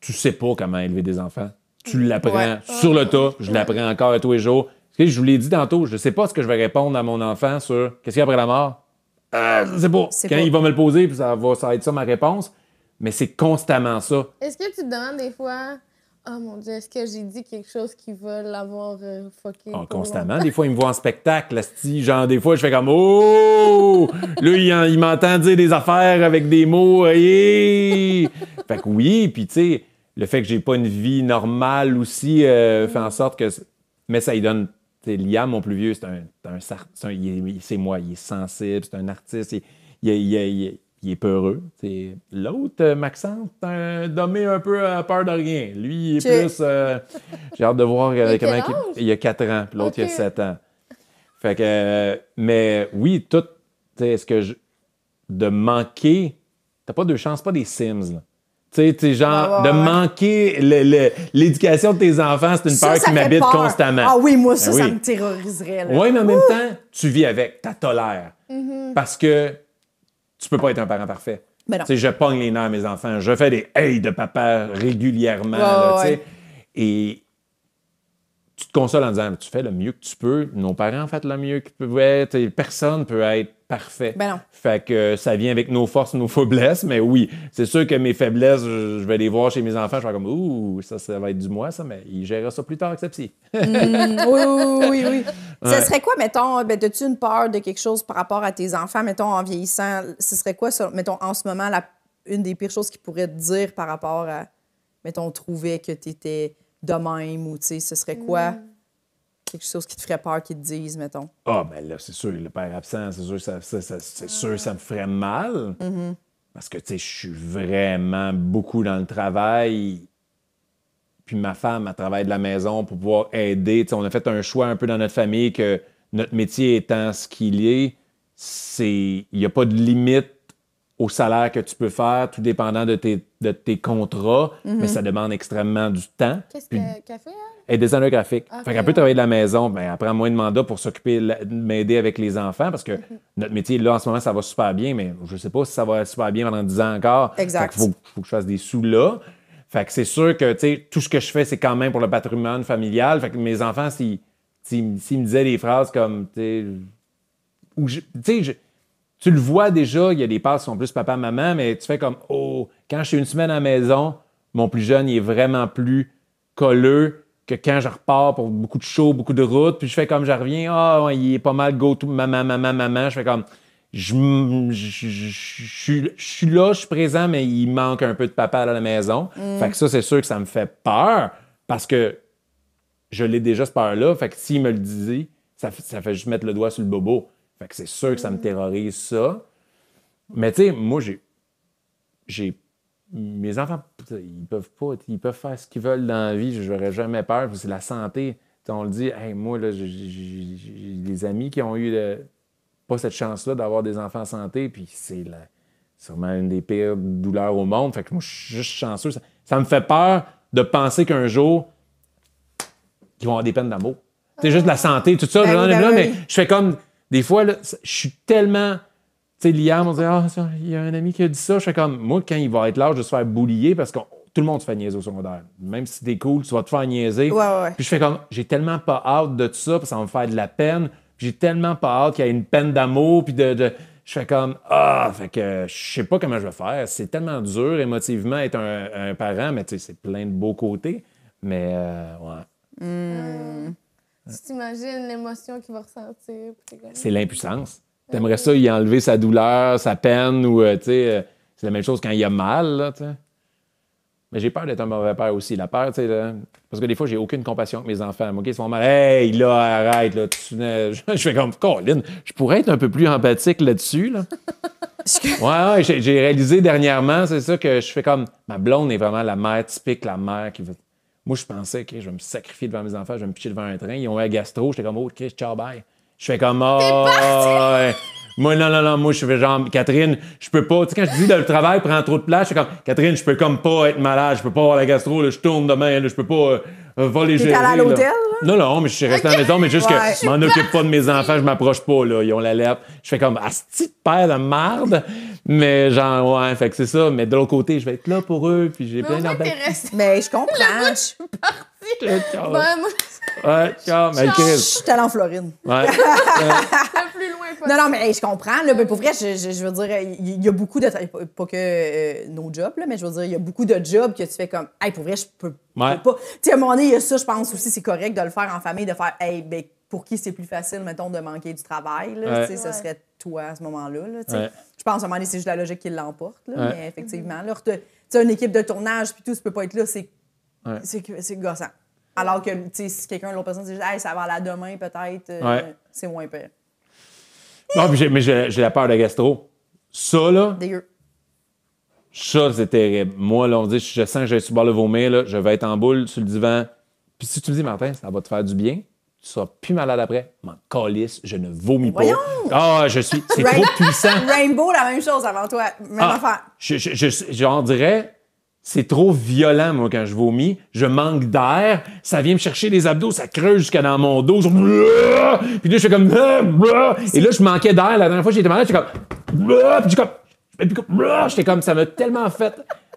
tu sais pas comment élever des enfants tu l'apprends sur le tas. Je l'apprends encore à tous les jours. je vous l'ai dit tantôt, je ne sais pas ce que je vais répondre à mon enfant sur qu'est-ce qu'il y a après la mort. Euh, c'est pas. Quand il va me le poser, puis ça va, être ça ma réponse. Mais c'est constamment ça. Est-ce que tu te demandes des fois, oh mon Dieu, est-ce que j'ai dit quelque chose qui va l'avoir euh, fucké? Ah, constamment. Des fois, il me voit en spectacle, Genre, des fois, je fais comme, oh! là, il, m'entend dire des affaires avec des mots, Fait que oui, puis tu sais le fait que j'ai pas une vie normale aussi euh, fait en mm. sorte que. Mais ça, il donne. Liam, mon plus vieux, c'est un. C'est, moi, il est sensible, c'est un artiste, il, il, il est peureux. L'autre, euh, Maxence, c'est un dommé un peu à euh, peur de rien. Lui, il est plus. j'ai hâte de voir comment. Il, a 4 ans, l'autre, il a 7 ans. Fait que. mais oui, tout. ce que je. De manquer. T'as pas de chance, pas des Sims, là tu sais, genre, ah, de manquer l'éducation de tes enfants, c'est une peur qui m'habite constamment. Ah oui, moi, ça, ben ça me terroriserait. Oui, mais en même temps, tu vis avec, ta tolère. Mm-hmm. Parce que tu peux pas être un parent parfait. Ben tu non. je pogne les nerfs à mes enfants, je fais des hey de papa régulièrement. et tu te consoles en disant, tu fais le mieux que tu peux. Nos parents ont fait le mieux qu'ils pouvaient. Personne peut être parfait. Ben fait que euh, ça vient avec nos forces, nos faiblesses, mais oui, c'est sûr que mes faiblesses, je vais les voir chez mes enfants, je vais comme ouh, ça, ça va être du mois ça, mais il gérera ça plus tard que psy. Mm, oui, oui, oui, Ce serait quoi, mettons, ben, as-tu une peur de quelque chose par rapport à tes enfants, mettons, en vieillissant? Ce serait quoi, mettons, en ce moment, une des pires choses qu'ils pourraient te dire par rapport à, mettons, trouver que tu étais de même ou, tu sais, ce serait quoi? Mm quelque chose qui te ferait peur qu'ils te disent, mettons? Ah, ben là, c'est sûr, le père absent, c'est sûr, ça, ça, ah. me ferait mal. Mm-hmm. Parce que, tu sais, je suis vraiment beaucoup dans le travail. Puis ma femme, elle travaille de la maison pour pouvoir aider. Tu on a fait un choix un peu dans notre famille que notre métier étant ce qu'il est, c'est il n'y a pas de limite au salaire que tu peux faire, tout dépendant de tes, contrats, mm-hmm. mais ça demande extrêmement du temps. Qu'est-ce qu'elle que fait elle est designer graphique. Ah, peut travailler de la maison, mais ben, elle prend moins de mandats pour s'occuper, m'aider avec les enfants parce que mhm. notre métier, là, en ce moment, ça va super bien, mais je ne sais pas si ça va super bien pendant 10 ans encore. Exact. faut, que je fasse des sous là. Fait que c'est sûr que, tu sais, tout ce que je fais, c'est quand même pour le patrimoine familial. Fait que mes enfants, s'ils me disaient des phrases comme, tu sais, tu le vois déjà, il y a des parents qui sont plus papa-maman, mais tu fais comme, oh, quand je suis une semaine à la maison, mon plus jeune, il est vraiment plus colleux, que quand je repars pour beaucoup de shows, beaucoup de routes, puis je fais comme je reviens, ah, il est pas mal go to maman, maman, maman. Je fais comme, je, je, suis là, je suis présent, mais il manque un peu de papa à la maison. Mm. Fait que ça, c'est sûr que ça me fait peur parce que je l'ai déjà, ce peur-là. Fait que s'il me le disait, ça, ça, fait juste mettre le doigt sur le bobo. Fait que c'est sûr que ça me mm. terrorise, ça. Mais tu sais, moi, j'ai, j'ai mes enfants, ils peuvent pas, ils peuvent faire ce qu'ils veulent dans la vie, Je n'aurais jamais peur, c'est la santé. on le dit, moi, j'ai des amis qui ont eu pas cette chance-là d'avoir des enfants en santé, puis c'est sûrement une des pires douleurs au monde. Fait que moi, je suis juste chanceux. Ça, me fait peur de penser qu'un jour, ils vont avoir des peines d'amour. C'est juste la santé, tout ça, ah ben mais je fais comme, des fois, je suis tellement tu sais, l'IAM, on disait, ah, il y a un ami qui a dit ça. Je suis comme, moi, quand il va être l'âge de se faire boulier, parce que tout le monde se fait niaiser au secondaire. Même si t'es cool, tu vas te faire niaiser. Puis je fais comme, j'ai tellement pas hâte de tout ça, parce que ça va me faire de la peine. J'ai tellement pas hâte qu'il y ait une peine d'amour, puis de, je fais comme ah fait que je sais pas comment je vais faire c'est tellement dur émotivement être un, parent mais tu sais c'est plein de beaux côtés mais euh, ouais hmm. Hmm. tu t'imagines l'émotion qu'il va ressentir c'est l'impuissance T'aimerais ça y enlever sa douleur, sa peine, ou, euh, tu sais, euh, c'est la même chose quand il y a mal, là, tu sais. Mais j'ai peur d'être un mauvais père aussi. La peur, tu sais, parce que des fois, j'ai aucune compassion avec mes enfants. OK, ils sont mal. Hey, là, arrête, là. Tu, je fais comme, Colin, je pourrais être un peu plus empathique là-dessus, là. ouais, ouais j'ai réalisé dernièrement, c'est ça, que je fais comme, ma blonde est vraiment la mère typique, la mère qui veut. Moi, je pensais, que je vais me sacrifier devant mes enfants, je vais me picher devant un train. Ils ont un gastro, j'étais comme, oh, OK, ciao, bye. Je fais comme, oh, Moi, non, non, non, moi, je fais genre, Catherine, je peux pas. Tu sais, quand je dis le travail prend trop de place, je fais comme, Catherine, je peux comme pas être malade, je peux pas avoir la gastro, je tourne demain, je peux pas euh, voler gérer. allé à l'hôtel? Non, non, mais je suis resté à la maison, mais juste que je m'en occupe pas de mes enfants, je m'approche pas, là, ils ont l'alerte. Je fais comme, asti de père de marde. Mais genre, ouais, fait que c'est ça. Mais de l'autre côté, je vais être là pour eux, puis j'ai plein d'embêtements. Mais je comprends. je suis ben, mais Je suis allée en Floride. plus loin Non, non, mais je comprends. pour vrai, je, je, veux dire, il y a beaucoup de. Pas que euh, nos jobs, mais je veux dire, il y a beaucoup de jobs que tu fais comme. Hey, pour vrai, je peux, pas. Tu sais, à un moment donné, il y a ça, je pense aussi, c'est correct de le faire en famille, de faire. Hey, ben, pour qui c'est plus facile, mettons, de manquer du travail, ce serait toi à ce moment-là. je pense à un moment donné, c'est juste la logique qui l'emporte. Mais effectivement, mhm. Tu as une équipe de tournage, puis tout, tu peut pas être là, c'est. C'est gossant. Alors que, tu sais, si quelqu'un, l'autre personne, dit hey, ça va là demain, peut-être, euh, c'est moins pire. Non, mais j'ai la peur de gastro. Ça, là. Ça, c'est terrible. Moi, là, on dit, je sens que j'ai sur le vomir, là, je vais être en boule sur le divan. Puis si tu me dis, Martin, ça va te faire du bien, tu seras plus malade après. M'en calisse, je ne vomis pas. Ah, je suis. C'est trop puissant. Rainbow, la même chose avant toi. Même ah, Je, je, je, dirais, c'est trop violent, moi, quand je vomis. Je manque d'air. Ça vient me chercher les abdos. Ça creuse jusqu'à dans mon dos. Je... Puis là, je suis comme... Ah, ah. Et là, je manquais d'air. La dernière fois, j'étais malade, j'étais comme... Ah, puis comme... J'étais comme... Ça m'a tellement fait...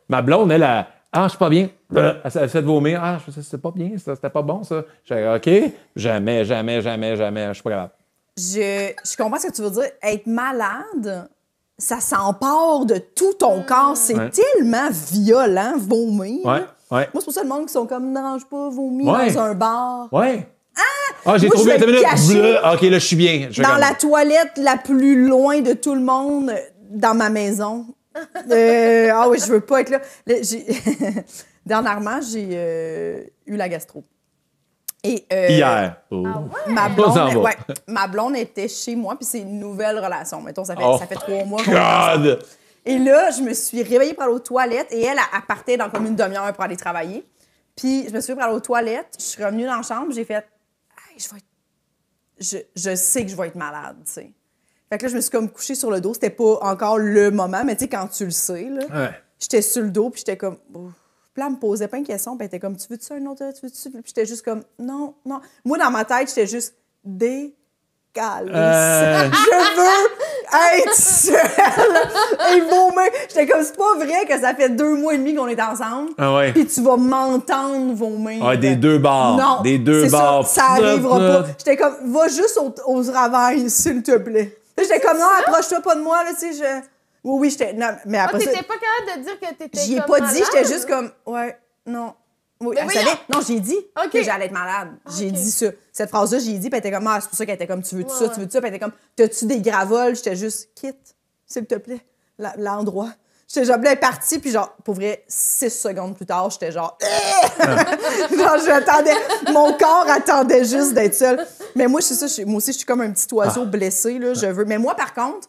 Ma blonde, elle, a... Ah, je suis pas bien. Elle s'est fait vomir. Ah, c'est pas bien, c'était pas bon, ça. J'ai OK. Jamais, jamais, jamais, jamais, je suis pas grave. Je, je comprends ce que tu veux dire. Être malade, ça s'empare de tout ton mmh. corps. C'est tellement violent, vomir. Moi, c'est pour ça le monde qui sont comme, ne range pas, vomir dans un bar. Ouais. Ah! ah j'ai trouvé une minute. Ah, OK, là, je suis bien. dans la toilette la plus loin de tout le monde dans ma maison. Euh, ah oui, je veux pas être là. Dernièrement, j'ai euh, eu la gastro. Et euh, Hier. Ah ma, blonde, était chez moi, puis c'est une nouvelle relation. Mettons, ça fait, oh ça fait trois mois. God! Et là, je me suis réveillée pour aller aux toilettes et elle, elle partait dans comme une demi-heure pour aller travailler. Puis je me suis réveillée pour aller aux toilettes. Je suis revenue dans la chambre, j'ai fait je, sais que je vais être malade, tu sais. Fait que là, je me suis comme couchée sur le dos. C'était pas encore le moment, mais tu sais, quand tu le sais, là, j'étais sur le dos, puis j'étais comme. Puis là, elle me posait pas une question, puis elle était comme, tu veux-tu un autre, tu veux-tu? Puis j'étais juste comme, non, non. Moi, dans ma tête, j'étais juste, décalé. Euh. Je veux être seule. Et mains. J'étais comme, c'est pas vrai que ça fait deux mois et demi qu'on est ensemble. Ah Puis tu vas m'entendre vos mains, des deux barres. Non. Des deux bars. Ça, ça arrivera pas. J'étais comme, va juste aux au travail, s'il te plaît. J'étais comme, non, approche-toi pas de moi, là, tu sais, je... Oui, oui, j'étais. Non, mais ah, après. Oh, t'étais pas capable de dire que t'étais. J'y ai pas dit, j'étais juste comme. Ouais, non. Oui, ben elle Non, j'ai dit que j'allais être malade. J'ai dit ça. Cette phrase-là, j'ai dit, puis elle était comme, ah, c'est pour ça qu'elle était comme, tu veux tout ça, tu veux tout ça. Puis elle était comme, t'as-tu des gravoles? J'étais juste, quitte, s'il te plaît, l'endroit. J'étais genre, là, elle puis genre, pour vrai, six secondes plus tard, j'étais genre, genre, j'attendais, mon corps attendait juste d'être seul. Mais moi, je suis ça, moi aussi, je suis comme un petit oiseau ah. blessé, là, je veux. Mais moi, par contre,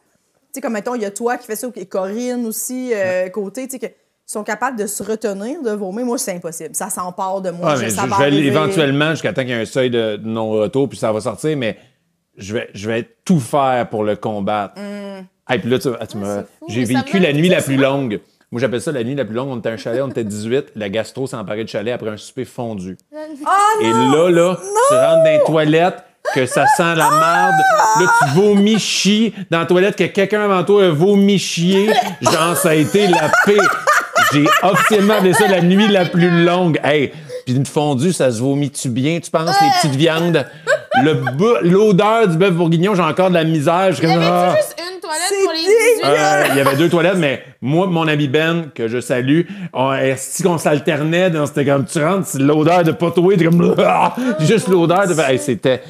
sais, comme mettons, il y a toi qui fais ça, et Corinne aussi, euh, côté, tu sais, sont capables de se retenir de vomir. Moi, c'est impossible. Ça s'empare de moi. je, vais éventuellement, jusqu'à temps qu'il y ait un seuil de non-retour, puis ça va sortir, mais je vais, je vais tout faire pour le combattre. Mm. Et puis là, tu, ah, ah, me... j'ai vécu la nuit la plus longue. Moi, j'appelle ça la nuit la plus longue. On était un chalet, on était 18. La gastro s'est emparée de chalet après un souper fondu. Ah, et là, là, tu rentres dans les toilettes, que ça sent la merde. Là, tu vomis chier dans la toilette, que quelqu'un avant toi a vomi chier. Genre, ça a été la paix. J'ai officiellement appelé ça la nuit la plus longue. Hey, puis une fondue, ça se vomit-tu bien, tu penses, les petites viandes? L'odeur du bœuf bourguignon, j'ai encore de la misère. Je euh, il y avait deux toilettes, mais moi, mon ami Ben, que je salue, on, si on s'alternait dans Instagram, tu rentres, c'est l'odeur de potouer, comme juste l'odeur de. c'était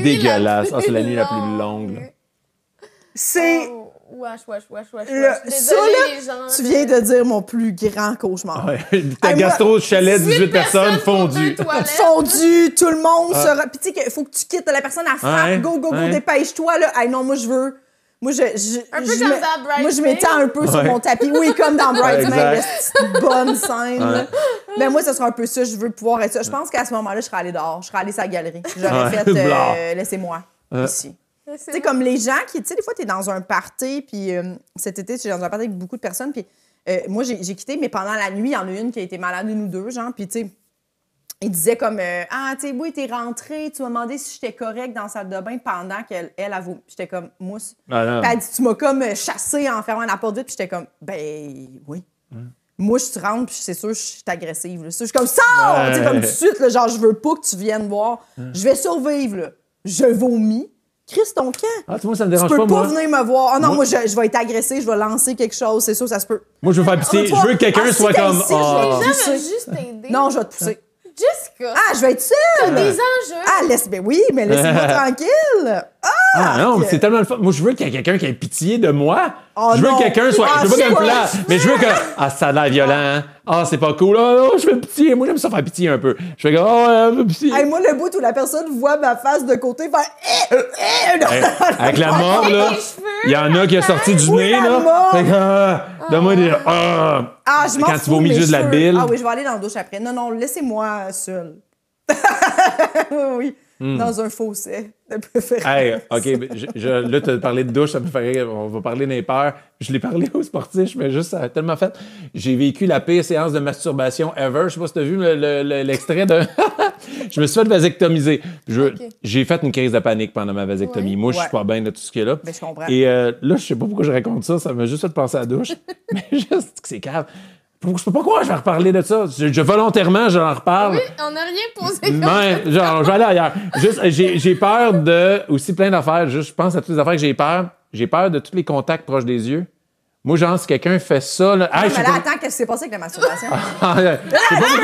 dégueulasse. Ah, c'est la nuit la plus longue. C'est. Oh, wesh, wesh, wesh, wesh. Ça, tu viens de dire mon plus grand cauchemar. T'as Ta gastro chalet, 18 personnes fondues. Fondues, tout le monde ah. se. tu sais, il faut que tu quittes la personne à frappe. Go, go, go, dépêche-toi. Là. non, moi, je veux moi, je, je, un peu comme Moi, je m'étends un peu sur mon tapis. Oui, comme dans Bridesmaid, cette bonne scène. Mais moi, ce sera un peu ça. Je veux pouvoir être ça. Je pense qu'à ce moment-là, je serais allée dehors. Je serais allée à galerie. J'aurais fait euh, Laissez-moi ici. Tu comme les gens qui. Tu sais, des fois, tu es dans un party, puis euh, cet été, tu dans un party avec beaucoup de personnes, puis. Euh, moi, j'ai quitté, mais pendant la nuit, il y en a une qui a été malade, une ou deux, genre. Puis, tu sais, il disait comme euh, Ah, tu sais, oui, t'es rentré, tu m'as demandé si j'étais correct dans la salle de bain pendant qu'elle elle avoue. J'étais comme mousse. Ah, tu m'as comme euh, chassé en fermant la porte vite, puis j'étais comme Ben oui. Hmm. Moi, je rentre, puis c'est sûr, je suis agressive. Je suis comme Sors Tu sais, comme tout de suite, genre, je veux pas que tu viennes voir. Hmm. Je vais survivre, là. Je vomis. Chris, ton camp. Ah, tu ça me dérange tu peux pas, venir me voir. Ah non, moi, je, je, vais être agressé, je vais lancer quelque chose, c'est sûr, ça se peut. Moi, je veux faire ah, pitié. Je veux que quelqu'un ah, soit comme. Je juste t'aider. Non, je vais te pousser jusqu'à... Ah, je vais être seule! T'as des enjeux! Ah, laisse, mais ben oui, mais laisse moi tranquille! Ah, ah, non, c'est tellement le fun. Moi, je veux qu'il y ait quelqu'un qui ait pitié de moi. Oh, je veux que quelqu'un soit. je veux pas qu'un ah, plat, mais je veux que. Ah, ça a l'air violent. Hein. Ah, c'est pas cool. Ah, non, je fais pitié. Moi, j'aime ça faire pitié un peu. Je fais comme. Ah, oh, peu pitié. moi, le bout où la personne voit ma face de côté faire. Eh, eh, euh, eh, avec la mort, là. Il y en a qui a sorti du nez, là. Fait que. Ah, ah, Donne-moi des. Ah, ah je m'en Quand fous, tu vas au milieu de la bille. Ah oui, je vais aller dans la douche après. Non, non, laissez-moi seul. oui. Hmm. dans un fossé, de préférence. Hey, OK, là, tu as parlé de douche, ça me fait On va parler des peurs. Je l'ai parlé aux sportifs, mais juste, ça a tellement fait. J'ai vécu la pire séance de masturbation ever. Je sais pas si tu as vu l'extrait de. je me suis fait vasectomiser. J'ai fait une crise de panique pendant ma vasectomie. Moi, je suis pas bien de tout ce qui est là. Ben, je comprends. Et euh, là, je sais pas pourquoi je raconte ça. Ça m'a juste fait penser à la douche. mais juste, c'est grave. Je sais pas pourquoi je vais reparler de ça. Je, je volontairement, je reparle. Oui, on n'a rien posé. Ben, genre, je vais aller ailleurs. Juste, j'ai, j'ai peur de aussi plein d'affaires. Juste, je pense à toutes les affaires que j'ai peur. J'ai peur de tous les contacts proches des yeux. Moi, genre, si quelqu'un fait ça, là. attends, qu'est-ce qui s'est passé avec la masturbation? ah, pas ah, dis,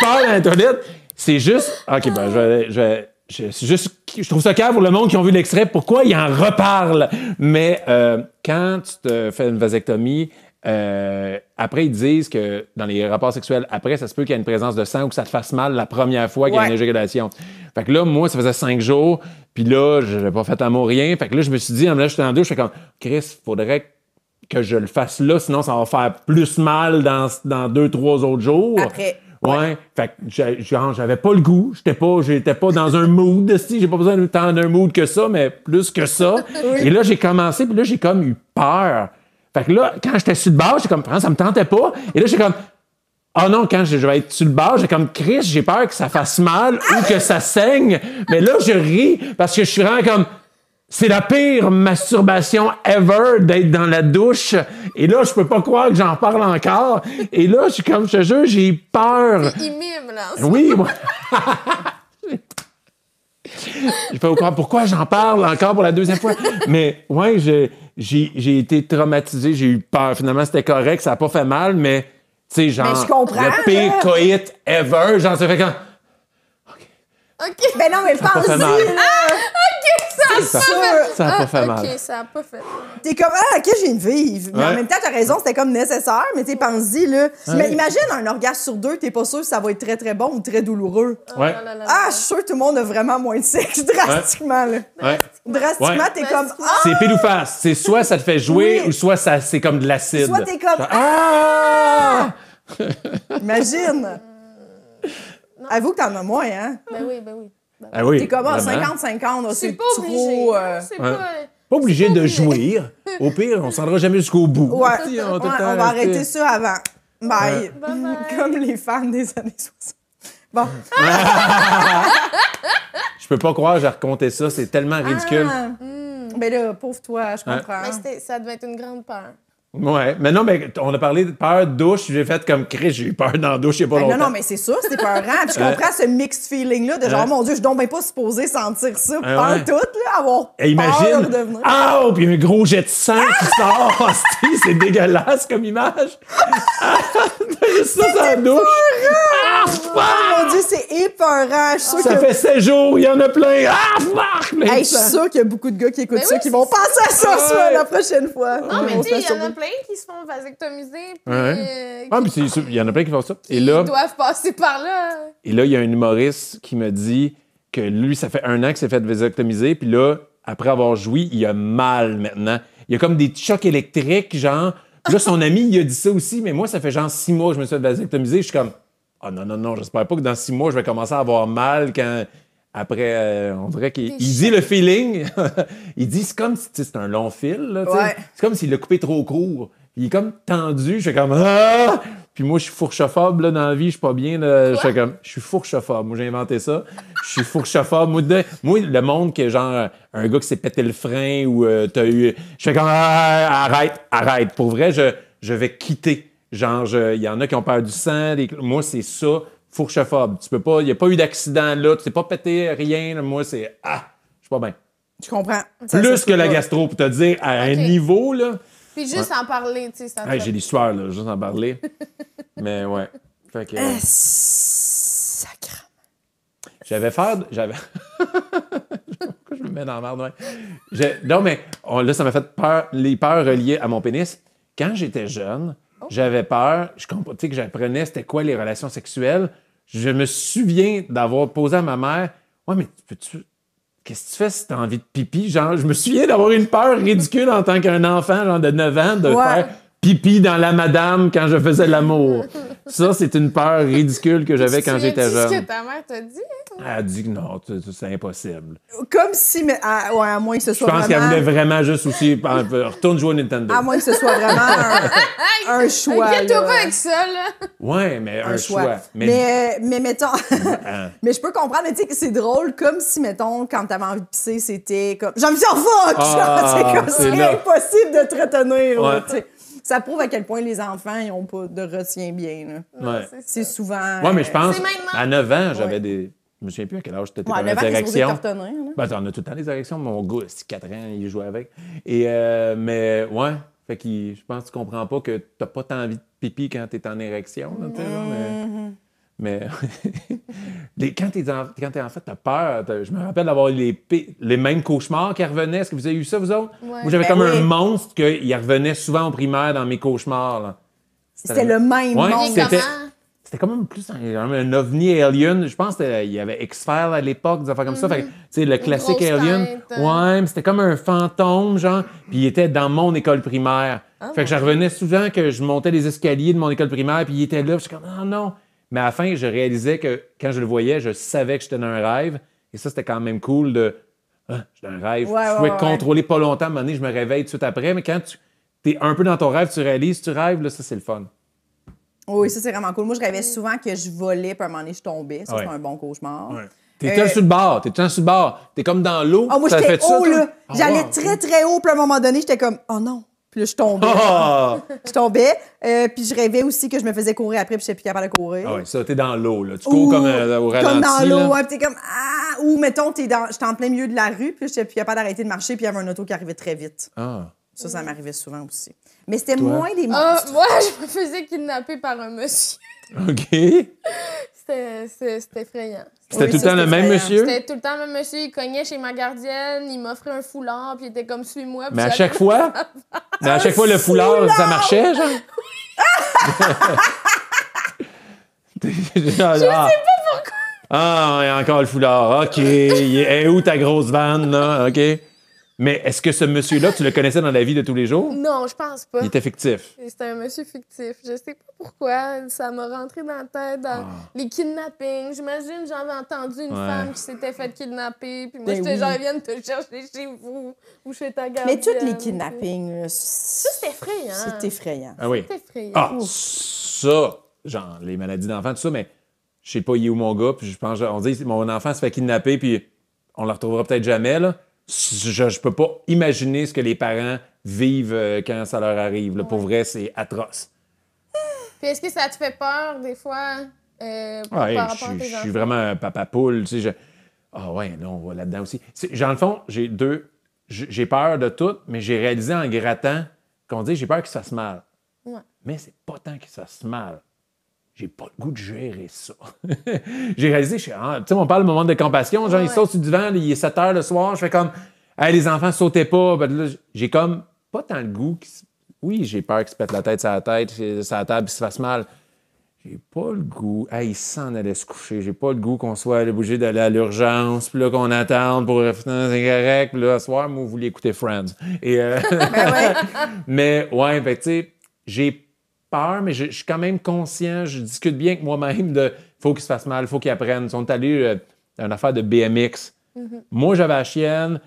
peur à c'est juste. OK, ben, je Je c'est juste, je trouve ça clair pour le monde qui ont vu l'extrait, pourquoi il en reparle? Mais euh, quand tu te fais une vasectomie, euh, après, ils disent que dans les rapports sexuels, après, ça se peut qu'il y ait une présence de sang ou que ça te fasse mal la première fois qu'il y a une éjaculation. Fait que là, moi, ça faisait cinq jours, puis là, j'avais pas fait amour, rien. Fait que là, je me suis dit, là, j'étais en deux, je fais comme, Chris, faudrait que je le fasse là, sinon ça va faire plus mal dans, dans deux, trois autres jours. Après. Ouais. Fait que j'avais pas le goût. J'étais pas, j'étais pas dans un mood. Si, j'ai pas besoin de tant d'un mood que ça, mais plus que ça. Et là, j'ai commencé, puis là, j'ai comme eu peur. Fait que là, quand j'étais sur le bord, j'étais comme, ça me tentait pas. Et là, j'étais comme, oh non, quand je, vais être sur le bord, j'ai comme, Chris, j'ai peur que ça fasse mal ou que ça saigne. Mais là, je ris parce que je suis vraiment comme, c'est la pire masturbation ever d'être dans la douche. Et là, je peux pas croire que j'en parle encore. Et là, je suis comme, je te jure, j'ai peur. Oui, moi. je peux pas croire pourquoi j'en parle encore pour la deuxième fois. Mais, ouais, j'ai j'ai été traumatisé, j'ai eu peur. Finalement, c'était correct, ça n'a pas fait mal, mais, tu sais, genre, le pire coït ever, genre, ça fait quand... OK. OK. Ben non, mais pense-y, là! ça. Ah, ça a pas fait mal. ça pas fait. T'es comme, ah, OK, j'ai une vive Mais en même temps, t'as raison, c'était comme nécessaire, mais t'es pense-y, là. Mais imagine un orgasme sur deux, t'es pas sûr si ça va être très, très bon ou très douloureux. Oh ah, je suis sûr que tout le monde a vraiment moins de sexe, drastiquement, Ouais. Drastiquement, t'es comme, ah! C'est pile C'est soit ça te fait jouer ou soit c'est comme de l'acide. Soit t'es comme, ah! ah! Imagine! Euh, Avoue que t'en as moins, hein? Ben oui, ben oui. Bah, ah oui, T'es comme, 50-50, ah, c'est pas obligé. Euh, hein, trop... pas... obligé de jouir. Au pire, on s'en rendra jamais jusqu'au bout. Ouais, on va arrêter ça avant. Bye. Comme les fans des années 60. Bon. Je peux pas croire, j'ai raconté ça, c'est tellement ah. ridicule. Mais hmm. ben là, pauvre toi, je comprends. Mais ça devait être une grande peur. Ouais, mais non, mais on a parlé de peur douche, j'ai fait comme Chris, j'ai eu peur dans la douche, il pas ben longtemps. Non, non, mais c'est sûr, c'est peurant. Puis je comprends ce mixed feeling-là de genre, mon Dieu, je ne suis pas supposé sentir ça, ah ouais. toute là, avoir Et imagine, Ah, oh, puis un gros jet de sang qui ah! sort, c'est dégueulasse comme image. ça dans la douche. Ah, oh, mon Dieu, c'est épeurant. Je ça fait 16 jours, il y en a plein. Ah, fuck! mais je suis sûre qu'il y a beaucoup de gars qui écoutent ça qui vont penser à ça, ouais. la prochaine fois. Non, mais plein qui se font vasectomiser. Ah, euh, il y en a plein qui font ça. Et là, ils doivent passer par là. Et là, il y a un humoriste qui me dit que lui, ça fait un an qu'il s'est fait vasectomiser, puis là, après avoir joui, il a mal maintenant. Il y a comme des chocs électriques, genre. là, son ami, il a dit ça aussi, mais moi, ça fait genre six mois que je me suis fait vasectomiser. Je suis comme, oh non, non, non, j'espère pas que dans six mois, je vais commencer à avoir mal quand après, euh, on dirait qu'il dit le feeling. il dit, c'est comme si c'était un long fil. C'est comme s'il l'a coupé trop court. Il est comme tendu. Je suis comme, ah! Puis moi, je suis fourchophobe là, dans la vie, je suis pas bien. je suis comme, je suis fourchophobe. Moi, j'ai inventé ça. Je suis fourchophobe. Moi, moi, le monde qui est genre un gars qui s'est pété le frein ou tu euh, t'as eu, je fais comme, ah, arrête, arrête. Pour vrai, je, vais quitter. Genre, il y en a qui ont peur du sang. moi, c'est ça fourchephobe. Tu peux pas, il n'y a pas eu d'accident là, tu t'es pas pété rien. Moi, c'est ah, je suis pas bien. Je comprends. Plus que la gastro, pour te dire, à un niveau, là. Puis juste en parler, tu sais, J'ai des sueurs, là, juste en parler. Mais ouais. Fait que. Eh, sacre. J'avais peur, J'avais. Pourquoi je me mets dans la merde, Non, mais là, ça m'a fait peur, les peurs reliées à mon pénis. Quand j'étais jeune, oh. j'avais peur, je comprenais que j'apprenais c'était quoi les relations sexuelles je me souviens d'avoir posé à ma mère Ouais, mais peux-tu. Qu'est-ce que tu fais si t'as envie de pipi? Genre, je me souviens d'avoir une peur ridicule en tant qu'un enfant, genre de 9 ans, de faire pipi dans la madame quand je faisais l'amour. Ça, c'est une peur ridicule que j'avais quand j'étais jeune. C'est ce que ta mère t'a dit. Hein? Elle a dit que non, c'est impossible. Comme si, ouais, à moins que ce soit. Je pense qu'elle voulait vraiment juste aussi retourne jouer au Nintendo. À moins que ce soit vraiment un, un choix. Inquiète-toi pas avec ça, là. Ouais, mais un, choix. Mais... mais, mettons. Hein. mais je peux comprendre, mais tu sais que c'est drôle, comme si, mettons, quand t'avais envie de pisser, c'était comme. J'ai envie de fuck! Ah, c'est impossible de te retenir. sais ça prouve à quel point les enfants, ils n'ont pas de retien bien. C'est souvent. Oui, mais je pense, à 9 ans, j'avais des. Je me souviens plus à quel âge j'étais étais dans les érections. Ben, t'en as tout le temps des érections. Mon gars, c'est 4 ans, il jouait avec. Et, euh, mais, ouais. Fait qu'il je pense que tu comprends pas que t'as pas tant envie de pipi quand t'es en érection. Mais quand tu es, fait t'as as peur. je me rappelle d'avoir les, les mêmes cauchemars qui revenaient. Est-ce que vous avez eu ça, vous autres? Moi, j'avais ben comme un monstre qui revenait souvent en primaire dans mes cauchemars. C'était le même monstre. C'était comme même plus un, ovni alien. Je pense qu'il y avait X-Files à l'époque, des affaires comme ça. tu le classique alien. Hein. Ouais, mais c'était comme un fantôme, genre. Puis il était dans mon école primaire. Ah fait que je revenais souvent que je montais les escaliers de mon école primaire, puis il était là. Je suis comme, ah non. Mais à la fin, je réalisais que quand je le voyais, je savais que j'étais dans un rêve. Et ça, c'était quand même cool de. Ah, j'étais dans un rêve. je pouvais contrôler pas longtemps. À un moment donné, je me réveille tout de suite après. Mais quand tu es un peu dans ton rêve, tu réalises, tu rêves, là, ça, c'est le fun. Oui, ça, c'est vraiment cool. Moi, je rêvais souvent que je volais, puis à un moment donné, je tombais. Ça, c'est un bon cauchemar. T'es euh... sur le bord, t'es sur le bord, t'es comme dans l'eau. Ah, moi, j'étais haut, là. Ah, J'allais très, très haut, puis à un moment donné, j'étais comme, oh non, là, je tombais. Ah! je tombais. Euh, puis je rêvais aussi que je me faisais courir après, puis je n'étais plus capable de courir. Ah oui, ça, t'es dans l'eau, là. Tu cours comme euh, au ralenti. Comme dans l'eau, Puis t'es comme Ah! Ou mettons, t'es dans, j'étais en plein milieu de la rue, puis j'étais plus capable d'arrêter de marcher, puis il y avait un auto qui arrivait très vite. Ah. Ça, ça m'arrivait souvent aussi. Mais c'était moins des ah, monstres. moi, je me faisais kidnapper par un monsieur. OK. c'était effrayant. C'était tout le temps le même monsieur? C'était tout le temps le même monsieur. Il cognait chez ma gardienne, il m'offrait un foulard, puis il était comme suis-moi. Mais à chaque fois? mais à chaque fois, le foulard, ça marchait, genre? je ah. sais pas pourquoi. Ah, encore le foulard. OK. Et eh, où ta grosse vanne, là? OK. Mais est-ce que ce monsieur-là, tu le connaissais dans la vie de tous les jours? Non, je pense pas. Il était fictif. C'était un monsieur fictif. Je sais pas pourquoi. Ça m'a rentré dans la tête ah. les kidnappings. J'imagine, j'avais entendu une femme qui s'était faite kidnapper. Puis moi, ben j'étais genre, viens te chercher chez vous ou chez ta gardienne. Mais tous les kidnappings. Euh, c'est effrayant. C'est effrayant. Ah oui. C'est effrayant. Ah, ça, genre, les maladies d'enfants, tout ça, mais je sais pas, il est où mon gars? Puis je pense, on dit, mon enfant se fait kidnapper, puis on le retrouvera peut-être jamais, là je ne peux pas imaginer ce que les parents vivent euh, quand ça leur arrive. Là. Pour vrai, c'est atroce. est-ce que ça te fait peur des fois euh, par je, suis vraiment un papa poule. Ah ouais, non, on va là-dedans aussi. Dans le fond, j'ai deux. J'ai peur de tout, mais j'ai réalisé en grattant qu'on dit j'ai peur que ça se mal. Ouais. Mais c'est pas tant que ça se mal j'ai pas le goût de gérer ça. j'ai réalisé, je suis. Ah, tu sais, on parle au moment de compassion, genre, ils sautent sur du vent, il est 7 heures le soir, je fais comme, hey, les enfants, sautez pas. Ben, j'ai comme pas tant le goût. Oui, j'ai peur qu'ils se pètent la tête sur la tête, sur la table, qu'ils se fasse mal. J'ai pas le goût. Hey, il s'en allaient se coucher. J'ai pas le goût qu'on soit obligé d'aller à l'urgence, puis là, qu'on attende pour. Euh, c'est correct, puis là, le soir, moi, vous voulez écouter Friends. Et, euh, ben mais ouais, mais, ben, tu sais, j'ai mais je, suis quand même conscient, je discute bien avec moi-même de faut qu'il se fasse mal, faut qu'ils apprennent Ils sont allés dans euh, à une affaire de BMX. Mm-hmm. Moi, j'avais la chienne.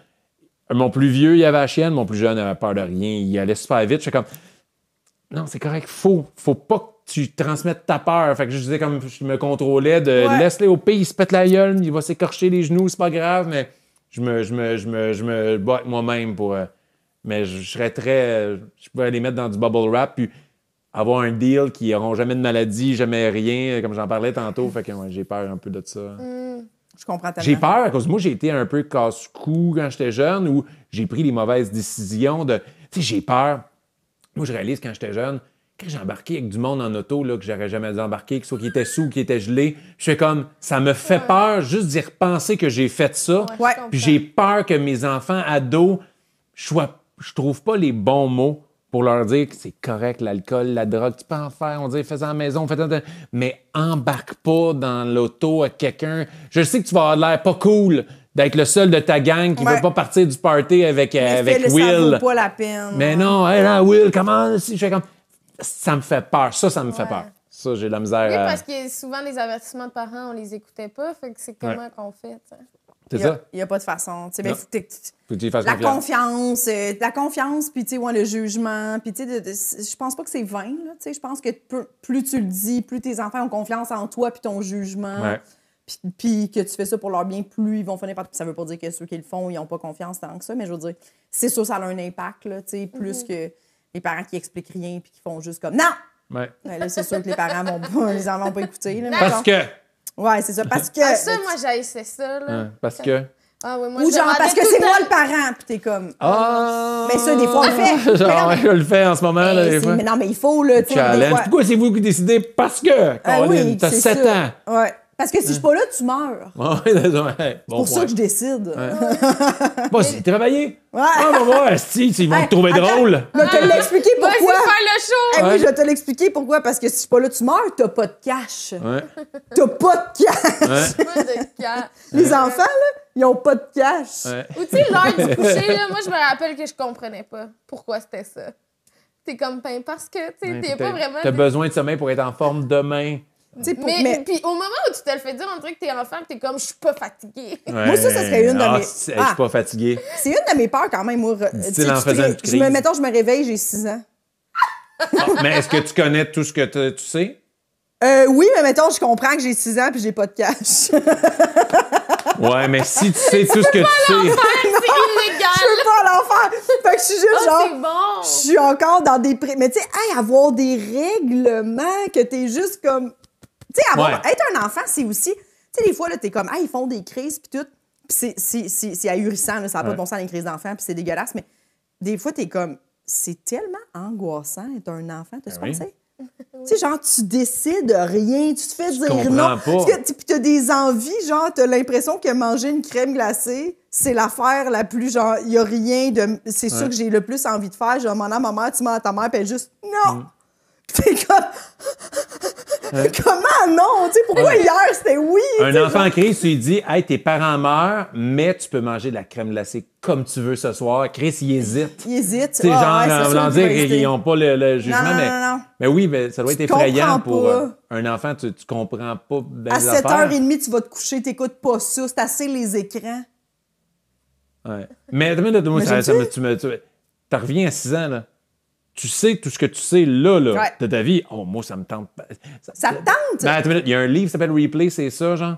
Mon plus vieux, il avait la chienne. Mon plus jeune, il avait peur de rien. Il allait super vite. Je comme, non, c'est correct, faut, faut pas que tu transmettes ta peur. Fait que je disais comme je me contrôlais de laisse-les au pays, il se pète la gueule, il va s'écorcher les genoux, c'est pas grave, mais je me, je me, je me, moi-même pour. Euh, mais je, serais très. Euh, je pourrais les mettre dans du bubble wrap. Puis avoir un deal qui n'auront jamais de maladie, jamais rien, euh, comme j'en parlais tantôt. Fait que moi j'ai peur un peu de ça. Mm, je comprends tellement. J'ai peur cause de moi, j'ai été un peu casse-cou quand j'étais jeune ou j'ai pris les mauvaises décisions de. Tu j'ai peur. Moi, je réalise quand j'étais jeune, quand j'ai embarqué avec du monde en auto là, que j'aurais jamais dû embarquer, que soit qui était sous, qui était gelé, je fais comme ça me fait peur juste d'y repenser que j'ai fait ça. puis j'ai peur que mes enfants ados, je, je trouve pas les bons mots pour leur dire que c'est correct l'alcool, la drogue, tu peux en faire, on dit fais-en à la maison, fais en... mais embarque pas dans l'auto à quelqu'un. Je sais que tu vas avoir l'air pas cool d'être le seul de ta gang qui veut pas partir du party avec euh, avec Will. Mais non, hey, là, Will, comment si je fais comme ça me fait peur, ça ça me fait peur. Ça j'ai la misère. Oui, parce que souvent les avertissements de parents, on les écoutait pas, fait que c'est comment qu'on fait. Il n'y a pas de façon. la confiance, euh, la confiance, puis le jugement, puis je pense pas que c'est vain. Je pense que plus tu le dis, plus tes enfants ont confiance en toi puis ton jugement. puis que tu fais ça pour leur bien, plus ils vont finir que Ça veut pas dire que ceux qui le font, ils n'ont pas confiance tant que ça, mais je veux dire, c'est sûr, ça a un impact, tu sais, plus mhm. que les parents qui expliquent rien puis qui font juste comme Non! c'est sûr que les parents ne vont pas écouter. Parce que. Ouais, c'est ça. Parce que. Ah, ça, moi, j'haïssais ça, là. Hein, parce que. Ah, Ou genre, parce que c'est moi le parent, pis t'es comme. Ah! Mais ça, des fois, on le fait. genre, je le fais en ce moment, là, Mais non, mais il faut, là, tu Pourquoi c'est vous qui décidez? Parce que, ah Caroline, t'as 7 ans. Ouais. Parce que si je suis pas là, tu meurs. c'est pour ça que je décide. Ouais. bon, c'est travailler. Ah, bah, bah, si, ils vont te trouver drôle. Je vais te l'expliquer pourquoi. je faire le show. Eh oui, je vais te l'expliquer pourquoi. Parce que si je suis pas là, tu meurs, t'as pas de cash. Tu T'as pas de cash. pas de cash. Les enfants, ils ont pas de cash. Ou tu sais, l'heure du coucher, moi, je me rappelle que je comprenais pas pourquoi c'était ça. T'es comme pain ben, parce que, tu sais, pas vraiment... T'as besoin de sommeil pour être en forme demain mais, au moment où tu te le fais dire, un truc que t'es enfant, t'es comme, je suis pas fatiguée. moi, ça, ça serait une de ah, mes. Je suis ah. pas fatiguée. C'est une de mes peurs quand même. Moi, me, mettons, je me réveille, j'ai 6 ans. mais est-ce que tu connais tout ce que tu sais? Euh, oui, mais mettons, je comprends que j'ai 6 ans puis j'ai pas de cash. ouais, mais si tu sais tout ce que tu sais. Je suis pas l'enfer. Fait que je suis juste oh, genre. Je suis encore dans des. Mais tu sais, avoir des règlements que t'es juste comme être un enfant, c'est aussi. Tu sais, des fois, là, t'es comme, ah, ils font des crises, puis tout. Puis c'est ahurissant, ça n'a pas de bon sens, les crises d'enfants, puis c'est dégueulasse. Mais des fois, t'es comme, c'est tellement angoissant d'être un enfant, t'as ce ben Tu sais, genre, tu décides rien, tu te fais dire non. Puis t'as des envies, genre, t'as l'impression que manger une crème glacée, c'est l'affaire la plus, genre, il a rien de. C'est sûr que j'ai le plus envie de faire. Genre, un maman ma mère, tu mens à ta mère, puis elle juste, non! Mm. comme. Comment non? Tu sais, pourquoi hier c'était oui? Un enfant Chris tu lui dis Hey, tes parents meurent, mais tu peux manger de la crème glacée comme tu veux ce soir. Chris, il hésite. Il hésite. Tu sais, ah, genre, ouais, dire qu'ils n'ont pas le, jugement, non, non, mais, non, mais oui, mais ça doit être effrayant pour euh, un enfant. Tu, ne comprends pas. à 7h30, tu vas te coucher, t'écoutes pas ça. C'est assez les écrans. Ouais. Mais, attends mais, tu me. Tu reviens à 6 ans, là tu sais tout ce que tu sais là, là de ta vie. Oh, moi, ça me tente. Ça, ça tente? Ben, attends, il y a un livre qui s'appelle Replay, c'est ça, genre?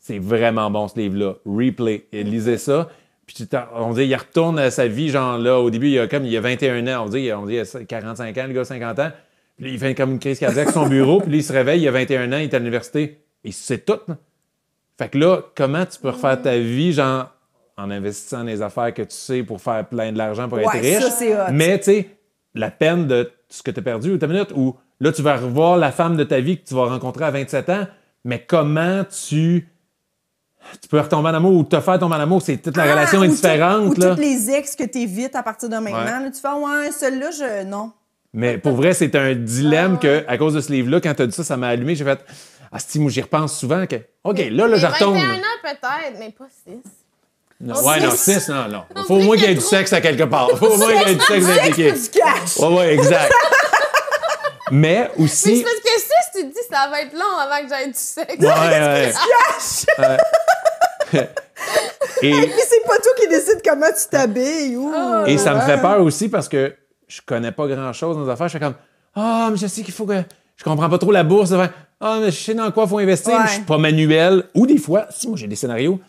C'est vraiment bon, ce livre-là. Replay. Il lisait ça. Puis on dit, il retourne à sa vie, genre là, au début, il y a comme il y a 21 ans, on dit, on dit, a 45 ans, le gars, 50 ans. Puis il fait comme une crise cardiaque son bureau, puis il se réveille, il y a 21 ans, il est à l'université. Et c'est tout. Fait que là, comment tu peux refaire ta vie, genre, en investissant dans les affaires que tu sais pour faire plein de l'argent pour être riche? Mais, tu sais, la peine de ce que tu as perdu, ou là, tu vas revoir la femme de ta vie que tu vas rencontrer à 27 ans, mais comment tu. Tu peux retomber en amour ou te faire tomber en amour, c'est toute la ah, relation est différente. Ou tous les ex que tu évites à partir de maintenant. tu fais, ouais, celle-là, je. Non. Mais pour vrai, c'est un dilemme ah, que, à cause de ce livre-là, quand tu as dit ça, ça m'a allumé. J'ai fait, ah, si, moi, j'y repense souvent. Que, OK, là, là, je retombe. un an peut-être, mais pas six. Non, ouais, non, six non, non. Il faut au moins qu'il y ait du sexe à quelque part. Il faut au moins qu'il y ait du sexe impliqué. Ouais, ouais, exact. Mais aussi. Mais c'est parce que six tu te dis, ça va être long avant que j'aille du sexe. Ouais, ouais. Du cash. Et, puis, c'est pas toi qui décide comment tu t'habilles. Ou... Et euh, ça me fait peur aussi parce que je connais pas grand chose dans les affaires. Je suis comme, ah, oh, mais je sais qu'il faut que. Je comprends pas trop la bourse. Ah, mais je sais dans quoi il faut investir, je suis pas manuel. Ou des fois, si moi j'ai des scénarios,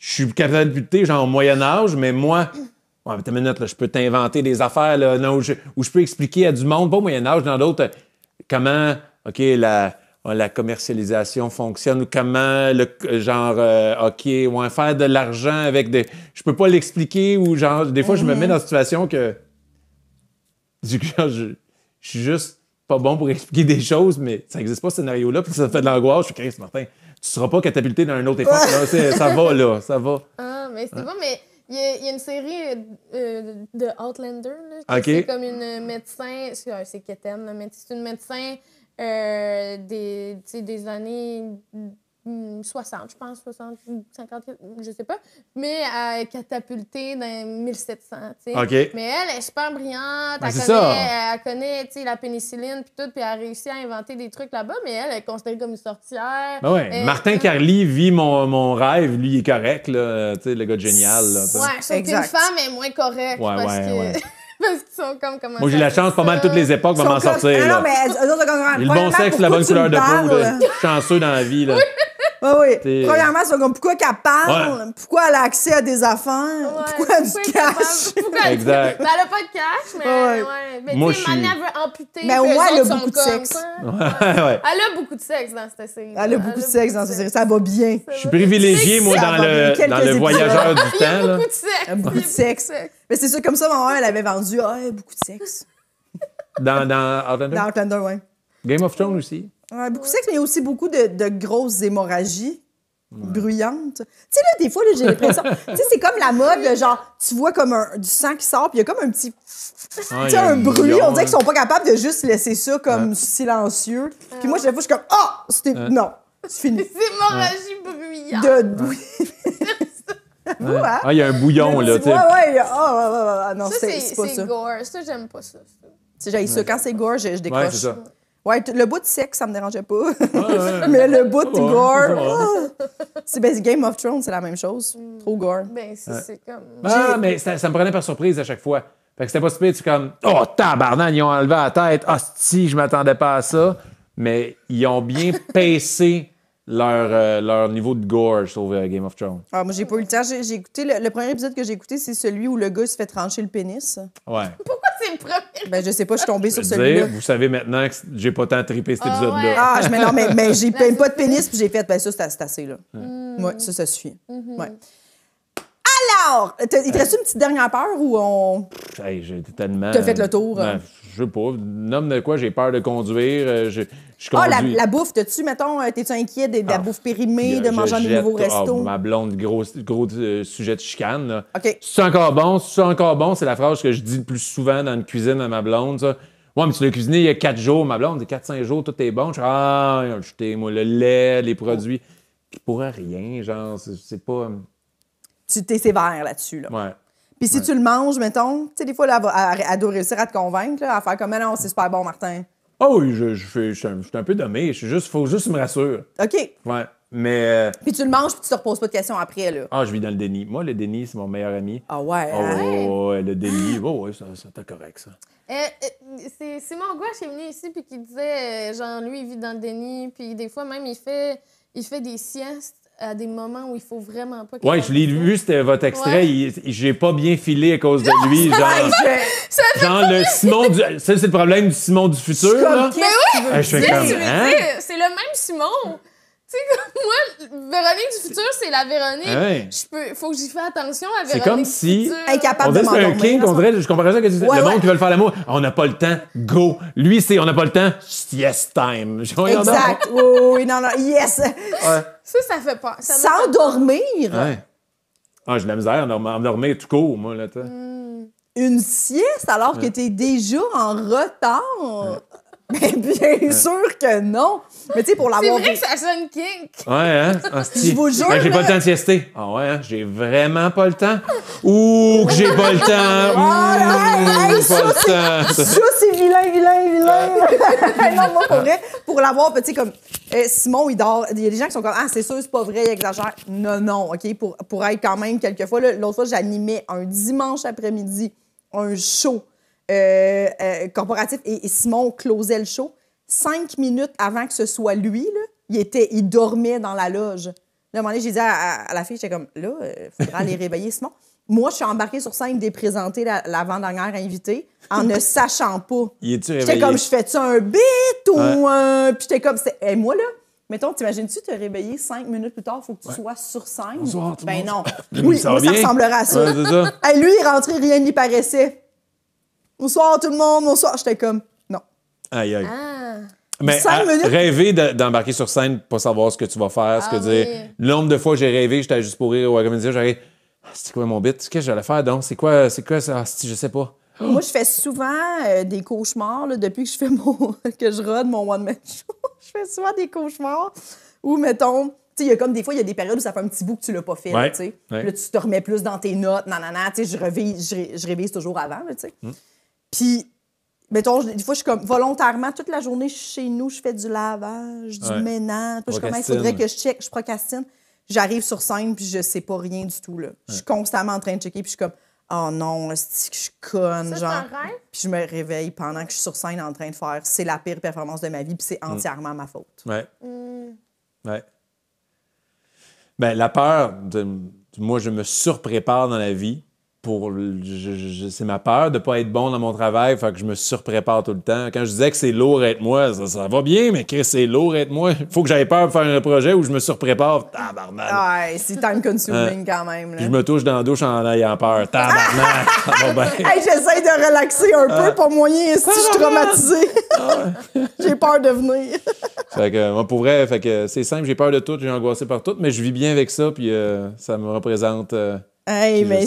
je suis capable de buter, genre au Moyen Âge, mais moi, là, je peux t'inventer des affaires là, non, où, je, peux expliquer à du monde, pas au Moyen Âge, dans d'autres, comment, ok, la, commercialisation fonctionne ou comment le genre euh, ok ou faire de l'argent avec des je peux pas l'expliquer ou genre des fois je me mets mhm. dans une situation que je, suis juste pas bon pour expliquer des choses mais ça n'existe pas ce scénario là puis ça fait de l'angoisse je suis ce Martin tu seras pas catapulté dans un autre époque. ça va, là, ça va. Ah, mais c'est bon, mais il y, a une série euh, de Outlander, là, c'est comme une médecin, c'est euh, Keten, mais c'est une médecin euh, des, des années 60, hmm, je pense, 60, 50, hmm, je sais pas, mais est euh, catapultée dans 1700. Mais elle est super brillante, ben, euh, elle, connaît, ça. elle, la pénicilline, puis tout, puis elle a réussi à inventer des trucs là-bas, mais elle, est considérée comme une sorcière. Ben ouais. Martin Carly vit mon, mon, rêve, lui, il est correct, là, le gars génial. Là, ouais, sauf qu'une femme est moins correcte. parce que... parce qu'ils sont comme Moi, j'ai la chance, pas mal toutes les époques, vont m'en sortir. Ah, le bon sexe, la bonne couleur de peau, chanceux dans la vie. Là. Oui, oui. Premièrement, c'est comme pourquoi qu'elle parle, pourquoi elle a accès à des affaires, pourquoi elle a du cash. exact. mais ben, elle a pas de cash, mais. Ouais. ouais. Mais Moi, ben, ouais, elle a beaucoup de sexe. Hein. Ouais, Elle a beaucoup de sexe dans cette série. Elle a beaucoup de sexe dans cette série. Ça va bien. Je suis privilégié, moi, dans le, dans le voyageur du temps. Il a beaucoup de sexe. Beaucoup de sexe. Mais c'est sûr, comme ça, ma mère, elle avait vendu ah, beaucoup de sexe. Dans Outlander? Dans Outlander, oui. Game of Thrones aussi. Ouais, beaucoup de sexe, mais il y a aussi beaucoup de, grosses hémorragies. bruyantes. Tu sais, là, des fois, j'ai l'impression. tu sais, c'est comme la mode, genre, tu vois comme du sang qui sort, puis il y a comme un petit. tu sais, un bruit. on dirait qu'ils qu'ils sont pas capables de juste laisser ça comme silencieux. Puis moi, chaque ah. fois, je suis comme, Oh! Ah, C'était. Non, c'est fini. C'est hémorragie bruyante. De. bruit. Hein? Ah, il y a un bouillon, là, tu sais. Ouais, ouais, ah, non, c'est pas ça. C'est gore. Ça, j'aime pas ça. Tu sais, j'ai ça. Quand c'est gore, je, je décroche. Ouais, Ouais, le bout de sexe, ça me dérangeait pas. mais le bout de ah gore. Ah! c'est ben, Game of Thrones, c'est la même chose. Hmm. Trop gore. Ben, c'est comme. Ah, mais ça, me prenait par surprise à chaque fois. Fait que c'était pas stupide, c'est comme Oh tabarnak, ils ont enlevé la tête. si je m'attendais pas à ça. Mais ils ont bien pécé leur, euh, leur niveau de gore, je trouve, Game of Thrones. Ah, moi, j'ai pas eu le temps. J'ai, écouté le, premier épisode que j'ai écouté, c'est celui où le gars se fait trancher le pénis. Ouais. Ben, je sais pas, je suis tombée sur celui-là. Vous savez maintenant que j'ai pas tant trippé cet ah épisode-là. Ah, mais non, mais, j'ai pas de pénis, puis j'ai fait, ben ça, c'est assez, là. Mm. Oui, ça, ça suffit. Mm-hmm. Euh, Alors, Il te une petite dernière peur ou on. j'ai tellement. T'as fait le tour. Ben, hein? je sais pas. Nomme de quoi j'ai peur de conduire. Euh, je, conduis. Ah, la, bouffe, t'as-tu, mettons, euh, t'es-tu inquiet de, la ah, bouffe périmée, de manger dans des nouveaux ah, restos? ma blonde, gros, gros sujet de chicane. Là. OK. C'est encore bon, c'est encore bon. C'est la phrase que je dis le plus souvent dans une cuisine à ma blonde, ça. Ouais, mais tu l'as cuisiné il y a quatre jours, ma blonde, 4-5 jours, tout est bon. Je suis, ah, j'étais moi, le lait, les produits. Qui pourraient rien, genre, c'est pas tu t'es sévère là-dessus. Là. Ouais. Puis si tu le manges, mettons, tu sais, des fois, là, elle, elle, doit réussir à te convaincre, à faire comme, non, c'est super bon, Martin. Oh oui, je, je, fais, je, suis, un, je un peu dommé. Je juste, faut juste me rassurer. OK. Ouais. Mais. Euh, puis tu le manges, puis tu te reposes pas de questions après, là. Ah, je vis dans le déni. Moi, le déni, c'est mon meilleur ami. Ah ouais. Hein? Oh, ouais. le déni. oh, ouais, ça, ça correct, ça. Euh, euh c'est Simon Gouache qui est venu ici, puis qui disait, euh, genre, lui, il vit dans le déni, puis des fois, même, il fait, il fait des siestes à des moments où il faut vraiment pas. Ouais, je l'ai lu, c'était votre extrait. J'ai pas bien filé à cause de lui. genre, ça genre le Simon c'est le problème du Simon du futur. Là. Mais ben oui! Ah, hein? C'est le même Simon. Tu sais, comme moi, Véronique du futur, c'est la Véronique. Ah Il Je peux, faut que j'y fasse attention à Véronique. C'est comme si. Incapable on faire un king, on dirait, je comprends ça que tu dis. le monde qui veut faire l'amour, on n'a pas le temps, go. Lui, c'est on n'a pas le temps, sieste time. Exact. oui, non, non, yes. Ça, ça fait peur. S'endormir. Ah, j'ai de la misère à dormir tout court, moi, là, mm. Une sieste alors que tu es déjà en retard. Mais bien sûr que non. Mais tu sais, pour l'avoir. C'est vrai que ça sonne kink. Ouais, hein? Je vous jure. Ben, j'ai pas le temps de siester. Ah ouais, hein? J'ai vraiment pas le temps. Ou que j'ai pas le temps. Ah, Ouh, pas le temps. Ça, c'est vilain, vilain, vilain. non, moi, pour vrai, pour l'avoir, petit ben, comme euh, Simon, il dort. Il y a des gens qui sont comme Ah, c'est sûr, c'est pas vrai, il exagère. Non, non, OK? Pour, pour être quand même, quelquefois, l'autre fois, j'animais un dimanche après-midi un show euh, euh, corporatif et, Simon closait le show. Cinq minutes avant que ce soit lui, il, était, il dormait dans la loge. Là, à un moment donné, j'ai dit à, la fille, j'étais comme, là, il euh, faudra aller réveiller Simon. Moi, je suis embarquée sur scène déprésentée l'avant-dernière invitée en ne sachant pas. J'étais comme, je fais-tu un bit ou Puis j'étais comme, et moi, là, mettons, t'imagines-tu te réveiller cinq minutes plus tard, faut que tu sois sur scène? ben non. oui, ça, ça à ça. lui, il rentrait, rien n'y paraissait. Bonsoir tout le monde, bonsoir. J'étais comme, non. Aïe, aïe. Ah. Mais rêver d'embarquer sur scène, pas savoir ce que tu vas faire, ce ah que dire. L'ombre de fois j'ai rêvé, j'étais juste pour rire ou ah, C'est quoi mon bit? Qu'est-ce que j'allais faire donc? C'est quoi, quoi ça? je sais pas. Moi, je fais souvent euh, des cauchemars depuis que je fais mon que je run mon one man show. je fais souvent des cauchemars Ou, mettons, il y a comme des fois il y a des périodes où ça fait un petit bout que tu l'as pas fait, sais. tu te remets plus dans tes notes, nanana, tu sais, je révise, je, révise toujours avant, tu sais. Hmm. Puis, mettons, des fois, je suis comme volontairement, toute la journée, chez nous, je fais du lavage, du ménage. Je commence, il faudrait que je check, je procrastine. J'arrive sur scène, puis je sais pas rien du tout. Là. Je suis constamment en train de checker, puis je suis comme, oh non, c'est que je suis conne. genre. Puis je me réveille pendant que je suis sur scène en train de faire, c'est la pire performance de ma vie, puis c'est mm. entièrement ma faute. Ouais. Mm. Ouais. Ben, la peur, de, moi, je me surprépare dans la vie pour c'est ma peur de pas être bon dans mon travail, fait que je me surprépare tout le temps. Quand je disais que c'est lourd être moi, ça, va bien, mais que c'est lourd être moi. Faut que j'aille peur de faire un projet où je me surprépare. Tabarnak. Ouais, c'est time consuming quand même. je me touche dans la douche en ayant peur. Tabarnak. j'essaie de relaxer un peu pour moyen si je suis traumatisé. j'ai peur de venir. fait que pour vrai, fait que c'est simple, j'ai peur de tout, j'ai angoissé par tout, mais je vis bien avec ça puis euh, ça me représente euh, mais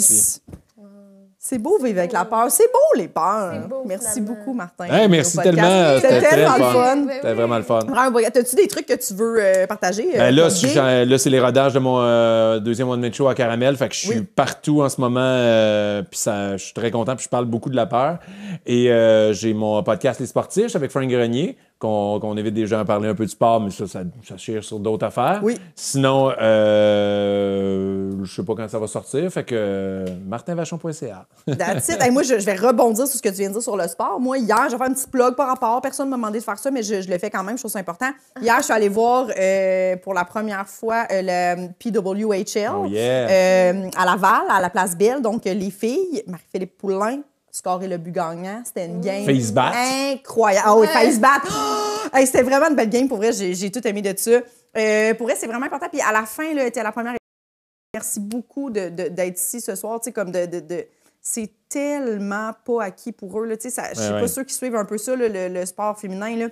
c'est beau vivre avec la peur. C'est beau, les peurs. merci beaucoup, Martin. merci tellement. C'était tellement le fun. C'était vraiment le fun. as tu des trucs que tu veux euh, partager? Euh, ben là, c'est les rodages de mon euh, deuxième One Man Show à Caramel. Fait que je suis partout en ce moment. je suis très content. Puis je parle beaucoup de la peur. Et j'ai mon podcast Les Sportifs avec Frank Grenier qu'on évite déjà à parler un peu de sport, mais ça, ça, sur d'autres affaires. Oui. Sinon, euh, je sais pas quand ça va sortir, fait que euh, martinvachon.ca. That's moi, je, vais rebondir sur ce que tu viens de dire sur le sport. Moi, hier, j'ai fait un petit blog par rapport. Personne ne m'a demandé de faire ça, mais je, le fais quand même, Chose trouve important. Hier, je suis allée voir euh, pour la première fois euh, le PWHL oh, à Laval, à la Place Belle, donc les filles, Marie-Philippe Poulin, et le but gagnant. C'était une mmh. game incroyable. Oh, oui, face bat! c'était vraiment une belle game. Pour vrai, j'ai, tout aimé de ça. Euh, pour vrai, c'est vraiment important. Puis à la fin, tu à la première. Merci beaucoup d'être ici ce soir. comme de, c'est tellement pas acquis pour eux. Je ne sais pas sûre qu'ils qui suivent un peu ça, le, sport féminin. Là.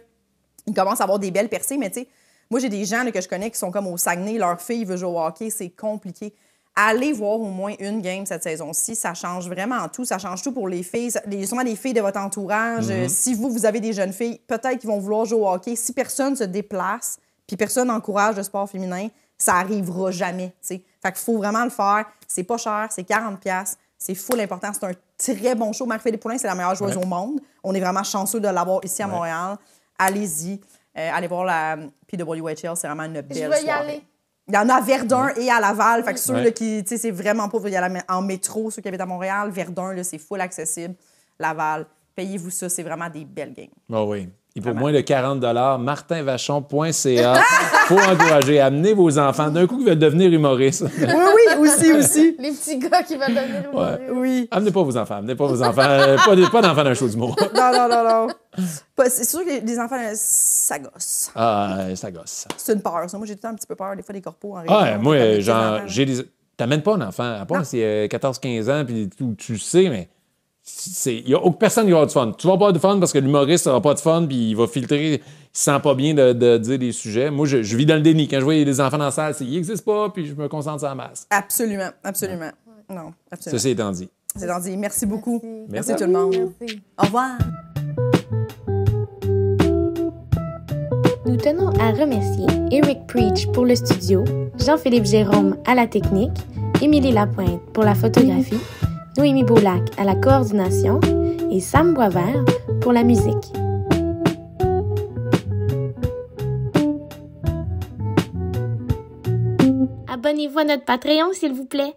Ils commencent à avoir des belles percées, mais tu sais, moi, j'ai des gens que je connais qui sont comme au Saguenay, leur fille veut jouer au hockey, c'est compliqué allez voir au moins une game cette saison-ci. Ça change vraiment tout. Ça change tout pour les filles. Les, les filles de votre entourage. Euh, mm-hmm. Si vous, vous avez des jeunes filles, peut-être qu'ils vont vouloir jouer au hockey. Si personne se déplace, puis personne n'encourage le sport féminin, ça arrivera jamais. T'sais. Fait qu'il faut vraiment le faire. C'est pas cher, c'est 40$. C'est fou l'important C'est un très bon show. marie philippe Poulin, c'est la meilleure joueuse au monde. On est vraiment chanceux de l'avoir ici à Montréal. Allez-y. Euh, allez voir la PWHL, c'est vraiment une belle Je y aller. Il y en a à Verdun et à Laval. Fait que ceux qui, tu sais, c'est vraiment pauvre. Il y a en métro, ceux qui habitent à Montréal. Verdun, là, c'est full accessible. Laval, payez-vous ça, c'est vraiment des belles games. Oh oui. Et pour moins de 40 martinvachon.ca. faut encourager. Amenez vos enfants. D'un coup, qui veulent devenir humoristes. oui, oui, aussi, aussi. Les petits gars qui veulent devenir humoristes. Oui. Amenez pas vos enfants. Amenez pas vos enfants. Euh, pas, pas d'enfants d'un show d'humour. non, non, non, non. C'est sûr que les enfants, euh, ça gosse. Ah, euh, ça gosse. C'est une peur, Moi, j'ai toujours un petit peu peur, des fois, des corpos en Ah, moi, genre, j'ai des. T'amènes pas un enfant. À part si 14-15 ans, puis tu, tu sais, mais y a, personne qui va avoir fun. Tu vas pas avoir de fun parce que l'humoriste n'aura pas de fun, puis il va filtrer, il sent pas bien de, dire des sujets. Moi, je, vis dans le déni. Quand je vois les enfants dans la salle, ils n'existent pas, puis je me concentre sur la masse. Absolument, absolument. Non, absolument. Ceci étant dit. c'est étant dit, merci beaucoup. Merci, tout le monde. Au revoir. Nous tenons à remercier Eric Preach pour le studio, Jean-Philippe Jérôme à la technique, Émilie Lapointe pour la photographie. Noémie Boulac à la coordination et Sam Boisvert pour la musique. Abonnez-vous à notre Patreon, s'il vous plaît.